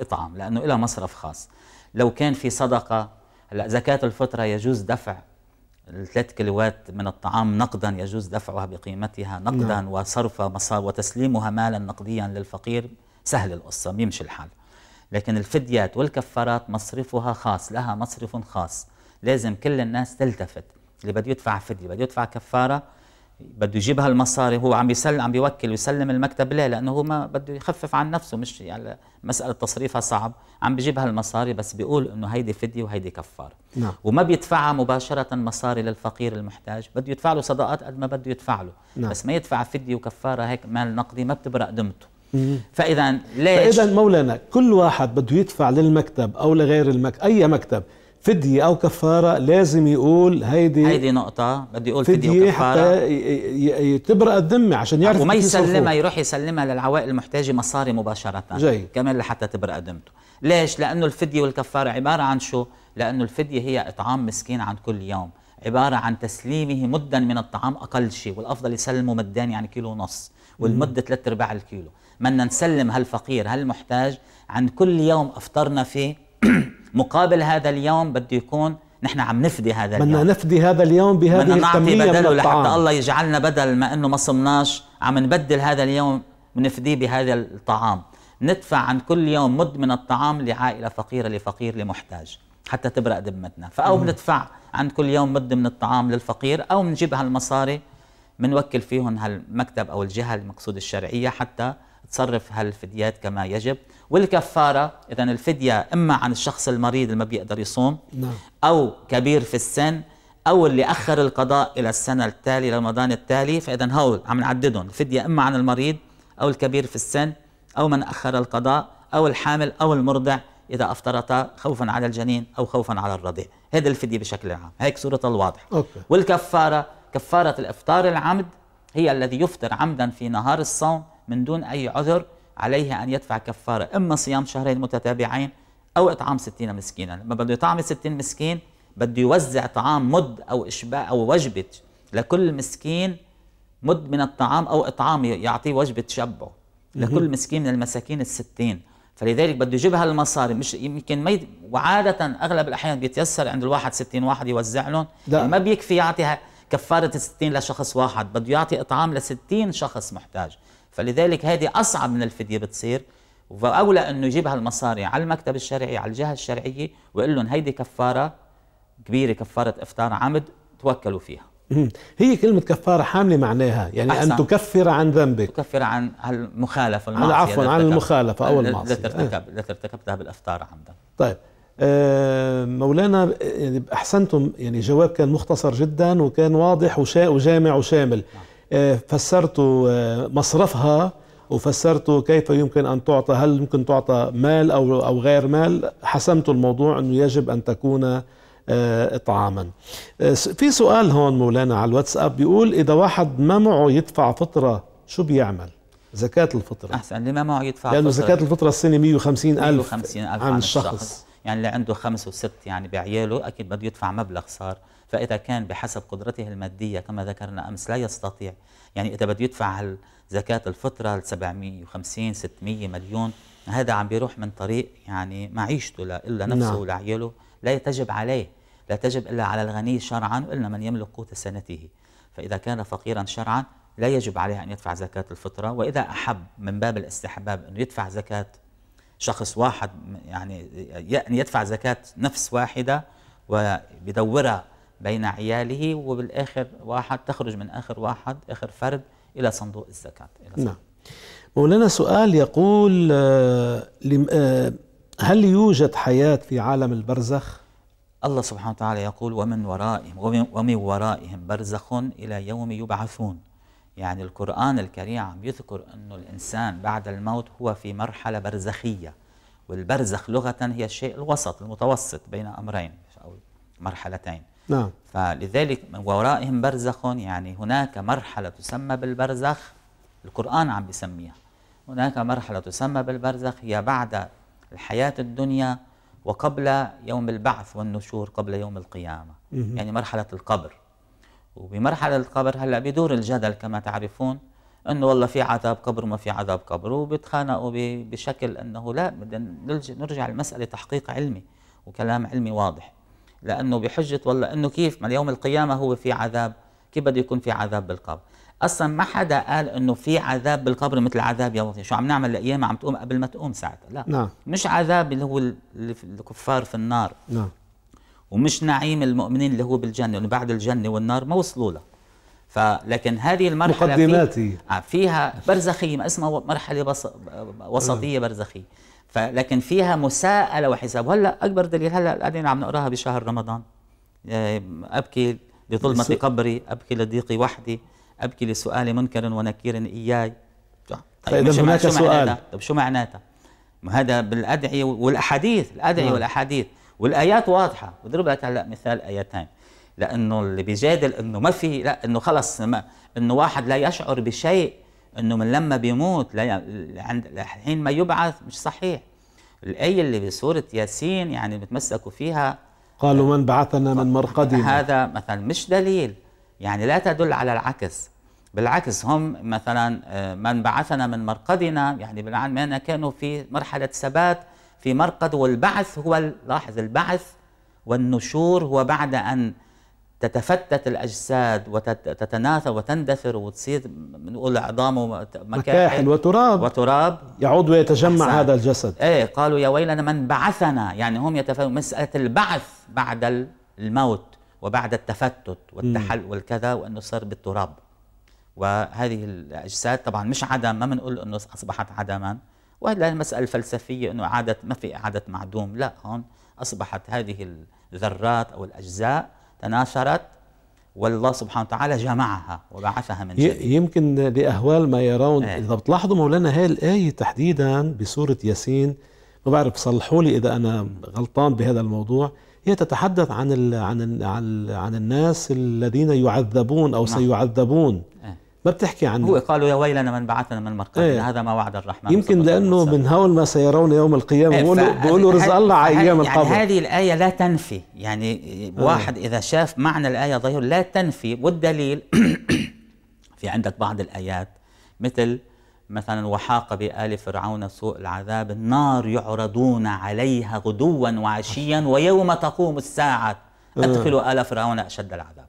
[SPEAKER 9] اطعام لانه لها مصرف خاص لو كان في صدقه هلا زكاه الفطره يجوز دفع الثلاث كيلوات من الطعام نقدا يجوز دفعها بقيمتها نقدا نعم. وصرف مصار وتسليمها مالا نقديا للفقير سهل القصة بيمشي الحال لكن الفديات والكفارات مصرفها خاص لها مصرف خاص لازم كل الناس تلتفت اللي بده يدفع فدية بده يدفع كفارة بده يجيب هالمصاري هو عم يسلم عم بيوكل ويسلم المكتب ليه؟ لانه هو ما بده يخفف عن نفسه مش يعني مساله تصريفها صعب، عم بيجيب هالمصاري بس بيقول انه هيدي فديه وهيدي كفاره. نعم. وما بيدفعها مباشره مصاري للفقير المحتاج، بده يدفع له صدقات قد ما بده يدفع له، نعم. بس ما يدفع فديه وكفاره هيك مال نقدي ما بتبرق دمته. فاذا ليش فاذا
[SPEAKER 3] مولانا كل واحد بده يدفع للمكتب او لغير المكتب اي مكتب فدية أو كفارة لازم يقول هيدي
[SPEAKER 9] هيدي نقطة بدي يقول فدية, فدية حتى تبرأ الذمة عشان يعرف وما يسلمها يروح يسلمها للعوائل المحتاجة مصاري مباشرة جاي. كمان لحتى تبرأ ذمته ليش؟ لأنه الفدية والكفارة عبارة عن شو؟ لأنه الفدية هي إطعام مسكين عن كل يوم عبارة عن تسليمه مدا من الطعام أقل شيء والأفضل يسلمه مدان يعني كيلو ونص والمدة ثلاث أرباع الكيلو بدنا نسلم هالفقير هالمحتاج عن كل يوم أفطرنا فيه <clears throat> مقابل هذا اليوم بده يكون نحن عم نفدي هذا اليوم
[SPEAKER 3] بدنا نفدي هذا اليوم بهذه بدنا نعطي بدله لحتى الله
[SPEAKER 9] يجعلنا بدل ما انه ما صمناش عم نبدل هذا اليوم ونفديه بهذا الطعام ندفع عن كل يوم مد من الطعام لعائلة فقيرة لفقير لمحتاج حتى تبرأ ذمتنا فأو بندفع عن كل يوم مد من الطعام للفقير أو بنجيب هالمصاري بنوكل فيهم هالمكتب أو الجهة المقصود الشرعية حتى تصرف هالفديات كما يجب والكفاره اذا الفديه اما عن الشخص المريض اللي ما بيقدر يصوم نعم. او كبير في السن او اللي اخر القضاء الى السنه التاليه رمضان التالي فاذا هول عم نعددهم الفديه اما عن المريض او الكبير في السن او من اخر القضاء او الحامل او المرضع اذا افطرتا خوفا على الجنين او خوفا على الرضيع هذا الفديه بشكل عام هيك صورتها الواضحه أوكي. والكفاره كفاره الافطار العمد هي الذي يفطر عمدا في نهار الصوم من دون أي عذر عليه أن يدفع كفارة إما صيام شهرين متتابعين أو إطعام 60 مسكينا لما بده يطعم 60 مسكين بده يوزع طعام مد أو إشباع أو وجبة لكل مسكين مد من الطعام أو إطعام يعطيه وجبة تشبعه لكل مسكين من المساكين الستين فلذلك بده يجيب هالمصاري مش يمكن ما يد... وعاده اغلب الاحيان بيتيسر عند الواحد 60 واحد يوزع لهم يعني ما بيكفي يعطي كفاره 60 لشخص واحد بده يعطي اطعام ل 60 شخص محتاج فلذلك هذه أصعب من الفدية بتصير وأولى أنه يجيبها المصاري على المكتب الشرعي على الجهة الشرعية ويقول لهم هيدي كفارة كبيرة كفارة إفطار عمد توكلوا فيها
[SPEAKER 3] هي كلمة كفارة حاملة معناها يعني أحسن. أن تكفر عن ذنبك
[SPEAKER 9] تكفر عن المخالفة المعصية عفوا عن المخالفة أو المعصية التي ارتكب ارتكبتها إيه. بالإفطار عمدا
[SPEAKER 3] طيب آه، مولانا يعني احسنتم يعني جواب كان مختصر جدا وكان واضح وجامع وشامل نعم. آه، فسرت آه، مصرفها وفسرت كيف يمكن ان تعطى هل يمكن تعطى مال او او غير مال حسمت الموضوع انه يجب ان تكون آه، اطعاما في سؤال هون مولانا على الواتساب بيقول اذا واحد ما معه يدفع فطره شو بيعمل زكاة الفطرة
[SPEAKER 9] أحسن اللي ما معه يدفع لأنه زكاة الفطرة
[SPEAKER 3] السنة 150 ألف 150 ألف عن, عن الشخص. الشخص
[SPEAKER 9] يعني اللي عنده خمس وست يعني بعياله أكيد بده يدفع مبلغ صار فإذا كان بحسب قدرته المادية كما ذكرنا أمس لا يستطيع يعني إذا بده يدفع زكاة الفطرة 750 600 مليون هذا عم بيروح من طريق يعني معيشته لا إلا نعم. نفسه نعم. ولعياله لا تجب عليه لا تجب إلا على الغني شرعا إلا من يملك قوت سنته فإذا كان فقيرا شرعا لا يجب عليه أن يدفع زكاة الفطرة وإذا أحب من باب الاستحباب أنه يدفع زكاة شخص واحد يعني, يعني يدفع زكاة نفس واحدة وبدورها بين عياله وبالاخر واحد تخرج من اخر واحد اخر فرد الى صندوق الزكاه إلى صندوق.
[SPEAKER 3] نعم مولانا سؤال يقول آه، آه، هل يوجد حياه في عالم البرزخ؟
[SPEAKER 9] الله سبحانه وتعالى يقول ومن ورائهم ومن ورائهم برزخ الى يوم يبعثون يعني القرآن الكريم عم يذكر أنه الإنسان بعد الموت هو في مرحلة برزخية والبرزخ لغة هي الشيء الوسط المتوسط بين أمرين أو مرحلتين نعم فلذلك وورائهم برزخ يعني هناك مرحلة تسمى بالبرزخ القرآن عم بسميها هناك مرحلة تسمى بالبرزخ هي بعد الحياة الدنيا وقبل يوم البعث والنشور قبل يوم القيامة يعني مرحلة القبر وبمرحلة القبر هلأ بدور الجدل كما تعرفون انه والله في عذاب قبر وما في عذاب قبر وبيتخانقوا بشكل انه لا بدنا نرجع لمساله تحقيق علمي وكلام علمي واضح لانه بحجه والله انه كيف ما يوم القيامه هو في عذاب كيف بده يكون في عذاب بالقبر اصلا ما حدا قال انه في عذاب بالقبر مثل عذاب يوم شو عم نعمل لقيامه عم تقوم قبل ما تقوم ساعتها لا نعم. مش عذاب اللي هو الكفار في النار نعم ومش نعيم المؤمنين اللي هو بالجنه اللي يعني بعد الجنه والنار ما وصلوا له فلكن هذه المرحله مقدماتي آه، فيها برزخيه ما اسمها مرحله آه، وسطيه برزخيه لكن فيها مساءلة وحساب هلا أكبر دليل هلا قاعدين عم نقراها بشهر رمضان آه، أبكي لظلمة قبري أبكي لضيقي وحدي أبكي لسؤال منكر ونكير إياي طيب, طيب، شو هناك سؤال طيب شو معناتها؟ هذا بالأدعية والأحاديث الأدعية نعم. والأحاديث والآيات واضحة بضرب لك هلا مثال آيتين لأنه اللي بيجادل إنه ما في لا إنه خلص ما إنه واحد لا يشعر بشيء انه من لما بيموت عند الحين ما يبعث مش صحيح الايه اللي بسوره ياسين يعني بتمسكوا فيها قالوا من بعثنا من مرقدنا هذا مثلا مش دليل يعني لا تدل على العكس بالعكس هم مثلا آه، من بعثنا من مرقدنا يعني بالعلم كانوا في مرحلة ثبات في مرقد والبعث هو لاحظ البعث والنشور هو بعد أن تتفتت الاجساد وتتناثر وتندثر وتصير بنقول عظام ومكاحل وتراب وتراب
[SPEAKER 3] يعود ويتجمع أحسن. هذا الجسد
[SPEAKER 9] ايه قالوا يا ويلنا من بعثنا يعني هم يتفاهمون مساله البعث بعد الموت وبعد التفتت والتحل والكذا وانه صار بالتراب وهذه الاجساد طبعا مش عدم ما بنقول انه اصبحت عدما وهذه المساله الفلسفيه انه عادت ما في اعاده معدوم لا هون اصبحت هذه الذرات او الاجزاء تناثرت والله سبحانه وتعالى جمعها وبعثها من جديد
[SPEAKER 3] يمكن لأهوال ما يرون إيه. إذا بتلاحظوا مولانا هاي الآية تحديدا بسورة ياسين ما بعرف صلحوا لي إذا أنا غلطان بهذا الموضوع هي تتحدث عن الـ عن الـ عن, الـ عن الناس الذين يعذبون أو نعم. سيعذبون أه.
[SPEAKER 9] ما بتحكي عنه هو قالوا يا ويلنا من بعثنا من مرقدنا ايه. هذا ما وعد الرحمن
[SPEAKER 3] يمكن لانه من هول ما سيرون يوم القيامه ايه بيقولوا رزق الله على ايام يعني القبر هذه
[SPEAKER 9] الايه لا تنفي يعني ايه. واحد اذا شاف معنى الايه ظاهر لا تنفي والدليل <clears throat> في عندك بعض الايات مثل مثلا وحاق بآل فرعون سوء العذاب النار يعرضون عليها غدوا وعشيا ويوم تقوم الساعة إيه. أدخلوا آل فرعون أشد العذاب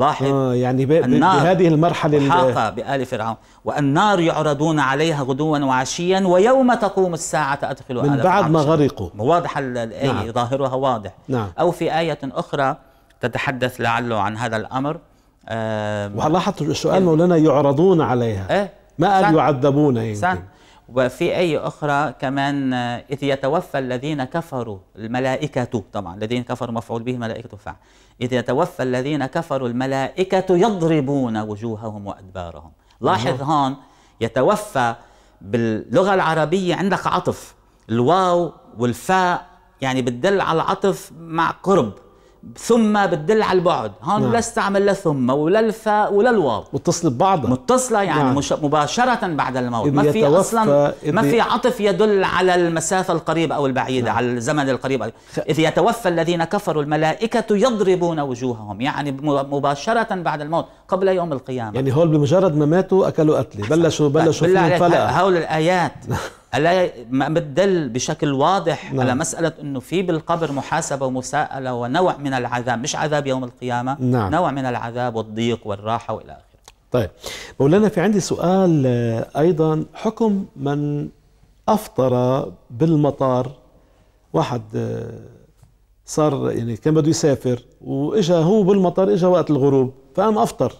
[SPEAKER 9] لاحظ آه يعني بهذه المرحلة حاق بآل فرعون والنار يعرضون عليها غدوا وعشيا ويوم تقوم الساعة أدخلوا من آل بعد ما غرقوا واضح الآية نعم. ظاهرها واضح نعم. أو في آية أخرى تتحدث لعله عن هذا الأمر آه
[SPEAKER 3] ولاحظت السؤال مولانا يعرضون عليها إيه؟ ما قال يعذبون يمكن
[SPEAKER 9] وفي أي أخرى كمان آه، إذ يتوفى الذين كفروا الملائكة طبعا الذين كفروا مفعول به ملائكة فعل إذ يتوفى الذين كفروا الملائكة يضربون وجوههم وأدبارهم لاحظ هون يتوفى باللغة العربية عندك عطف الواو والفاء يعني بتدل على العطف مع قرب ثم بتدل على البعد هون نعم. لا استعمل لا ثم ولا الفاء ولا الواو متصله ببعضها متصله يعني نعم. مش مباشره بعد الموت ما في اصلا ما في عطف يدل على المسافه القريبه او البعيده نعم. على الزمن القريب اذ يتوفى الذين كفروا الملائكه يضربون وجوههم يعني مباشره بعد الموت قبل يوم القيامه يعني
[SPEAKER 3] هول بمجرد ما ماتوا اكلوا قتله بلشوا بلشوا فيهم فلقه
[SPEAKER 9] هول الايات <laughs> ألا بتدل بشكل واضح نعم. على مسألة أنه في بالقبر محاسبة ومساءلة ونوع من العذاب مش عذاب يوم القيامة نعم. نوع من العذاب والضيق والراحة وإلى آخره
[SPEAKER 3] طيب مولانا في عندي سؤال آه، أيضا حكم من أفطر بالمطار واحد آه، صار يعني كان بده يسافر واجا هو بالمطار اجا وقت الغروب فقام افطر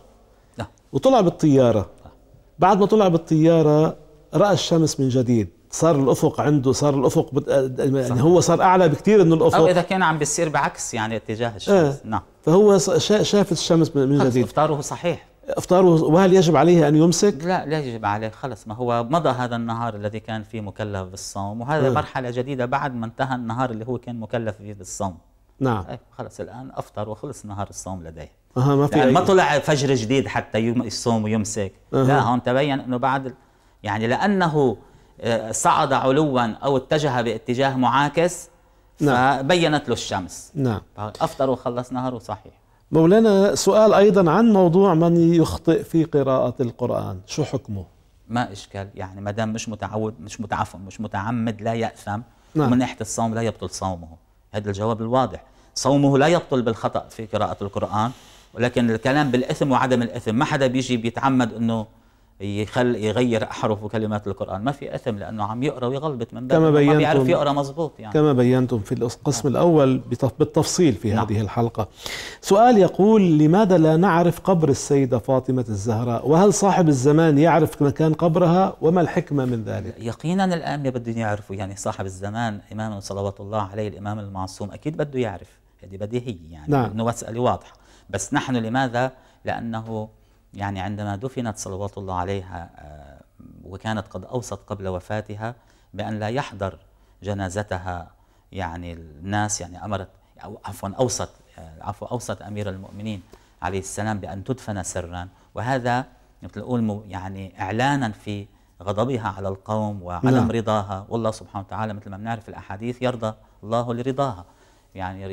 [SPEAKER 3] نعم. وطلع بالطياره نعم. بعد ما طلع بالطياره راى الشمس من جديد صار الافق عنده صار الافق بت... يعني هو صار اعلى بكثير انه الافق او اذا
[SPEAKER 9] كان عم بيصير بعكس يعني اتجاه الشمس آه.
[SPEAKER 3] نعم فهو شاف الشمس من جديد
[SPEAKER 9] افطاره صحيح
[SPEAKER 3] افطاره وهل يجب عليه ان يمسك؟
[SPEAKER 9] لا لا يجب عليه خلص ما هو مضى هذا النهار الذي كان فيه مكلف بالصوم وهذا آه. مرحله جديده بعد ما انتهى النهار اللي هو كان مكلف فيه بالصوم نعم طيب، خلص الان افطر وخلص نهار الصوم لديه
[SPEAKER 4] اها ما في يعني ما طلع
[SPEAKER 9] فجر جديد حتى يصوم ويمسك أه. لا هون تبين انه بعد يعني لانه آه، صعد علوا أو اتجه باتجاه معاكس نعم. فبينت له الشمس نعم أفطر وخلص نهاره صحيح
[SPEAKER 3] مولانا سؤال أيضا عن موضوع من يخطئ في قراءة القرآن شو حكمه؟
[SPEAKER 9] ما إشكال يعني ما دام مش متعود مش متعفن مش متعمد لا يأثم نعم. ومن ناحية الصوم لا يبطل صومه هذا الجواب الواضح صومه لا يبطل بالخطأ في قراءة القرآن ولكن الكلام بالإثم وعدم الإثم ما حدا بيجي بيتعمد أنه يخل يغير احرف وكلمات القران ما في اثم لانه عم يقرا ويغلبط من كما بينتم ما بيعرف يقرا مزبوط يعني كما
[SPEAKER 3] بينتم في القسم نعم. الاول بالتفصيل في نعم. هذه الحلقه سؤال يقول لماذا لا نعرف قبر السيده فاطمه الزهراء وهل صاحب الزمان يعرف مكان قبرها وما الحكمه من ذلك
[SPEAKER 9] يقينا الان بدهم يعرفوا يعني صاحب الزمان امامنا صلوات الله عليه الامام المعصوم اكيد بده يعرف هذه بديهيه يعني نعم. انه مساله واضحه بس نحن لماذا لانه يعني عندما دفنت صلوات الله عليها آه، وكانت قد أوصت قبل وفاتها بأن لا يحضر جنازتها يعني الناس يعني أمرت أو عفوا أوصت آه، عفوا أوصت أمير المؤمنين عليه السلام بأن تدفن سرا وهذا مثل أقول يعني إعلانا في غضبها على القوم وعدم نعم. رضاها والله سبحانه وتعالى مثل ما بنعرف الأحاديث يرضى الله لرضاها يعني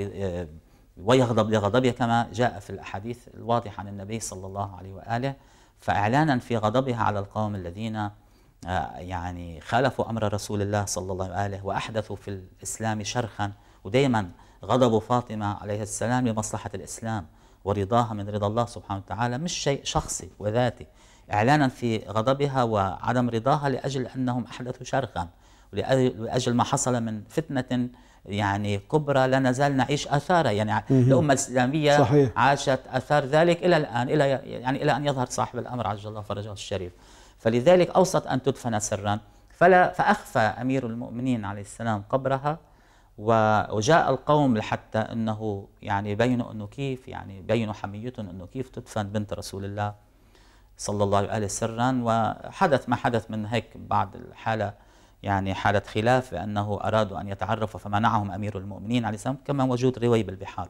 [SPEAKER 9] ويغضب لغضبه كما جاء في الأحاديث الواضحة عن النبي صلى الله عليه وآله فإعلانا في غضبها على القوم الذين آه، يعني خالفوا أمر رسول الله صلى الله عليه وآله وأحدثوا في الإسلام شرخا ودائما غضب فاطمة عليه السلام لمصلحة الإسلام ورضاها من رضا الله سبحانه وتعالى مش شيء شخصي وذاتي إعلانا في غضبها وعدم رضاها لأجل أنهم أحدثوا شرخا ولأجل ما حصل من فتنة يعني كبرى لا نزال نعيش اثارها يعني الامه الاسلاميه صحيح. عاشت اثار ذلك الى الان الى يعني الى ان يظهر صاحب الامر عجل الله فرجه الشريف فلذلك اوصت ان تدفن سرا فلا فاخفى امير المؤمنين عليه السلام قبرها وجاء القوم لحتى انه يعني بينوا انه كيف يعني بينوا حميتهم انه كيف تدفن بنت رسول الله صلى الله عليه وسلم سرا وحدث ما حدث من هيك بعض الحاله يعني حالة خلاف بأنه أرادوا أن يتعرفوا فمنعهم أمير المؤمنين عليه السلام كما وجود روي بالبحار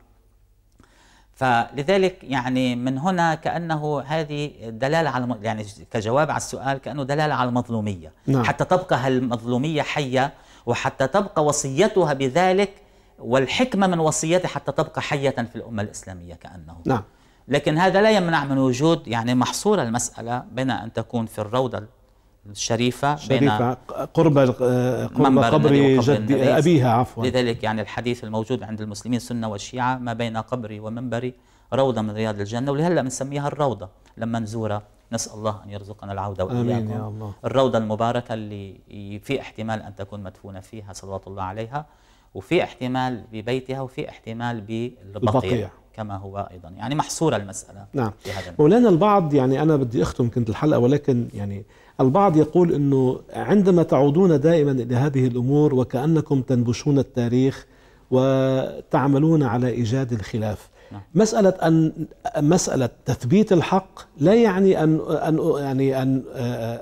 [SPEAKER 9] فلذلك يعني من هنا كانه هذه دلاله على يعني كجواب على السؤال كانه دلاله على المظلوميه نعم. حتى تبقى هالمظلوميه حيه وحتى تبقى وصيتها بذلك والحكمه من وصيتها حتى تبقى حيه في الامه الاسلاميه كانه نعم لكن هذا لا يمنع من وجود يعني محصوله المساله بين ان تكون في الروضه شريفة بين شريفة
[SPEAKER 3] قرب قرب قبر جد أبيها عفوا
[SPEAKER 9] لذلك يعني الحديث الموجود عند المسلمين السنة والشيعة ما بين قبري ومنبري روضة من رياض الجنة ولهلا بنسميها الروضة لما نزورها نسأل الله أن يرزقنا العودة وإياكم آمين يا الله. الروضة المباركة اللي في احتمال أن تكون مدفونة فيها صلوات الله عليها وفي احتمال ببيتها وفي احتمال بالبقيع كما هو ايضا يعني محصوره المساله
[SPEAKER 3] نعم مولانا البعض يعني انا بدي اختم كنت الحلقه ولكن يعني البعض يقول أنه عندما تعودون دائما إلى هذه الأمور وكأنكم تنبشون التاريخ وتعملون على إيجاد الخلاف نعم. مسألة أن مسألة تثبيت الحق لا يعني أن أن يعني أن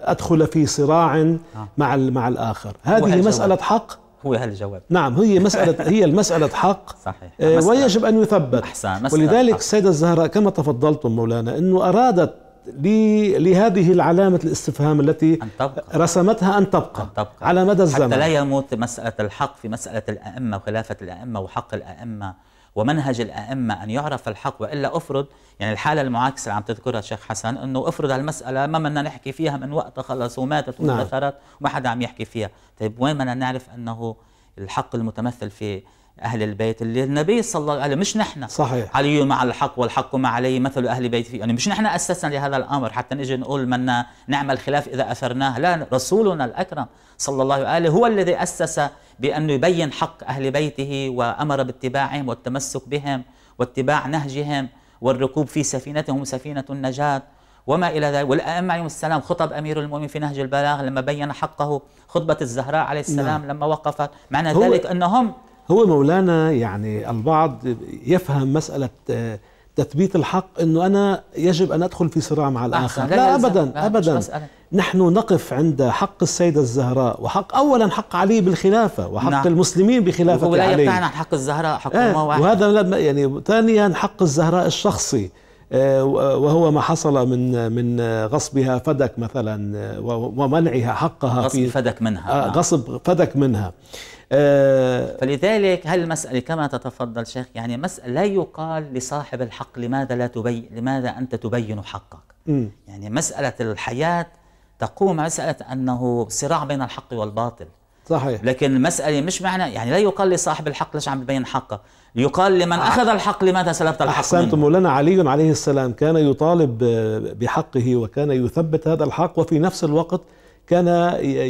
[SPEAKER 3] أدخل في صراع نعم. مع مع الآخر هذه مسألة حق هو هذا الجواب نعم هي مسألة <laughs> هي المسألة حق صحيح آه، ويجب أن يثبت أحسن ولذلك السيدة الزهراء كما تفضلتم مولانا أنه أرادت لهذه العلامة الاستفهام التي أن تبقى. رسمتها أن تبقى, أن تبقى على مدى الزمن حتى لا
[SPEAKER 9] يموت مسألة الحق في مسألة الأئمة وخلافة الأئمة وحق الأئمة ومنهج الأئمة أن يعرف الحق وإلا أفرض يعني الحالة المعاكسة اللي عم تذكرها الشيخ حسن أنه أفرض هالمسألة ما بدنا نحكي فيها من وقتها خلص وماتت واندثرت نعم. وما حدا عم يحكي فيها طيب وين بدنا نعرف أنه الحق المتمثل في أهل البيت اللي النبي صلى الله عليه وسلم مش نحن صحيح علي مع الحق والحق مع علي مثل أهل بيته يعني مش نحن أسسنا لهذا الأمر حتى نجي نقول من نعمل خلاف إذا أثرناه لا رسولنا الأكرم صلى الله عليه هو الذي أسس بانه يبين حق أهل بيته وأمر باتباعهم والتمسك بهم واتباع نهجهم والركوب في سفينتهم سفينة النجاة وما إلى ذلك والأئمة عليهم السلام خطب أمير المؤمنين في نهج البلاغ لما بين حقه خطبة الزهراء عليه السلام نعم. لما وقفت معنى ذلك
[SPEAKER 3] أنهم هو مولانا يعني البعض يفهم مسألة آه، تثبيت الحق انه انا يجب ان ادخل في صراع مع الاخر لا, لا ابدا لا ابدا نحن نقف عند حق السيده الزهراء وحق اولا حق علي بالخلافه وحق نعم. المسلمين بخلافه ولا علي ولا عن
[SPEAKER 9] حق الزهراء حكومه آه واحده
[SPEAKER 3] وهذا يعني ثانيا حق الزهراء الشخصي آه، وهو ما حصل من من غصبها فدك مثلا آه، ومنعها حقها غصب في فدك منها نعم. غصب فدك منها
[SPEAKER 9] آه، فلذلك هل المسألة كما تتفضل شيخ يعني مسألة لا يقال لصاحب الحق لماذا لا تبين لماذا أنت تبين حقك م. يعني مسألة الحياة تقوم مسألة أنه صراع بين الحق والباطل صحيح لكن المسألة مش معنى يعني لا يقال لصاحب الحق ليش عم يبين حقه يقال لمن أخذ الحق لماذا سلبت الحق أحسنتم
[SPEAKER 3] مولانا علي عليه السلام كان يطالب بحقه وكان يثبت هذا الحق وفي نفس الوقت كان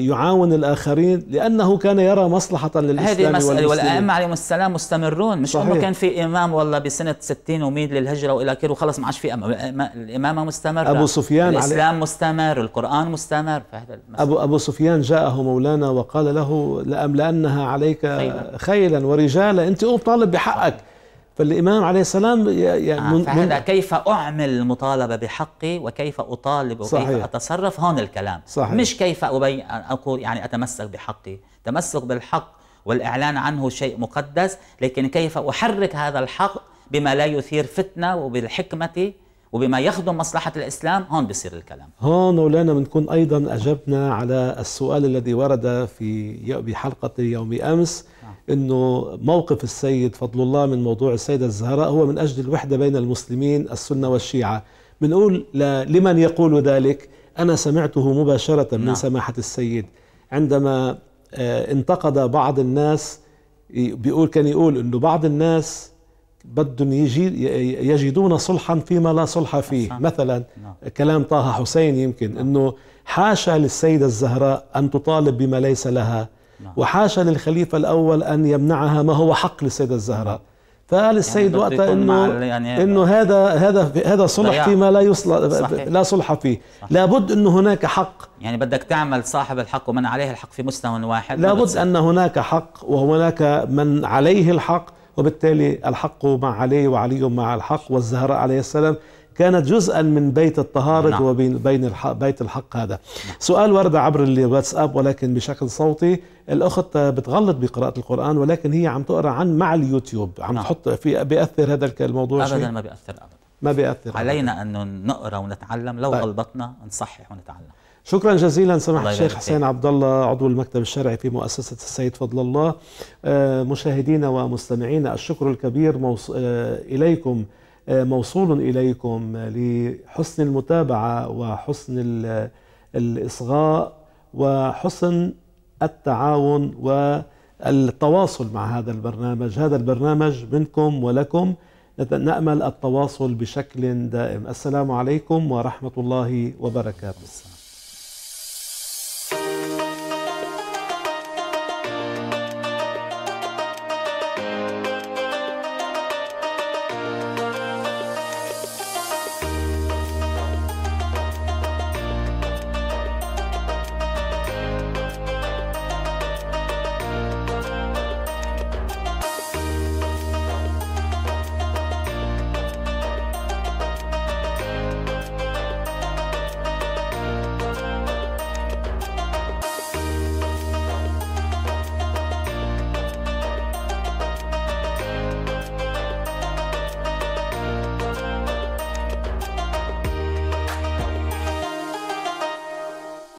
[SPEAKER 3] يعاون الآخرين لأنه كان يرى مصلحة للإسلام هذه مسألة والأئمة
[SPEAKER 9] عليهم السلام مستمرون مش أنه كان في إمام والله بسنة 60 و100 للهجرة وإلى آخره وخلص ما عادش في أمام الإمامة مستمرة أبو سفيان الإسلام علي... مستمر القرآن مستمر فهذا
[SPEAKER 3] أبو, أبو سفيان جاءه مولانا وقال له لأملأنها عليك خيلا, خيلا ورجالا أنت قوم طالب بحقك فالإمام عليه السلام يعني آه من فهذا من
[SPEAKER 9] كيف أعمل المطالبه بحقي وكيف أطالب وكيف صحيح أتصرف هون الكلام صحيح مش كيف أبين أقول يعني أتمسك بحقي تمسك بالحق والإعلان عنه شيء مقدس لكن كيف أحرك هذا الحق بما لا يثير فتنة وبالحكمة وبما يخدم مصلحة الإسلام هون بصير الكلام
[SPEAKER 3] هون مولانا بنكون أيضا أجبنا على السؤال الذي ورد في بحلقة يوم أمس انه موقف السيد فضل الله من موضوع السيده الزهراء هو من اجل الوحده بين المسلمين السنه والشيعه بنقول لمن يقول ذلك انا سمعته مباشره من نعم. سماحه السيد عندما آه، انتقد بعض الناس بيقول كان يقول انه بعض الناس بدهم يجي يجدون صلحا فيما لا صلح فيه نعم. مثلا نعم. كلام طه حسين يمكن نعم. انه حاشا للسيده الزهراء ان تطالب بما ليس لها نعم. وحاشا للخليفة الأول أن يمنعها ما هو حق للسيدة الزهراء فقال يعني السيد يعني وقتها انه يعني انه هذا هذا هذا صلح فيما لا يصلح
[SPEAKER 9] لا صلح فيه صحيح. لابد انه هناك حق يعني بدك تعمل صاحب الحق ومن عليه الحق في مستوى واحد لابد
[SPEAKER 3] ان هناك حق وهناك من عليه الحق وبالتالي الحق مع علي وعلي مع الحق والزهراء عليه السلام كانت جزءا من بيت الطهارج نعم. وبين بين الحق بيت الحق هذا نعم. سؤال ورد عبر الواتساب ولكن بشكل صوتي الاخت بتغلط بقراءه القران ولكن هي عم تقرا عن مع اليوتيوب عم نعم. تحط في بياثر هذا الموضوع ابدا شيء؟ ما بياثر ابدا ما بياثر علينا
[SPEAKER 9] ان نقرا ونتعلم لو طيب. غلطنا نصحح ونتعلم
[SPEAKER 3] شكرا جزيلا سماحه الشيخ حسين عبد الله عضو المكتب الشرعي في مؤسسه السيد فضل الله آه، مشاهدينا ومستمعينا الشكر الكبير آه، اليكم آه، موصول إليكم آه، لحسن المتابعة وحسن الإصغاء وحسن التعاون والتواصل مع هذا البرنامج هذا البرنامج منكم ولكم نأمل التواصل بشكل دائم السلام عليكم ورحمة الله وبركاته